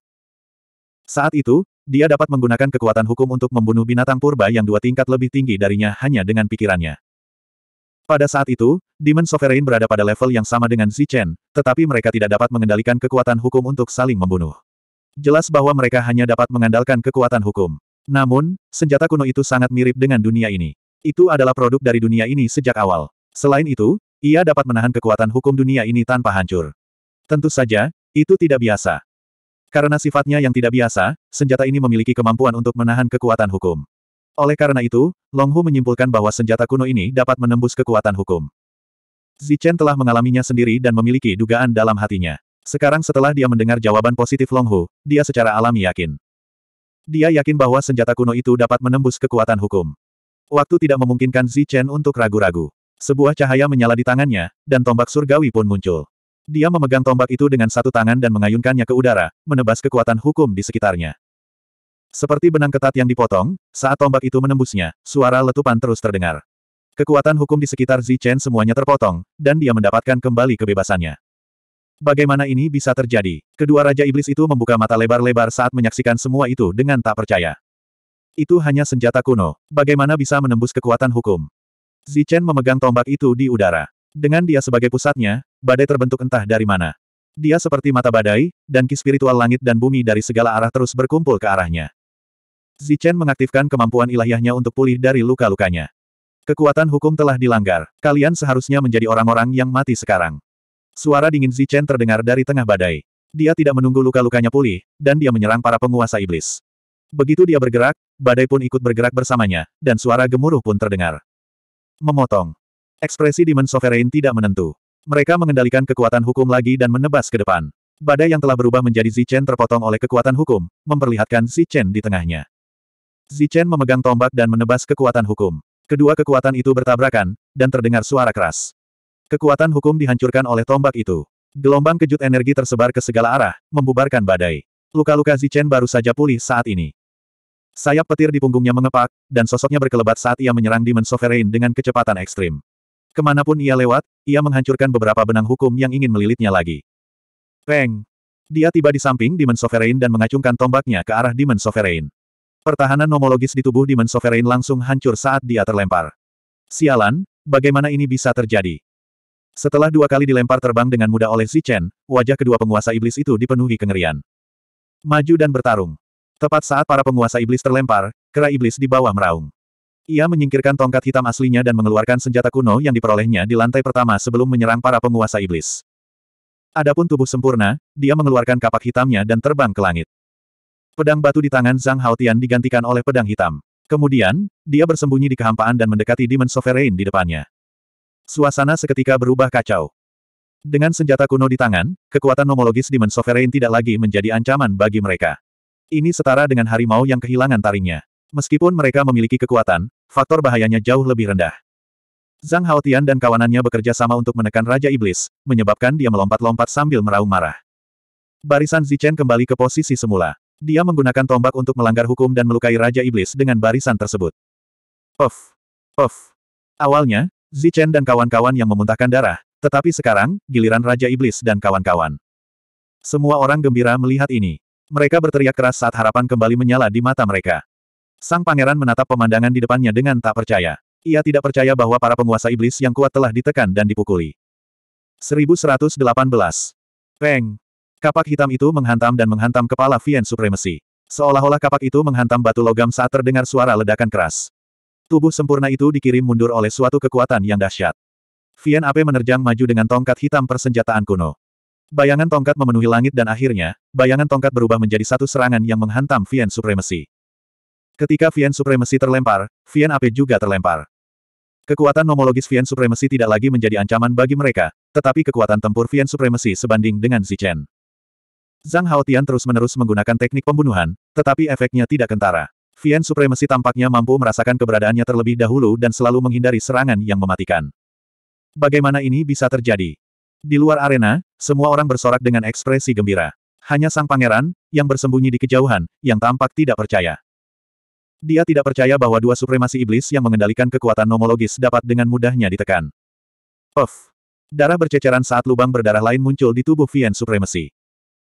Speaker 1: Saat itu, dia dapat menggunakan kekuatan hukum untuk membunuh binatang purba yang dua tingkat lebih tinggi darinya hanya dengan pikirannya. Pada saat itu, Demon Sovereign berada pada level yang sama dengan Zichen, tetapi mereka tidak dapat mengendalikan kekuatan hukum untuk saling membunuh. Jelas bahwa mereka hanya dapat mengandalkan kekuatan hukum. Namun, senjata kuno itu sangat mirip dengan dunia ini. Itu adalah produk dari dunia ini sejak awal. Selain itu, ia dapat menahan kekuatan hukum dunia ini tanpa hancur. Tentu saja, itu tidak biasa. Karena sifatnya yang tidak biasa, senjata ini memiliki kemampuan untuk menahan kekuatan hukum. Oleh karena itu, Long Hu menyimpulkan bahwa senjata kuno ini dapat menembus kekuatan hukum. Zichen telah mengalaminya sendiri dan memiliki dugaan dalam hatinya. Sekarang setelah dia mendengar jawaban positif Long Hu, dia secara alami yakin. Dia yakin bahwa senjata kuno itu dapat menembus kekuatan hukum. Waktu tidak memungkinkan Zichen untuk ragu-ragu. Sebuah cahaya menyala di tangannya, dan tombak surgawi pun muncul. Dia memegang tombak itu dengan satu tangan dan mengayunkannya ke udara, menebas kekuatan hukum di sekitarnya. Seperti benang ketat yang dipotong, saat tombak itu menembusnya, suara letupan terus terdengar. Kekuatan hukum di sekitar Zichen semuanya terpotong, dan dia mendapatkan kembali kebebasannya. Bagaimana ini bisa terjadi? Kedua Raja Iblis itu membuka mata lebar-lebar saat menyaksikan semua itu dengan tak percaya. Itu hanya senjata kuno. Bagaimana bisa menembus kekuatan hukum? Zichen memegang tombak itu di udara. Dengan dia sebagai pusatnya, badai terbentuk entah dari mana. Dia seperti mata badai, dan ki spiritual langit dan bumi dari segala arah terus berkumpul ke arahnya. Zichen mengaktifkan kemampuan ilahiyahnya untuk pulih dari luka-lukanya. Kekuatan hukum telah dilanggar. Kalian seharusnya menjadi orang-orang yang mati sekarang. Suara dingin Zichen terdengar dari tengah badai. Dia tidak menunggu luka-lukanya pulih, dan dia menyerang para penguasa iblis. Begitu dia bergerak, badai pun ikut bergerak bersamanya, dan suara gemuruh pun terdengar. Memotong. Ekspresi Demon Sovereign tidak menentu. Mereka mengendalikan kekuatan hukum lagi dan menebas ke depan. Badai yang telah berubah menjadi Zichen terpotong oleh kekuatan hukum, memperlihatkan Zichen di tengahnya. Zichen memegang tombak dan menebas kekuatan hukum. Kedua kekuatan itu bertabrakan, dan terdengar suara keras. Kekuatan hukum dihancurkan oleh tombak itu. Gelombang kejut energi tersebar ke segala arah, membubarkan badai. Luka-luka Zichen baru saja pulih saat ini. Sayap petir di punggungnya mengepak, dan sosoknya berkelebat saat ia menyerang Demon Sovereign dengan kecepatan ekstrim. Kemanapun ia lewat, ia menghancurkan beberapa benang hukum yang ingin melilitnya lagi. Peng! Dia tiba di samping Demon Sovereign dan mengacungkan tombaknya ke arah Demon Sovereign. Pertahanan nomologis di tubuh Demon Sovereign langsung hancur saat dia terlempar. Sialan, bagaimana ini bisa terjadi? Setelah dua kali dilempar terbang dengan mudah oleh Chen, wajah kedua penguasa iblis itu dipenuhi kengerian. Maju dan bertarung. Tepat saat para penguasa iblis terlempar, kera iblis di bawah meraung. Ia menyingkirkan tongkat hitam aslinya dan mengeluarkan senjata kuno yang diperolehnya di lantai pertama sebelum menyerang para penguasa iblis. Adapun tubuh sempurna, dia mengeluarkan kapak hitamnya dan terbang ke langit. Pedang batu di tangan Zhang Haotian digantikan oleh pedang hitam. Kemudian, dia bersembunyi di kehampaan dan mendekati Demon Sovereign di depannya. Suasana seketika berubah kacau. Dengan senjata kuno di tangan, kekuatan nomologis Demon Sovereign tidak lagi menjadi ancaman bagi mereka. Ini setara dengan harimau yang kehilangan taringnya. Meskipun mereka memiliki kekuatan, faktor bahayanya jauh lebih rendah. Zhang Haotian dan kawanannya bekerja sama untuk menekan Raja Iblis, menyebabkan dia melompat-lompat sambil meraung marah. Barisan Zichen kembali ke posisi semula. Dia menggunakan tombak untuk melanggar hukum dan melukai Raja Iblis dengan barisan tersebut. Puff! Puff! Awalnya, Zichen dan kawan-kawan yang memuntahkan darah, tetapi sekarang, giliran Raja Iblis dan kawan-kawan. Semua orang gembira melihat ini. Mereka berteriak keras saat harapan kembali menyala di mata mereka. Sang pangeran menatap pemandangan di depannya dengan tak percaya. Ia tidak percaya bahwa para penguasa iblis yang kuat telah ditekan dan dipukuli. 1118. Peng. Kapak hitam itu menghantam dan menghantam kepala Vian Supremacy. Seolah-olah kapak itu menghantam batu logam saat terdengar suara ledakan keras. Tubuh sempurna itu dikirim mundur oleh suatu kekuatan yang dahsyat. Vian Ape menerjang maju dengan tongkat hitam persenjataan kuno. Bayangan tongkat memenuhi langit dan akhirnya, bayangan tongkat berubah menjadi satu serangan yang menghantam Vian Supremacy. Ketika Vian Supremasi terlempar, Vian AP juga terlempar. Kekuatan nomologis Vian Supremasi tidak lagi menjadi ancaman bagi mereka, tetapi kekuatan tempur Vian Supremasi sebanding dengan Zichen. Zhang Haotian terus-menerus menggunakan teknik pembunuhan, tetapi efeknya tidak kentara. Vian Supremasi tampaknya mampu merasakan keberadaannya terlebih dahulu dan selalu menghindari serangan yang mematikan. Bagaimana ini bisa terjadi? Di luar arena, semua orang bersorak dengan ekspresi gembira. Hanya sang pangeran, yang bersembunyi di kejauhan, yang tampak tidak percaya. Dia tidak percaya bahwa dua supremasi iblis yang mengendalikan kekuatan nomologis dapat dengan mudahnya ditekan. Puff. Darah berceceran saat lubang berdarah lain muncul di tubuh Vian Supremasi.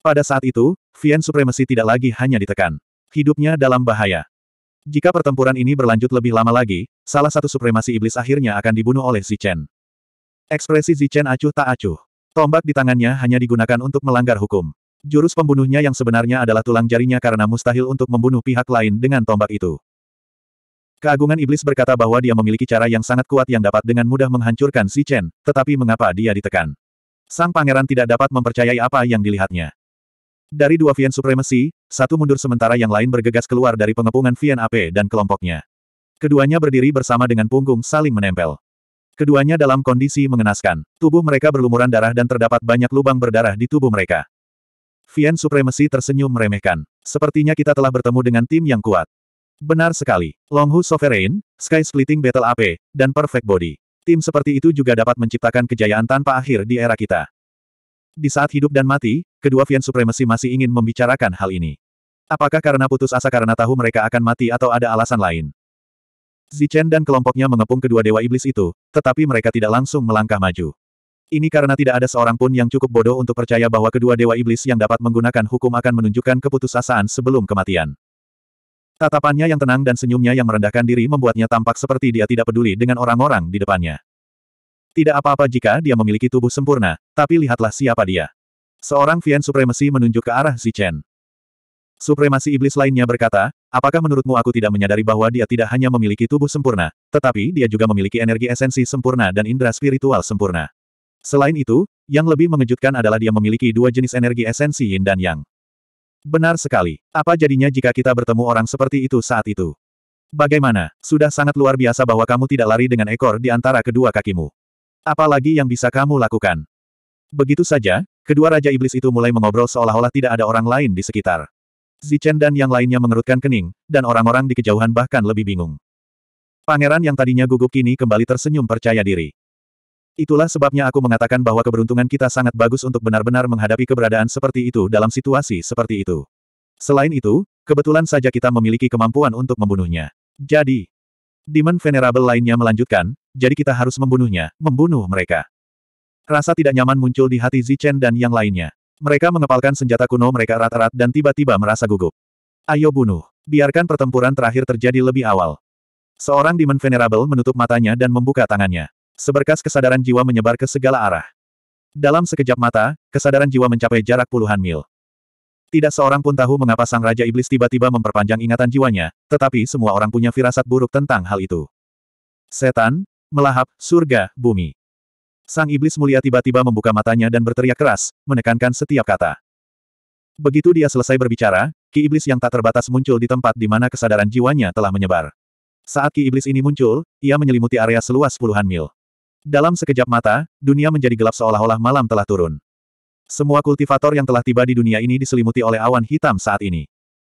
Speaker 1: Pada saat itu, Vian Supremasi tidak lagi hanya ditekan. Hidupnya dalam bahaya. Jika pertempuran ini berlanjut lebih lama lagi, salah satu supremasi iblis akhirnya akan dibunuh oleh Zichen. Ekspresi Zichen acuh tak acuh. Tombak di tangannya hanya digunakan untuk melanggar hukum. Jurus pembunuhnya yang sebenarnya adalah tulang jarinya karena mustahil untuk membunuh pihak lain dengan tombak itu. Keagungan iblis berkata bahwa dia memiliki cara yang sangat kuat yang dapat dengan mudah menghancurkan si Chen, tetapi mengapa dia ditekan? Sang pangeran tidak dapat mempercayai apa yang dilihatnya. Dari dua Vian Supremacy, satu mundur sementara yang lain bergegas keluar dari pengepungan Vian AP dan kelompoknya. Keduanya berdiri bersama dengan punggung saling menempel. Keduanya dalam kondisi mengenaskan. Tubuh mereka berlumuran darah dan terdapat banyak lubang berdarah di tubuh mereka. Vian Supremacy tersenyum meremehkan. Sepertinya kita telah bertemu dengan tim yang kuat. Benar sekali. Longhu Sovereign, Sky Splitting Battle AP, dan Perfect Body. Tim seperti itu juga dapat menciptakan kejayaan tanpa akhir di era kita. Di saat hidup dan mati, kedua Vian Supremacy masih ingin membicarakan hal ini. Apakah karena putus asa karena tahu mereka akan mati atau ada alasan lain? Zichen dan kelompoknya mengepung kedua dewa iblis itu, tetapi mereka tidak langsung melangkah maju. Ini karena tidak ada seorang pun yang cukup bodoh untuk percaya bahwa kedua dewa iblis yang dapat menggunakan hukum akan menunjukkan keputusasaan sebelum kematian. Tatapannya yang tenang dan senyumnya yang merendahkan diri membuatnya tampak seperti dia tidak peduli dengan orang-orang di depannya. Tidak apa-apa jika dia memiliki tubuh sempurna, tapi lihatlah siapa dia. Seorang Vian Supremasi menunjuk ke arah Zichen. Supremasi iblis lainnya berkata, apakah menurutmu aku tidak menyadari bahwa dia tidak hanya memiliki tubuh sempurna, tetapi dia juga memiliki energi esensi sempurna dan indera spiritual sempurna. Selain itu, yang lebih mengejutkan adalah dia memiliki dua jenis energi esensi yin dan yang. Benar sekali. Apa jadinya jika kita bertemu orang seperti itu saat itu? Bagaimana, sudah sangat luar biasa bahwa kamu tidak lari dengan ekor di antara kedua kakimu. Apalagi yang bisa kamu lakukan? Begitu saja, kedua Raja Iblis itu mulai mengobrol seolah-olah tidak ada orang lain di sekitar. Zichen dan yang lainnya mengerutkan kening, dan orang-orang di kejauhan bahkan lebih bingung. Pangeran yang tadinya gugup kini kembali tersenyum percaya diri. Itulah sebabnya aku mengatakan bahwa keberuntungan kita sangat bagus untuk benar-benar menghadapi keberadaan seperti itu dalam situasi seperti itu. Selain itu, kebetulan saja kita memiliki kemampuan untuk membunuhnya. Jadi, Demon Venerable lainnya melanjutkan, jadi kita harus membunuhnya, membunuh mereka. Rasa tidak nyaman muncul di hati Zichen dan yang lainnya. Mereka mengepalkan senjata kuno mereka erat-erat dan tiba-tiba merasa gugup. Ayo bunuh. Biarkan pertempuran terakhir terjadi lebih awal. Seorang Demon Venerable menutup matanya dan membuka tangannya. Seberkas kesadaran jiwa menyebar ke segala arah. Dalam sekejap mata, kesadaran jiwa mencapai jarak puluhan mil. Tidak seorang pun tahu mengapa sang Raja Iblis tiba-tiba memperpanjang ingatan jiwanya, tetapi semua orang punya firasat buruk tentang hal itu. Setan, melahap, surga, bumi. Sang Iblis mulia tiba-tiba membuka matanya dan berteriak keras, menekankan setiap kata. Begitu dia selesai berbicara, Ki Iblis yang tak terbatas muncul di tempat di mana kesadaran jiwanya telah menyebar. Saat Ki Iblis ini muncul, ia menyelimuti area seluas puluhan mil. Dalam sekejap mata, dunia menjadi gelap seolah-olah malam telah turun. Semua kultivator yang telah tiba di dunia ini diselimuti oleh awan hitam saat ini.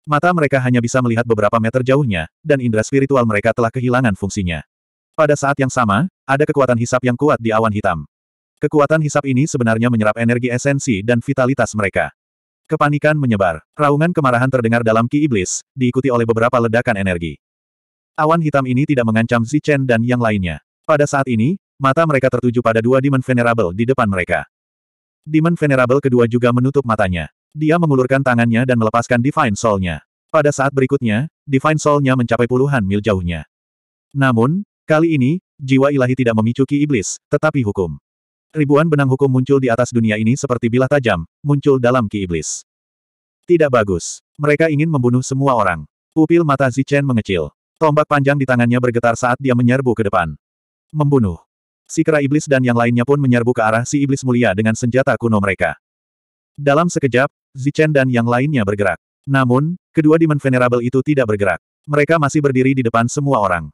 Speaker 1: Mata mereka hanya bisa melihat beberapa meter jauhnya, dan indera spiritual mereka telah kehilangan fungsinya. Pada saat yang sama, ada kekuatan hisap yang kuat di awan hitam. Kekuatan hisap ini sebenarnya menyerap energi esensi dan vitalitas mereka. Kepanikan menyebar. Raungan kemarahan terdengar dalam ki iblis, diikuti oleh beberapa ledakan energi. Awan hitam ini tidak mengancam Zichen dan yang lainnya. Pada saat ini, Mata mereka tertuju pada dua Demon Venerable di depan mereka. Demon Venerable kedua juga menutup matanya. Dia mengulurkan tangannya dan melepaskan Divine Soul-nya. Pada saat berikutnya, Divine Soul-nya mencapai puluhan mil jauhnya. Namun, kali ini, jiwa ilahi tidak memicu ki iblis, tetapi hukum. Ribuan benang hukum muncul di atas dunia ini seperti bilah tajam, muncul dalam ki iblis. Tidak bagus. Mereka ingin membunuh semua orang. Pupil mata Zichen mengecil. Tombak panjang di tangannya bergetar saat dia menyerbu ke depan. Membunuh. Si kera iblis dan yang lainnya pun menyerbu ke arah si iblis mulia dengan senjata kuno mereka. Dalam sekejap, Zichen dan yang lainnya bergerak. Namun, kedua Demon Venerable itu tidak bergerak. Mereka masih berdiri di depan semua orang.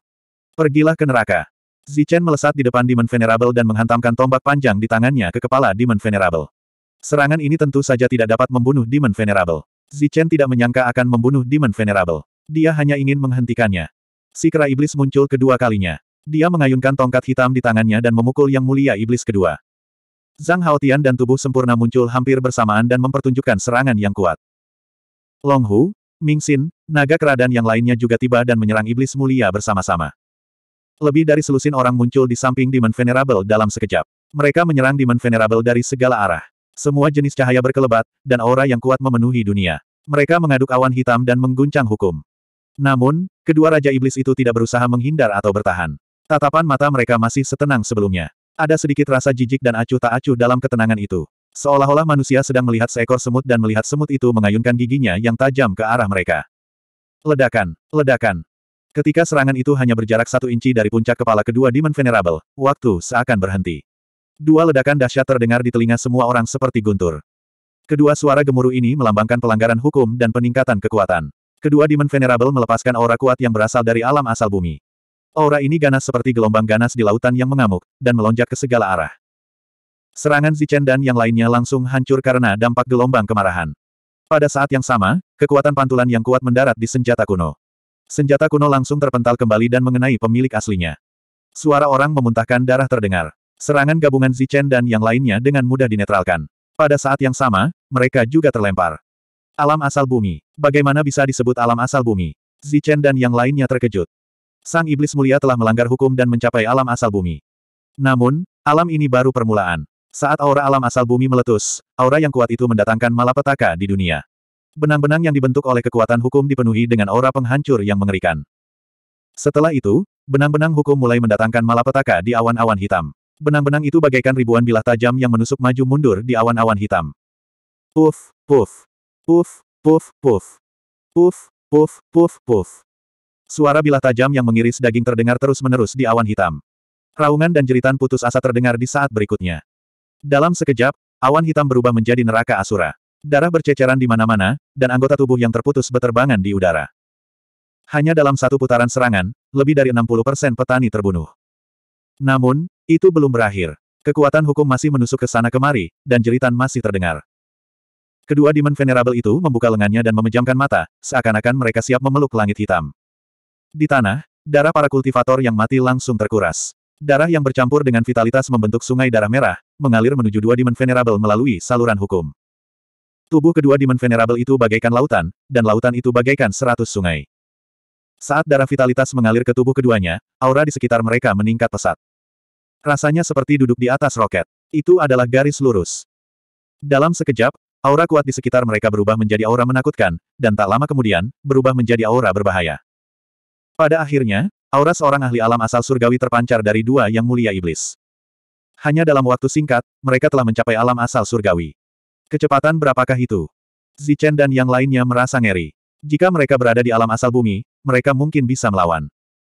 Speaker 1: Pergilah ke neraka. Zichen melesat di depan Demon Venerable dan menghantamkan tombak panjang di tangannya ke kepala Demon Venerable. Serangan ini tentu saja tidak dapat membunuh Demon Venerable. Zichen tidak menyangka akan membunuh Demon Venerable. Dia hanya ingin menghentikannya. Si kera iblis muncul kedua kalinya. Dia mengayunkan tongkat hitam di tangannya dan memukul yang mulia iblis kedua. Zhang Haotian dan tubuh sempurna muncul hampir bersamaan dan mempertunjukkan serangan yang kuat. Long Hu, Ming Xin, naga kera yang lainnya juga tiba dan menyerang iblis mulia bersama-sama. Lebih dari selusin orang muncul di samping Demon Venerable dalam sekejap. Mereka menyerang Demon Venerable dari segala arah. Semua jenis cahaya berkelebat, dan aura yang kuat memenuhi dunia. Mereka mengaduk awan hitam dan mengguncang hukum. Namun, kedua Raja Iblis itu tidak berusaha menghindar atau bertahan. Tatapan mata mereka masih setenang sebelumnya. Ada sedikit rasa jijik dan acuh tak acuh dalam ketenangan itu. Seolah-olah manusia sedang melihat seekor semut dan melihat semut itu mengayunkan giginya yang tajam ke arah mereka. Ledakan, ledakan. Ketika serangan itu hanya berjarak satu inci dari puncak kepala kedua Demon Venerable, waktu seakan berhenti. Dua ledakan dahsyat terdengar di telinga semua orang seperti guntur. Kedua suara gemuruh ini melambangkan pelanggaran hukum dan peningkatan kekuatan. Kedua Demon Venerable melepaskan aura kuat yang berasal dari alam asal bumi. Aura ini ganas seperti gelombang ganas di lautan yang mengamuk, dan melonjak ke segala arah. Serangan Zichen dan yang lainnya langsung hancur karena dampak gelombang kemarahan. Pada saat yang sama, kekuatan pantulan yang kuat mendarat di senjata kuno. Senjata kuno langsung terpental kembali dan mengenai pemilik aslinya. Suara orang memuntahkan darah terdengar. Serangan gabungan Zichen dan yang lainnya dengan mudah dinetralkan. Pada saat yang sama, mereka juga terlempar. Alam asal bumi. Bagaimana bisa disebut alam asal bumi? Zichen dan yang lainnya terkejut. Sang iblis mulia telah melanggar hukum dan mencapai alam asal bumi. Namun, alam ini baru permulaan. Saat aura alam asal bumi meletus, aura yang kuat itu mendatangkan malapetaka di dunia. Benang-benang yang dibentuk oleh kekuatan hukum dipenuhi dengan aura penghancur yang mengerikan. Setelah itu, benang-benang hukum mulai mendatangkan malapetaka di awan-awan hitam. Benang-benang itu bagaikan ribuan bilah tajam yang menusuk maju mundur di awan-awan hitam. Puf, puf, puf, puf, puf, puf, puf, puf, puf, Suara bilah tajam yang mengiris daging terdengar terus-menerus di awan hitam. Raungan dan jeritan putus asa terdengar di saat berikutnya. Dalam sekejap, awan hitam berubah menjadi neraka asura. Darah berceceran di mana-mana, dan anggota tubuh yang terputus beterbangan di udara. Hanya dalam satu putaran serangan, lebih dari 60% petani terbunuh. Namun, itu belum berakhir. Kekuatan hukum masih menusuk ke sana kemari, dan jeritan masih terdengar. Kedua Demon Venerable itu membuka lengannya dan memejamkan mata, seakan-akan mereka siap memeluk langit hitam. Di tanah, darah para kultivator yang mati langsung terkuras. Darah yang bercampur dengan vitalitas membentuk sungai darah merah, mengalir menuju dua dimen venerable melalui saluran hukum. Tubuh kedua dimen venerable itu bagaikan lautan, dan lautan itu bagaikan seratus sungai. Saat darah vitalitas mengalir ke tubuh keduanya, aura di sekitar mereka meningkat pesat. Rasanya seperti duduk di atas roket. Itu adalah garis lurus. Dalam sekejap, aura kuat di sekitar mereka berubah menjadi aura menakutkan, dan tak lama kemudian, berubah menjadi aura berbahaya. Pada akhirnya, aura seorang ahli alam asal surgawi terpancar dari dua yang mulia iblis. Hanya dalam waktu singkat, mereka telah mencapai alam asal surgawi. Kecepatan berapakah itu? Zichen dan yang lainnya merasa ngeri. Jika mereka berada di alam asal bumi, mereka mungkin bisa melawan.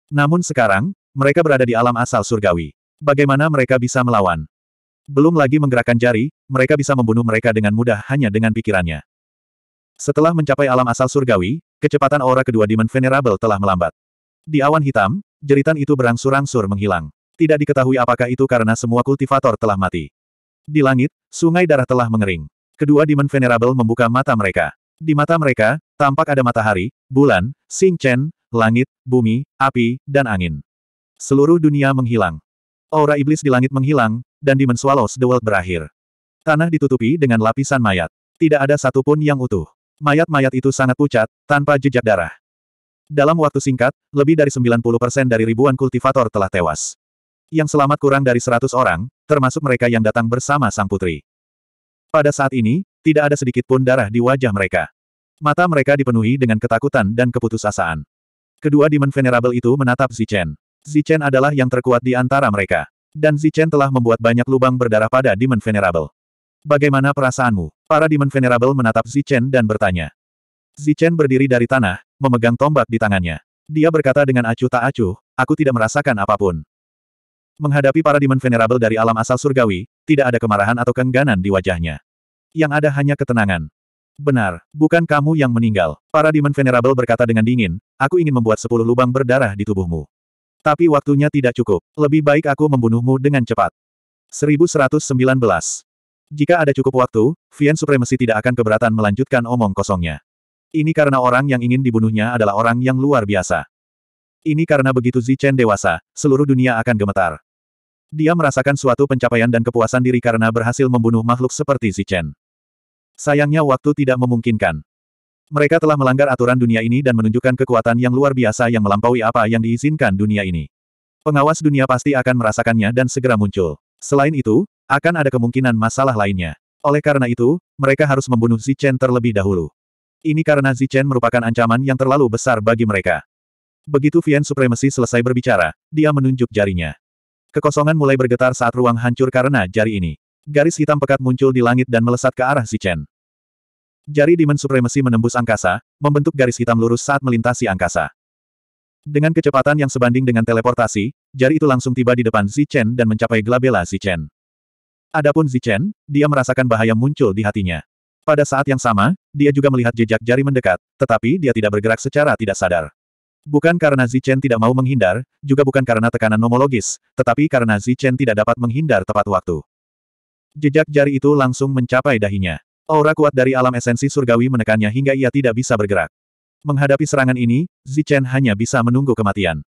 Speaker 1: Namun sekarang, mereka berada di alam asal surgawi. Bagaimana mereka bisa melawan? Belum lagi menggerakkan jari, mereka bisa membunuh mereka dengan mudah hanya dengan pikirannya. Setelah mencapai alam asal surgawi, kecepatan aura kedua Demon Venerable telah melambat. Di awan hitam, jeritan itu berangsur-angsur menghilang. Tidak diketahui apakah itu karena semua kultivator telah mati. Di langit, sungai darah telah mengering. Kedua Demon Venerable membuka mata mereka. Di mata mereka, tampak ada matahari, bulan, Sing Chen, langit, bumi, api, dan angin. Seluruh dunia menghilang. Aura iblis di langit menghilang, dan Demon Swallows The World berakhir. Tanah ditutupi dengan lapisan mayat. Tidak ada satupun yang utuh. Mayat-mayat itu sangat pucat, tanpa jejak darah. Dalam waktu singkat, lebih dari 90% dari ribuan kultivator telah tewas. Yang selamat kurang dari 100 orang, termasuk mereka yang datang bersama sang putri. Pada saat ini, tidak ada sedikit pun darah di wajah mereka. Mata mereka dipenuhi dengan ketakutan dan keputusasaan. Kedua Demon Venerable itu menatap Zichen. Zichen adalah yang terkuat di antara mereka. Dan Zichen telah membuat banyak lubang berdarah pada Demon Venerable. Bagaimana perasaanmu? Para Demon Venerable menatap Zichen dan bertanya. Zichen berdiri dari tanah, memegang tombak di tangannya. Dia berkata dengan acuh tak acuh, aku tidak merasakan apapun. Menghadapi para demon venerable dari alam asal surgawi, tidak ada kemarahan atau kengganan di wajahnya. Yang ada hanya ketenangan. Benar, bukan kamu yang meninggal. Para demon venerable berkata dengan dingin, aku ingin membuat sepuluh lubang berdarah di tubuhmu. Tapi waktunya tidak cukup. Lebih baik aku membunuhmu dengan cepat. 1119. Jika ada cukup waktu, Vian Supremacy tidak akan keberatan melanjutkan omong kosongnya. Ini karena orang yang ingin dibunuhnya adalah orang yang luar biasa. Ini karena begitu Zichen dewasa, seluruh dunia akan gemetar. Dia merasakan suatu pencapaian dan kepuasan diri karena berhasil membunuh makhluk seperti Zichen. Sayangnya waktu tidak memungkinkan. Mereka telah melanggar aturan dunia ini dan menunjukkan kekuatan yang luar biasa yang melampaui apa yang diizinkan dunia ini. Pengawas dunia pasti akan merasakannya dan segera muncul. Selain itu, akan ada kemungkinan masalah lainnya. Oleh karena itu, mereka harus membunuh Zichen terlebih dahulu. Ini karena Zichen merupakan ancaman yang terlalu besar bagi mereka. Begitu Vian Supremacy selesai berbicara, dia menunjuk jarinya. Kekosongan mulai bergetar saat ruang hancur karena jari ini. Garis hitam pekat muncul di langit dan melesat ke arah Zichen. Jari Demon Supremacy menembus angkasa, membentuk garis hitam lurus saat melintasi angkasa. Dengan kecepatan yang sebanding dengan teleportasi, jari itu langsung tiba di depan Zichen dan mencapai glabella Zichen. Adapun Zichen, dia merasakan bahaya muncul di hatinya. Pada saat yang sama, dia juga melihat jejak jari mendekat, tetapi dia tidak bergerak secara tidak sadar. Bukan karena Zichen tidak mau menghindar, juga bukan karena tekanan nomologis, tetapi karena Zichen tidak dapat menghindar tepat waktu. Jejak jari itu langsung mencapai dahinya. Aura kuat dari alam esensi surgawi menekannya hingga ia tidak bisa bergerak. Menghadapi serangan ini, Zichen hanya bisa menunggu kematian.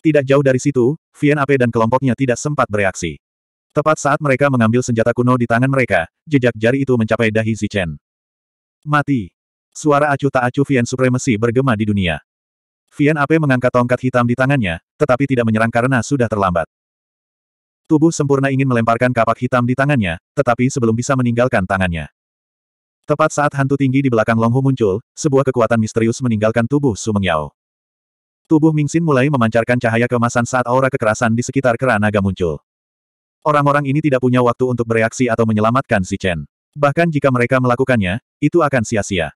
Speaker 1: Tidak jauh dari situ, Vien Ape dan kelompoknya tidak sempat bereaksi. Tepat saat mereka mengambil senjata kuno di tangan mereka, jejak jari itu mencapai dahi Zichen. Mati. Suara acuh tak acuh Vian Supremacy bergema di dunia. Vian Ape mengangkat tongkat hitam di tangannya, tetapi tidak menyerang karena sudah terlambat. Tubuh sempurna ingin melemparkan kapak hitam di tangannya, tetapi sebelum bisa meninggalkan tangannya. Tepat saat hantu tinggi di belakang Longhu muncul, sebuah kekuatan misterius meninggalkan tubuh Sumeng Yao. Tubuh Mingxin mulai memancarkan cahaya kemasan saat aura kekerasan di sekitar keranaga muncul. Orang-orang ini tidak punya waktu untuk bereaksi atau menyelamatkan si Chen. Bahkan jika mereka melakukannya, itu akan sia-sia.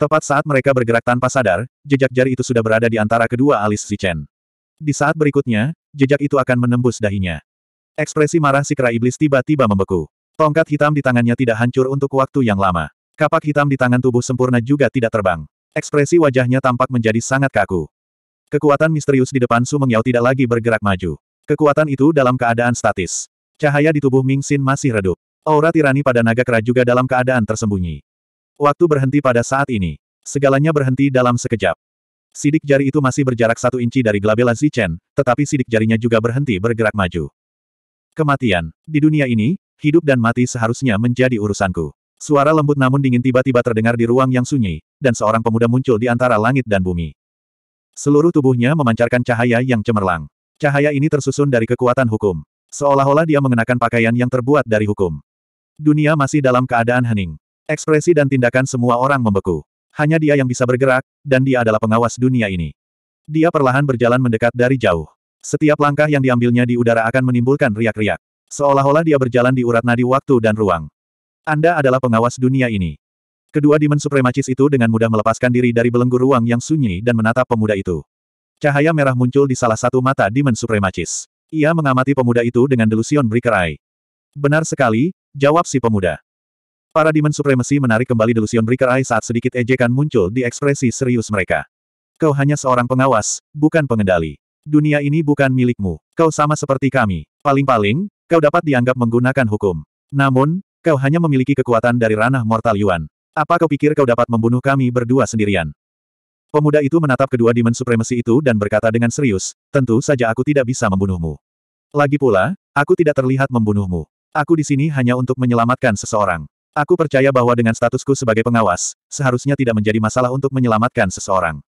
Speaker 1: Tepat saat mereka bergerak tanpa sadar, jejak jari itu sudah berada di antara kedua alis si Chen. Di saat berikutnya, jejak itu akan menembus dahinya. Ekspresi marah si kera iblis tiba-tiba membeku. Tongkat hitam di tangannya tidak hancur untuk waktu yang lama. Kapak hitam di tangan tubuh sempurna juga tidak terbang. Ekspresi wajahnya tampak menjadi sangat kaku. Kekuatan misterius di depan Su Mengyao tidak lagi bergerak maju. Kekuatan itu dalam keadaan statis. Cahaya di tubuh Ming Xin masih redup. Aura tirani pada naga kera juga dalam keadaan tersembunyi. Waktu berhenti pada saat ini. Segalanya berhenti dalam sekejap. Sidik jari itu masih berjarak satu inci dari glabella Zichen, tetapi sidik jarinya juga berhenti bergerak maju. Kematian. Di dunia ini, hidup dan mati seharusnya menjadi urusanku. Suara lembut namun dingin tiba-tiba terdengar di ruang yang sunyi, dan seorang pemuda muncul di antara langit dan bumi. Seluruh tubuhnya memancarkan cahaya yang cemerlang. Cahaya ini tersusun dari kekuatan hukum. Seolah-olah dia mengenakan pakaian yang terbuat dari hukum. Dunia masih dalam keadaan hening. Ekspresi dan tindakan semua orang membeku. Hanya dia yang bisa bergerak, dan dia adalah pengawas dunia ini. Dia perlahan berjalan mendekat dari jauh. Setiap langkah yang diambilnya di udara akan menimbulkan riak-riak. Seolah-olah dia berjalan di urat nadi waktu dan ruang. Anda adalah pengawas dunia ini. Kedua dimen supremacis itu dengan mudah melepaskan diri dari belenggu ruang yang sunyi dan menatap pemuda itu. Cahaya merah muncul di salah satu mata dimen supremacis. Ia mengamati pemuda itu dengan delusion breaker eye. Benar sekali, Jawab si pemuda. Para Demon supremasi menarik kembali delusion Breaker Eye saat sedikit ejekan muncul di ekspresi serius mereka. Kau hanya seorang pengawas, bukan pengendali. Dunia ini bukan milikmu. Kau sama seperti kami. Paling-paling, kau dapat dianggap menggunakan hukum. Namun, kau hanya memiliki kekuatan dari ranah mortal Yuan. Apa kau pikir kau dapat membunuh kami berdua sendirian? Pemuda itu menatap kedua Demon supremasi itu dan berkata dengan serius, tentu saja aku tidak bisa membunuhmu. Lagi pula, aku tidak terlihat membunuhmu. Aku di sini hanya untuk menyelamatkan seseorang. Aku percaya bahwa dengan statusku sebagai pengawas, seharusnya tidak menjadi masalah untuk menyelamatkan seseorang.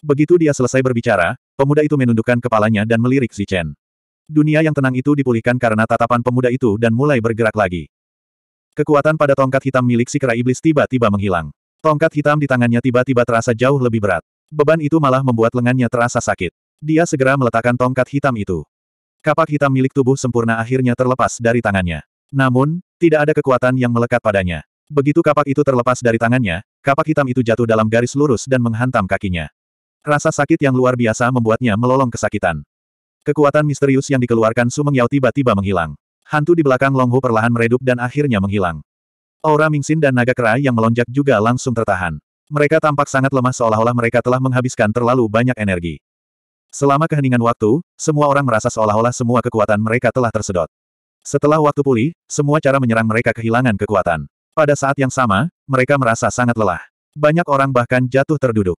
Speaker 1: Begitu dia selesai berbicara, pemuda itu menundukkan kepalanya dan melirik Zichen. Dunia yang tenang itu dipulihkan karena tatapan pemuda itu dan mulai bergerak lagi. Kekuatan pada tongkat hitam milik si kera iblis tiba-tiba menghilang. Tongkat hitam di tangannya tiba-tiba terasa jauh lebih berat. Beban itu malah membuat lengannya terasa sakit. Dia segera meletakkan tongkat hitam itu. Kapak hitam milik tubuh sempurna akhirnya terlepas dari tangannya. Namun, tidak ada kekuatan yang melekat padanya. Begitu kapak itu terlepas dari tangannya, kapak hitam itu jatuh dalam garis lurus dan menghantam kakinya. Rasa sakit yang luar biasa membuatnya melolong kesakitan. Kekuatan misterius yang dikeluarkan Sumeng Yao tiba-tiba menghilang. Hantu di belakang Longhu perlahan meredup dan akhirnya menghilang. Aura Mingxin dan naga kera yang melonjak juga langsung tertahan. Mereka tampak sangat lemah seolah-olah mereka telah menghabiskan terlalu banyak energi. Selama keheningan waktu, semua orang merasa seolah-olah semua kekuatan mereka telah tersedot. Setelah waktu pulih, semua cara menyerang mereka kehilangan kekuatan. Pada saat yang sama, mereka merasa sangat lelah. Banyak orang bahkan jatuh terduduk.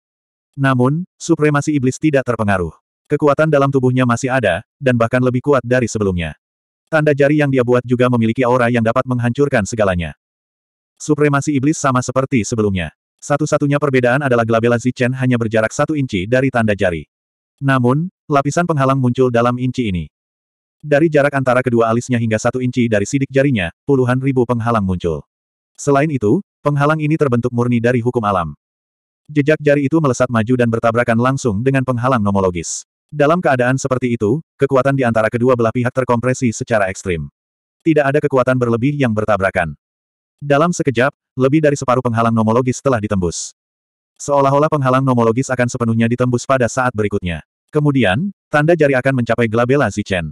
Speaker 1: Namun, supremasi iblis tidak terpengaruh. Kekuatan dalam tubuhnya masih ada, dan bahkan lebih kuat dari sebelumnya. Tanda jari yang dia buat juga memiliki aura yang dapat menghancurkan segalanya. Supremasi iblis sama seperti sebelumnya. Satu-satunya perbedaan adalah glabella Zichen hanya berjarak satu inci dari tanda jari. Namun, lapisan penghalang muncul dalam inci ini. Dari jarak antara kedua alisnya hingga satu inci dari sidik jarinya, puluhan ribu penghalang muncul. Selain itu, penghalang ini terbentuk murni dari hukum alam. Jejak jari itu melesat maju dan bertabrakan langsung dengan penghalang nomologis. Dalam keadaan seperti itu, kekuatan di antara kedua belah pihak terkompresi secara ekstrim. Tidak ada kekuatan berlebih yang bertabrakan. Dalam sekejap, lebih dari separuh penghalang nomologis telah ditembus. Seolah-olah penghalang nomologis akan sepenuhnya ditembus pada saat berikutnya. Kemudian, tanda jari akan mencapai glabella Zichen.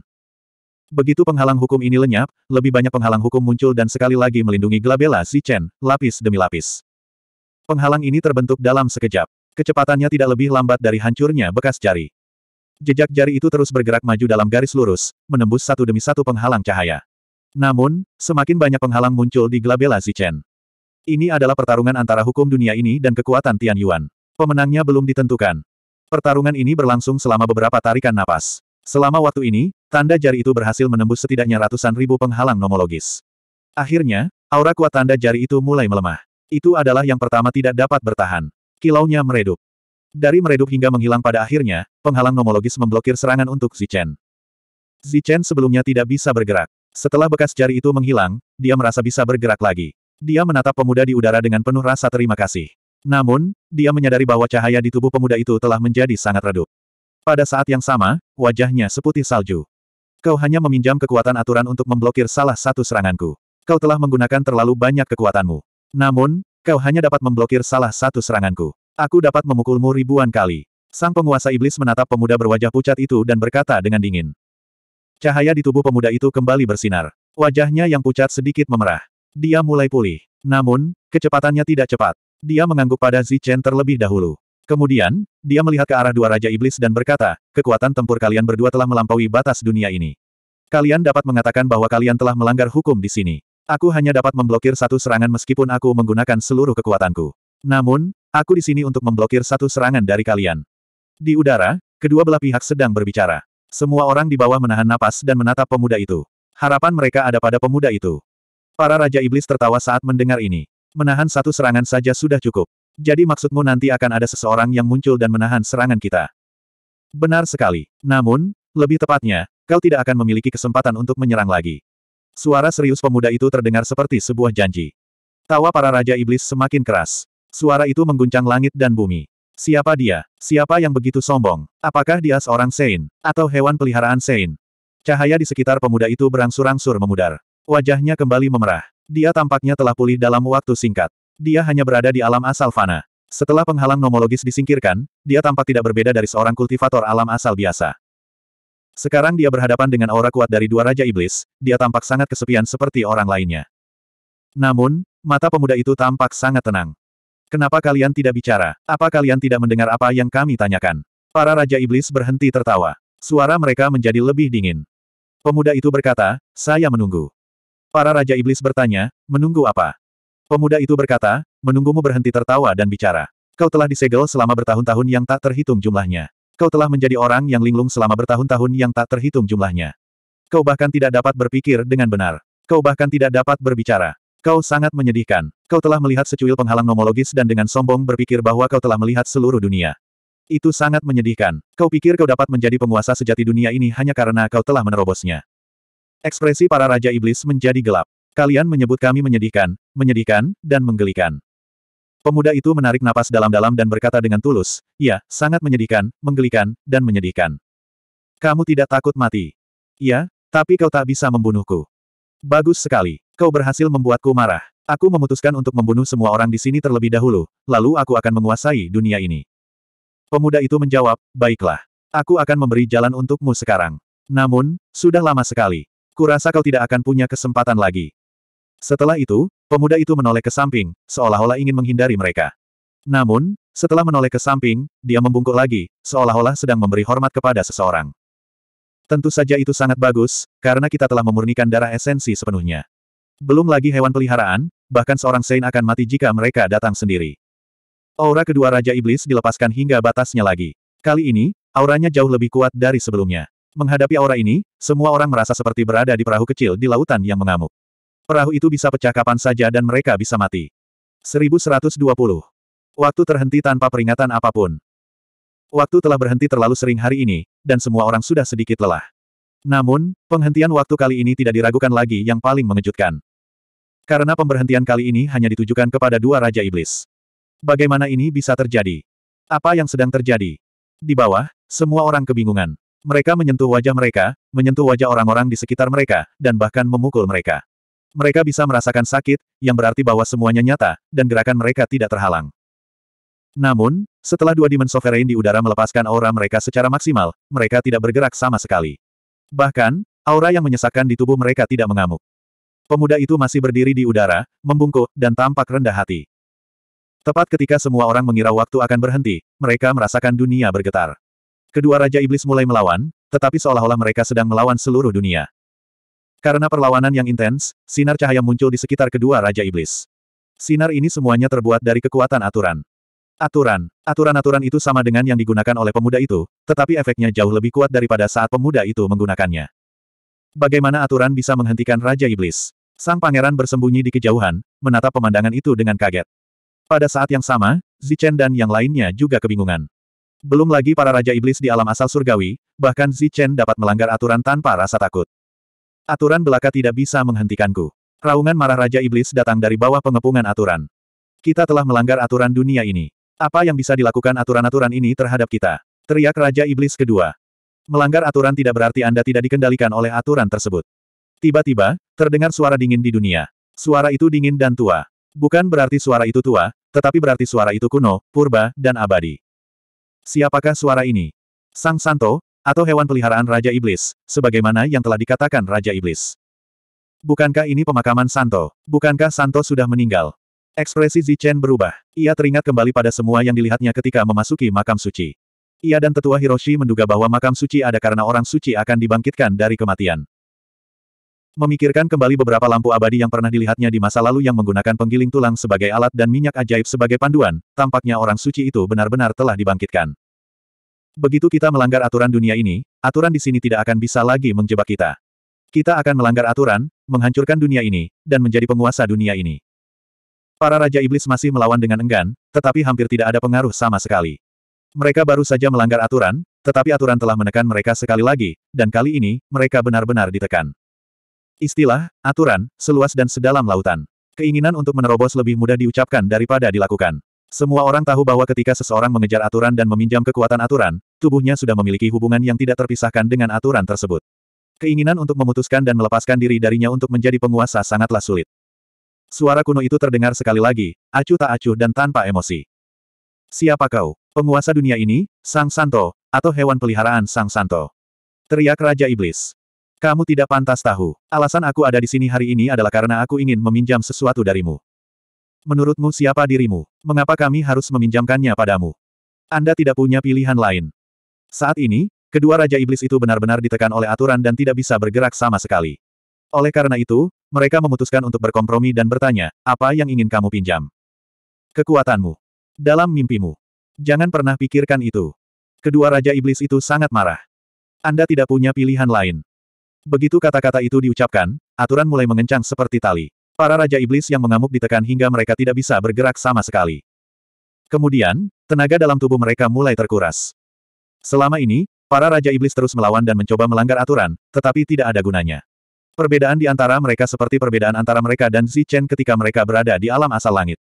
Speaker 1: Begitu penghalang hukum ini lenyap, lebih banyak penghalang hukum muncul dan sekali lagi melindungi glabella Zichen, lapis demi lapis. Penghalang ini terbentuk dalam sekejap. Kecepatannya tidak lebih lambat dari hancurnya bekas jari. Jejak jari itu terus bergerak maju dalam garis lurus, menembus satu demi satu penghalang cahaya. Namun, semakin banyak penghalang muncul di Glabella Zichen. Ini adalah pertarungan antara hukum dunia ini dan kekuatan Tian Yuan. Pemenangnya belum ditentukan. Pertarungan ini berlangsung selama beberapa tarikan napas. Selama waktu ini, tanda jari itu berhasil menembus setidaknya ratusan ribu penghalang nomologis. Akhirnya, aura kuat tanda jari itu mulai melemah. Itu adalah yang pertama tidak dapat bertahan. Kilaunya meredup. Dari meredup hingga menghilang pada akhirnya, penghalang nomologis memblokir serangan untuk Zichen. Zichen sebelumnya tidak bisa bergerak. Setelah bekas jari itu menghilang, dia merasa bisa bergerak lagi. Dia menatap pemuda di udara dengan penuh rasa terima kasih. Namun, dia menyadari bahwa cahaya di tubuh pemuda itu telah menjadi sangat redup. Pada saat yang sama, wajahnya seputih salju. Kau hanya meminjam kekuatan aturan untuk memblokir salah satu seranganku. Kau telah menggunakan terlalu banyak kekuatanmu. Namun, kau hanya dapat memblokir salah satu seranganku. Aku dapat memukulmu ribuan kali. Sang penguasa iblis menatap pemuda berwajah pucat itu dan berkata dengan dingin. Cahaya di tubuh pemuda itu kembali bersinar. Wajahnya yang pucat sedikit memerah. Dia mulai pulih. Namun, kecepatannya tidak cepat. Dia mengangguk pada Zichen terlebih dahulu. Kemudian, dia melihat ke arah dua Raja Iblis dan berkata, kekuatan tempur kalian berdua telah melampaui batas dunia ini. Kalian dapat mengatakan bahwa kalian telah melanggar hukum di sini. Aku hanya dapat memblokir satu serangan meskipun aku menggunakan seluruh kekuatanku. Namun, aku di sini untuk memblokir satu serangan dari kalian. Di udara, kedua belah pihak sedang berbicara. Semua orang di bawah menahan napas dan menatap pemuda itu. Harapan mereka ada pada pemuda itu. Para Raja Iblis tertawa saat mendengar ini. Menahan satu serangan saja sudah cukup. Jadi maksudmu nanti akan ada seseorang yang muncul dan menahan serangan kita? Benar sekali. Namun, lebih tepatnya, kau tidak akan memiliki kesempatan untuk menyerang lagi. Suara serius pemuda itu terdengar seperti sebuah janji. Tawa para Raja Iblis semakin keras. Suara itu mengguncang langit dan bumi. Siapa dia? Siapa yang begitu sombong? Apakah dia seorang Sein? Atau hewan peliharaan Sein? Cahaya di sekitar pemuda itu berangsur-angsur memudar. Wajahnya kembali memerah. Dia tampaknya telah pulih dalam waktu singkat. Dia hanya berada di alam asal fana. Setelah penghalang nomologis disingkirkan, dia tampak tidak berbeda dari seorang kultivator alam asal biasa. Sekarang dia berhadapan dengan aura kuat dari dua Raja Iblis, dia tampak sangat kesepian seperti orang lainnya. Namun, mata pemuda itu tampak sangat tenang. Kenapa kalian tidak bicara? Apa kalian tidak mendengar apa yang kami tanyakan? Para Raja Iblis berhenti tertawa. Suara mereka menjadi lebih dingin. Pemuda itu berkata, saya menunggu. Para Raja Iblis bertanya, menunggu apa? Pemuda itu berkata, menunggumu berhenti tertawa dan bicara. Kau telah disegel selama bertahun-tahun yang tak terhitung jumlahnya. Kau telah menjadi orang yang linglung selama bertahun-tahun yang tak terhitung jumlahnya. Kau bahkan tidak dapat berpikir dengan benar. Kau bahkan tidak dapat berbicara. Kau sangat menyedihkan. Kau telah melihat secuil penghalang nomologis dan dengan sombong berpikir bahwa kau telah melihat seluruh dunia. Itu sangat menyedihkan. Kau pikir kau dapat menjadi penguasa sejati dunia ini hanya karena kau telah menerobosnya. Ekspresi para Raja Iblis menjadi gelap. Kalian menyebut kami menyedihkan, menyedihkan, dan menggelikan. Pemuda itu menarik napas dalam-dalam dan berkata dengan tulus, Ya, sangat menyedihkan, menggelikan, dan menyedihkan. Kamu tidak takut mati. Ya, tapi kau tak bisa membunuhku. Bagus sekali. Kau berhasil membuatku marah. Aku memutuskan untuk membunuh semua orang di sini terlebih dahulu, lalu aku akan menguasai dunia ini. Pemuda itu menjawab, Baiklah. Aku akan memberi jalan untukmu sekarang. Namun, sudah lama sekali. Kurasa kau tidak akan punya kesempatan lagi. Setelah itu, pemuda itu menoleh ke samping, seolah-olah ingin menghindari mereka. Namun, setelah menoleh ke samping, dia membungkuk lagi, seolah-olah sedang memberi hormat kepada seseorang. Tentu saja itu sangat bagus, karena kita telah memurnikan darah esensi sepenuhnya. Belum lagi hewan peliharaan, bahkan seorang Sein akan mati jika mereka datang sendiri. Aura kedua Raja Iblis dilepaskan hingga batasnya lagi. Kali ini, auranya jauh lebih kuat dari sebelumnya. Menghadapi aura ini, semua orang merasa seperti berada di perahu kecil di lautan yang mengamuk. Perahu itu bisa pecah kapan saja dan mereka bisa mati. 1120. Waktu terhenti tanpa peringatan apapun. Waktu telah berhenti terlalu sering hari ini, dan semua orang sudah sedikit lelah. Namun, penghentian waktu kali ini tidak diragukan lagi yang paling mengejutkan. Karena pemberhentian kali ini hanya ditujukan kepada dua Raja Iblis. Bagaimana ini bisa terjadi? Apa yang sedang terjadi? Di bawah, semua orang kebingungan. Mereka menyentuh wajah mereka, menyentuh wajah orang-orang di sekitar mereka, dan bahkan memukul mereka. Mereka bisa merasakan sakit, yang berarti bahwa semuanya nyata, dan gerakan mereka tidak terhalang. Namun, setelah dua dimen sovereign di udara melepaskan aura mereka secara maksimal, mereka tidak bergerak sama sekali. Bahkan, aura yang menyesakkan di tubuh mereka tidak mengamuk. Pemuda itu masih berdiri di udara, membungkuk, dan tampak rendah hati. Tepat ketika semua orang mengira waktu akan berhenti, mereka merasakan dunia bergetar. Kedua Raja Iblis mulai melawan, tetapi seolah-olah mereka sedang melawan seluruh dunia. Karena perlawanan yang intens, sinar cahaya muncul di sekitar kedua Raja Iblis. Sinar ini semuanya terbuat dari kekuatan aturan. Aturan, aturan-aturan itu sama dengan yang digunakan oleh pemuda itu, tetapi efeknya jauh lebih kuat daripada saat pemuda itu menggunakannya. Bagaimana aturan bisa menghentikan Raja Iblis? Sang pangeran bersembunyi di kejauhan, menatap pemandangan itu dengan kaget. Pada saat yang sama, Zichen dan yang lainnya juga kebingungan. Belum lagi para Raja Iblis di alam asal surgawi, bahkan Zichen dapat melanggar aturan tanpa rasa takut. Aturan belaka tidak bisa menghentikanku. Raungan marah Raja Iblis datang dari bawah pengepungan aturan. Kita telah melanggar aturan dunia ini. Apa yang bisa dilakukan aturan-aturan ini terhadap kita? Teriak Raja Iblis kedua. Melanggar aturan tidak berarti Anda tidak dikendalikan oleh aturan tersebut. Tiba-tiba, terdengar suara dingin di dunia. Suara itu dingin dan tua. Bukan berarti suara itu tua, tetapi berarti suara itu kuno, purba, dan abadi. Siapakah suara ini? Sang Santo, atau hewan peliharaan Raja Iblis, sebagaimana yang telah dikatakan Raja Iblis. Bukankah ini pemakaman Santo? Bukankah Santo sudah meninggal? Ekspresi Zichen berubah. Ia teringat kembali pada semua yang dilihatnya ketika memasuki makam suci. Ia dan tetua Hiroshi menduga bahwa makam suci ada karena orang suci akan dibangkitkan dari kematian. Memikirkan kembali beberapa lampu abadi yang pernah dilihatnya di masa lalu yang menggunakan penggiling tulang sebagai alat dan minyak ajaib sebagai panduan, tampaknya orang suci itu benar-benar telah dibangkitkan. Begitu kita melanggar aturan dunia ini, aturan di sini tidak akan bisa lagi menjebak kita. Kita akan melanggar aturan, menghancurkan dunia ini, dan menjadi penguasa dunia ini. Para Raja Iblis masih melawan dengan enggan, tetapi hampir tidak ada pengaruh sama sekali. Mereka baru saja melanggar aturan, tetapi aturan telah menekan mereka sekali lagi, dan kali ini, mereka benar-benar ditekan. Istilah, aturan, seluas dan sedalam lautan. Keinginan untuk menerobos lebih mudah diucapkan daripada dilakukan. Semua orang tahu bahwa ketika seseorang mengejar aturan dan meminjam kekuatan aturan, tubuhnya sudah memiliki hubungan yang tidak terpisahkan dengan aturan tersebut. Keinginan untuk memutuskan dan melepaskan diri darinya untuk menjadi penguasa sangatlah sulit. Suara kuno itu terdengar sekali lagi, acuh tak acuh dan tanpa emosi. Siapa kau? Penguasa dunia ini, Sang Santo, atau hewan peliharaan Sang Santo? Teriak Raja Iblis. Kamu tidak pantas tahu. Alasan aku ada di sini hari ini adalah karena aku ingin meminjam sesuatu darimu. Menurutmu siapa dirimu? Mengapa kami harus meminjamkannya padamu? Anda tidak punya pilihan lain. Saat ini, kedua Raja Iblis itu benar-benar ditekan oleh aturan dan tidak bisa bergerak sama sekali. Oleh karena itu, mereka memutuskan untuk berkompromi dan bertanya, apa yang ingin kamu pinjam? Kekuatanmu. Dalam mimpimu. Jangan pernah pikirkan itu. Kedua Raja Iblis itu sangat marah. Anda tidak punya pilihan lain. Begitu kata-kata itu diucapkan, aturan mulai mengencang seperti tali. Para Raja Iblis yang mengamuk ditekan hingga mereka tidak bisa bergerak sama sekali. Kemudian, tenaga dalam tubuh mereka mulai terkuras. Selama ini, para Raja Iblis terus melawan dan mencoba melanggar aturan, tetapi tidak ada gunanya. Perbedaan di antara mereka seperti perbedaan antara mereka dan Zi Chen ketika mereka berada di alam asal langit.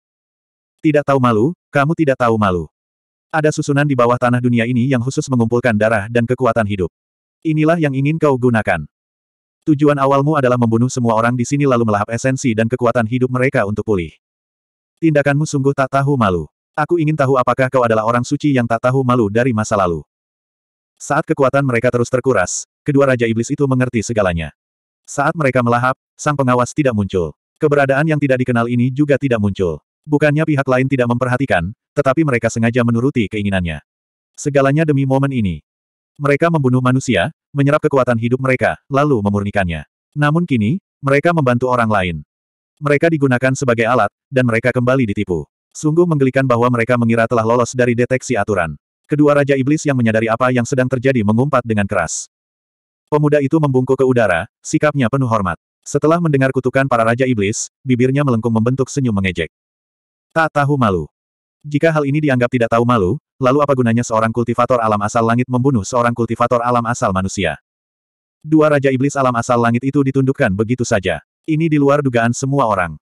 Speaker 1: Tidak tahu malu, kamu tidak tahu malu. Ada susunan di bawah tanah dunia ini yang khusus mengumpulkan darah dan kekuatan hidup. Inilah yang ingin kau gunakan. Tujuan awalmu adalah membunuh semua orang di sini lalu melahap esensi dan kekuatan hidup mereka untuk pulih. Tindakanmu sungguh tak tahu malu. Aku ingin tahu apakah kau adalah orang suci yang tak tahu malu dari masa lalu. Saat kekuatan mereka terus terkuras, kedua Raja Iblis itu mengerti segalanya. Saat mereka melahap, sang pengawas tidak muncul. Keberadaan yang tidak dikenal ini juga tidak muncul. Bukannya pihak lain tidak memperhatikan, tetapi mereka sengaja menuruti keinginannya. Segalanya demi momen ini. Mereka membunuh manusia, menyerap kekuatan hidup mereka, lalu memurnikannya. Namun kini, mereka membantu orang lain. Mereka digunakan sebagai alat, dan mereka kembali ditipu. Sungguh menggelikan bahwa mereka mengira telah lolos dari deteksi aturan. Kedua Raja Iblis yang menyadari apa yang sedang terjadi mengumpat dengan keras. Pemuda itu membungkuk ke udara, sikapnya penuh hormat. Setelah mendengar kutukan para Raja Iblis, bibirnya melengkung membentuk senyum mengejek. Tak tahu malu. Jika hal ini dianggap tidak tahu malu, lalu apa gunanya seorang kultivator alam asal langit membunuh seorang kultivator alam asal manusia? Dua Raja Iblis alam asal langit itu ditundukkan begitu saja. Ini di luar dugaan semua orang.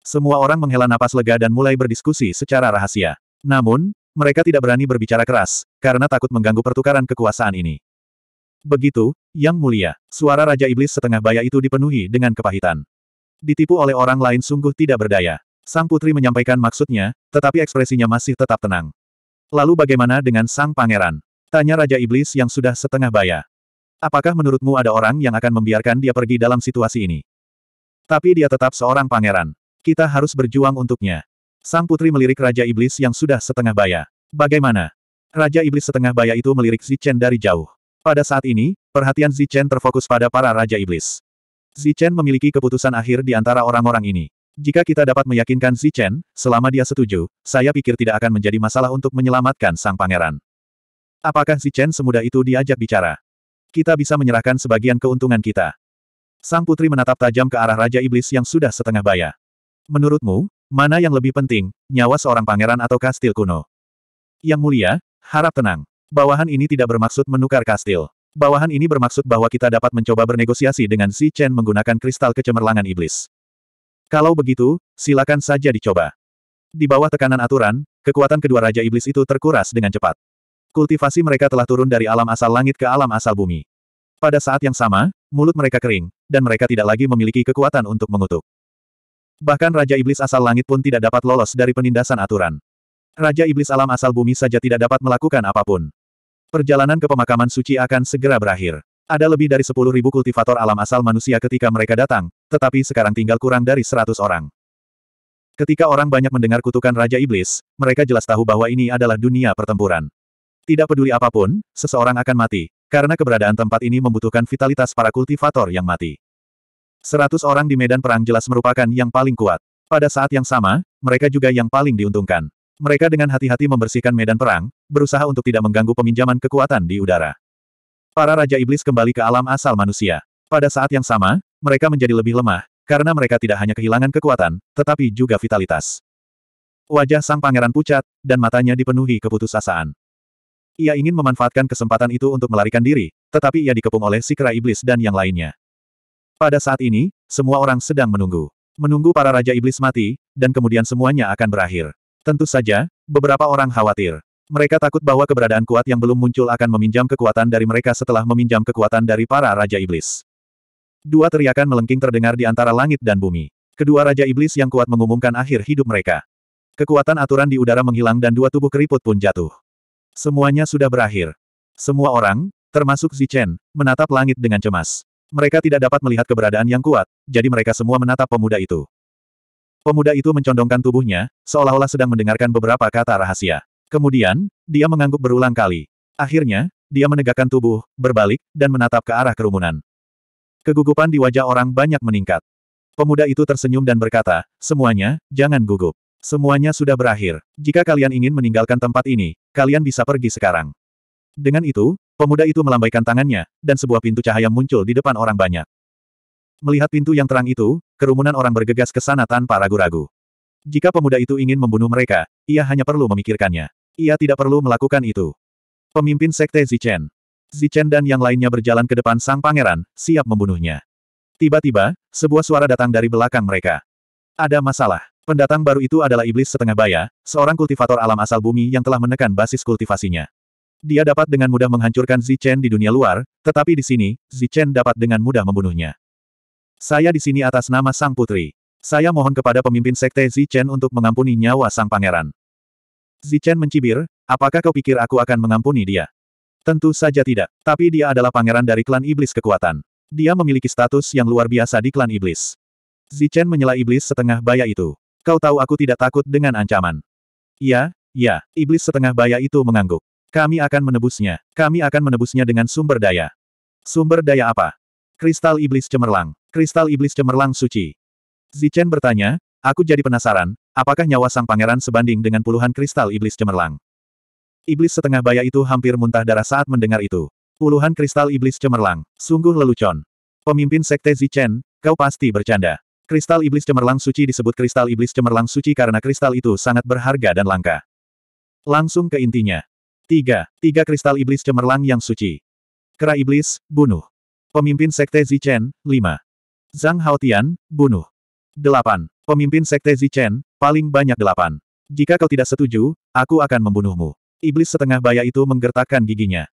Speaker 1: Semua orang menghela napas lega dan mulai berdiskusi secara rahasia. Namun, mereka tidak berani berbicara keras, karena takut mengganggu pertukaran kekuasaan ini. Begitu, Yang Mulia, suara Raja Iblis setengah baya itu dipenuhi dengan kepahitan. Ditipu oleh orang lain sungguh tidak berdaya. Sang putri menyampaikan maksudnya, tetapi ekspresinya masih tetap tenang. Lalu bagaimana dengan sang pangeran? Tanya Raja Iblis yang sudah setengah baya. Apakah menurutmu ada orang yang akan membiarkan dia pergi dalam situasi ini? Tapi dia tetap seorang pangeran. Kita harus berjuang untuknya. Sang putri melirik Raja Iblis yang sudah setengah baya. Bagaimana? Raja Iblis setengah baya itu melirik Zichen dari jauh. Pada saat ini, perhatian Zichen terfokus pada para Raja Iblis. Zichen memiliki keputusan akhir di antara orang-orang ini. Jika kita dapat meyakinkan Chen, selama dia setuju, saya pikir tidak akan menjadi masalah untuk menyelamatkan sang pangeran. Apakah Chen semudah itu diajak bicara? Kita bisa menyerahkan sebagian keuntungan kita. Sang putri menatap tajam ke arah Raja Iblis yang sudah setengah baya. Menurutmu, mana yang lebih penting, nyawa seorang pangeran atau kastil kuno? Yang mulia, harap tenang. Bawahan ini tidak bermaksud menukar kastil. Bawahan ini bermaksud bahwa kita dapat mencoba bernegosiasi dengan Si Chen menggunakan kristal kecemerlangan iblis. Kalau begitu, silakan saja dicoba. Di bawah tekanan aturan, kekuatan kedua Raja Iblis itu terkuras dengan cepat. Kultivasi mereka telah turun dari alam asal langit ke alam asal bumi. Pada saat yang sama, mulut mereka kering, dan mereka tidak lagi memiliki kekuatan untuk mengutuk. Bahkan Raja Iblis asal langit pun tidak dapat lolos dari penindasan aturan. Raja Iblis alam asal bumi saja tidak dapat melakukan apapun. Perjalanan ke pemakaman suci akan segera berakhir. Ada lebih dari 10.000 kultivator alam asal manusia ketika mereka datang, tetapi sekarang tinggal kurang dari 100 orang. Ketika orang banyak mendengar kutukan Raja Iblis, mereka jelas tahu bahwa ini adalah dunia pertempuran. Tidak peduli apapun, seseorang akan mati, karena keberadaan tempat ini membutuhkan vitalitas para kultivator yang mati. 100 orang di medan perang jelas merupakan yang paling kuat. Pada saat yang sama, mereka juga yang paling diuntungkan. Mereka dengan hati-hati membersihkan medan perang, berusaha untuk tidak mengganggu peminjaman kekuatan di udara. Para Raja Iblis kembali ke alam asal manusia. Pada saat yang sama, mereka menjadi lebih lemah, karena mereka tidak hanya kehilangan kekuatan, tetapi juga vitalitas. Wajah sang pangeran pucat, dan matanya dipenuhi keputusasaan. Ia ingin memanfaatkan kesempatan itu untuk melarikan diri, tetapi ia dikepung oleh Sikra Iblis dan yang lainnya. Pada saat ini, semua orang sedang menunggu. Menunggu para Raja Iblis mati, dan kemudian semuanya akan berakhir. Tentu saja, beberapa orang khawatir. Mereka takut bahwa keberadaan kuat yang belum muncul akan meminjam kekuatan dari mereka setelah meminjam kekuatan dari para Raja Iblis. Dua teriakan melengking terdengar di antara langit dan bumi. Kedua Raja Iblis yang kuat mengumumkan akhir hidup mereka. Kekuatan aturan di udara menghilang dan dua tubuh keriput pun jatuh. Semuanya sudah berakhir. Semua orang, termasuk Zichen, menatap langit dengan cemas. Mereka tidak dapat melihat keberadaan yang kuat, jadi mereka semua menatap pemuda itu. Pemuda itu mencondongkan tubuhnya, seolah-olah sedang mendengarkan beberapa kata rahasia. Kemudian, dia mengangguk berulang kali. Akhirnya, dia menegakkan tubuh, berbalik, dan menatap ke arah kerumunan. Kegugupan di wajah orang banyak meningkat. Pemuda itu tersenyum dan berkata, semuanya, jangan gugup. Semuanya sudah berakhir. Jika kalian ingin meninggalkan tempat ini, kalian bisa pergi sekarang. Dengan itu, pemuda itu melambaikan tangannya, dan sebuah pintu cahaya muncul di depan orang banyak. Melihat pintu yang terang itu, kerumunan orang bergegas ke sana tanpa ragu-ragu. Jika pemuda itu ingin membunuh mereka, ia hanya perlu memikirkannya. Ia tidak perlu melakukan itu. Pemimpin Sekte Zichen. Zichen dan yang lainnya berjalan ke depan sang pangeran, siap membunuhnya. Tiba-tiba, sebuah suara datang dari belakang mereka. Ada masalah. Pendatang baru itu adalah iblis setengah baya, seorang kultivator alam asal bumi yang telah menekan basis kultivasinya. Dia dapat dengan mudah menghancurkan Zichen di dunia luar, tetapi di sini, Zichen dapat dengan mudah membunuhnya. Saya di sini atas nama sang putri. Saya mohon kepada pemimpin sekte Zichen untuk mengampuni nyawa sang pangeran. Zichen mencibir, apakah kau pikir aku akan mengampuni dia? Tentu saja tidak, tapi dia adalah pangeran dari klan iblis kekuatan. Dia memiliki status yang luar biasa di klan iblis. Zichen menyela iblis setengah baya itu. Kau tahu aku tidak takut dengan ancaman. Ya, ya. iblis setengah baya itu mengangguk. Kami akan menebusnya. Kami akan menebusnya dengan sumber daya. Sumber daya apa? Kristal iblis cemerlang. Kristal iblis cemerlang suci. Zichen bertanya, aku jadi penasaran, apakah nyawa sang pangeran sebanding dengan puluhan kristal iblis cemerlang? Iblis setengah baya itu hampir muntah darah saat mendengar itu. Puluhan kristal iblis cemerlang, sungguh lelucon. Pemimpin sekte Zichen, kau pasti bercanda. Kristal iblis cemerlang suci disebut kristal iblis cemerlang suci karena kristal itu sangat berharga dan langka. Langsung ke intinya. Tiga, tiga kristal iblis cemerlang yang suci. Kera iblis, bunuh. Pemimpin sekte Zichen, lima. Zhang Haotian, bunuh. Delapan. Pemimpin Sekte Zichen, paling banyak delapan. Jika kau tidak setuju, aku akan membunuhmu. Iblis setengah baya itu menggertakkan giginya.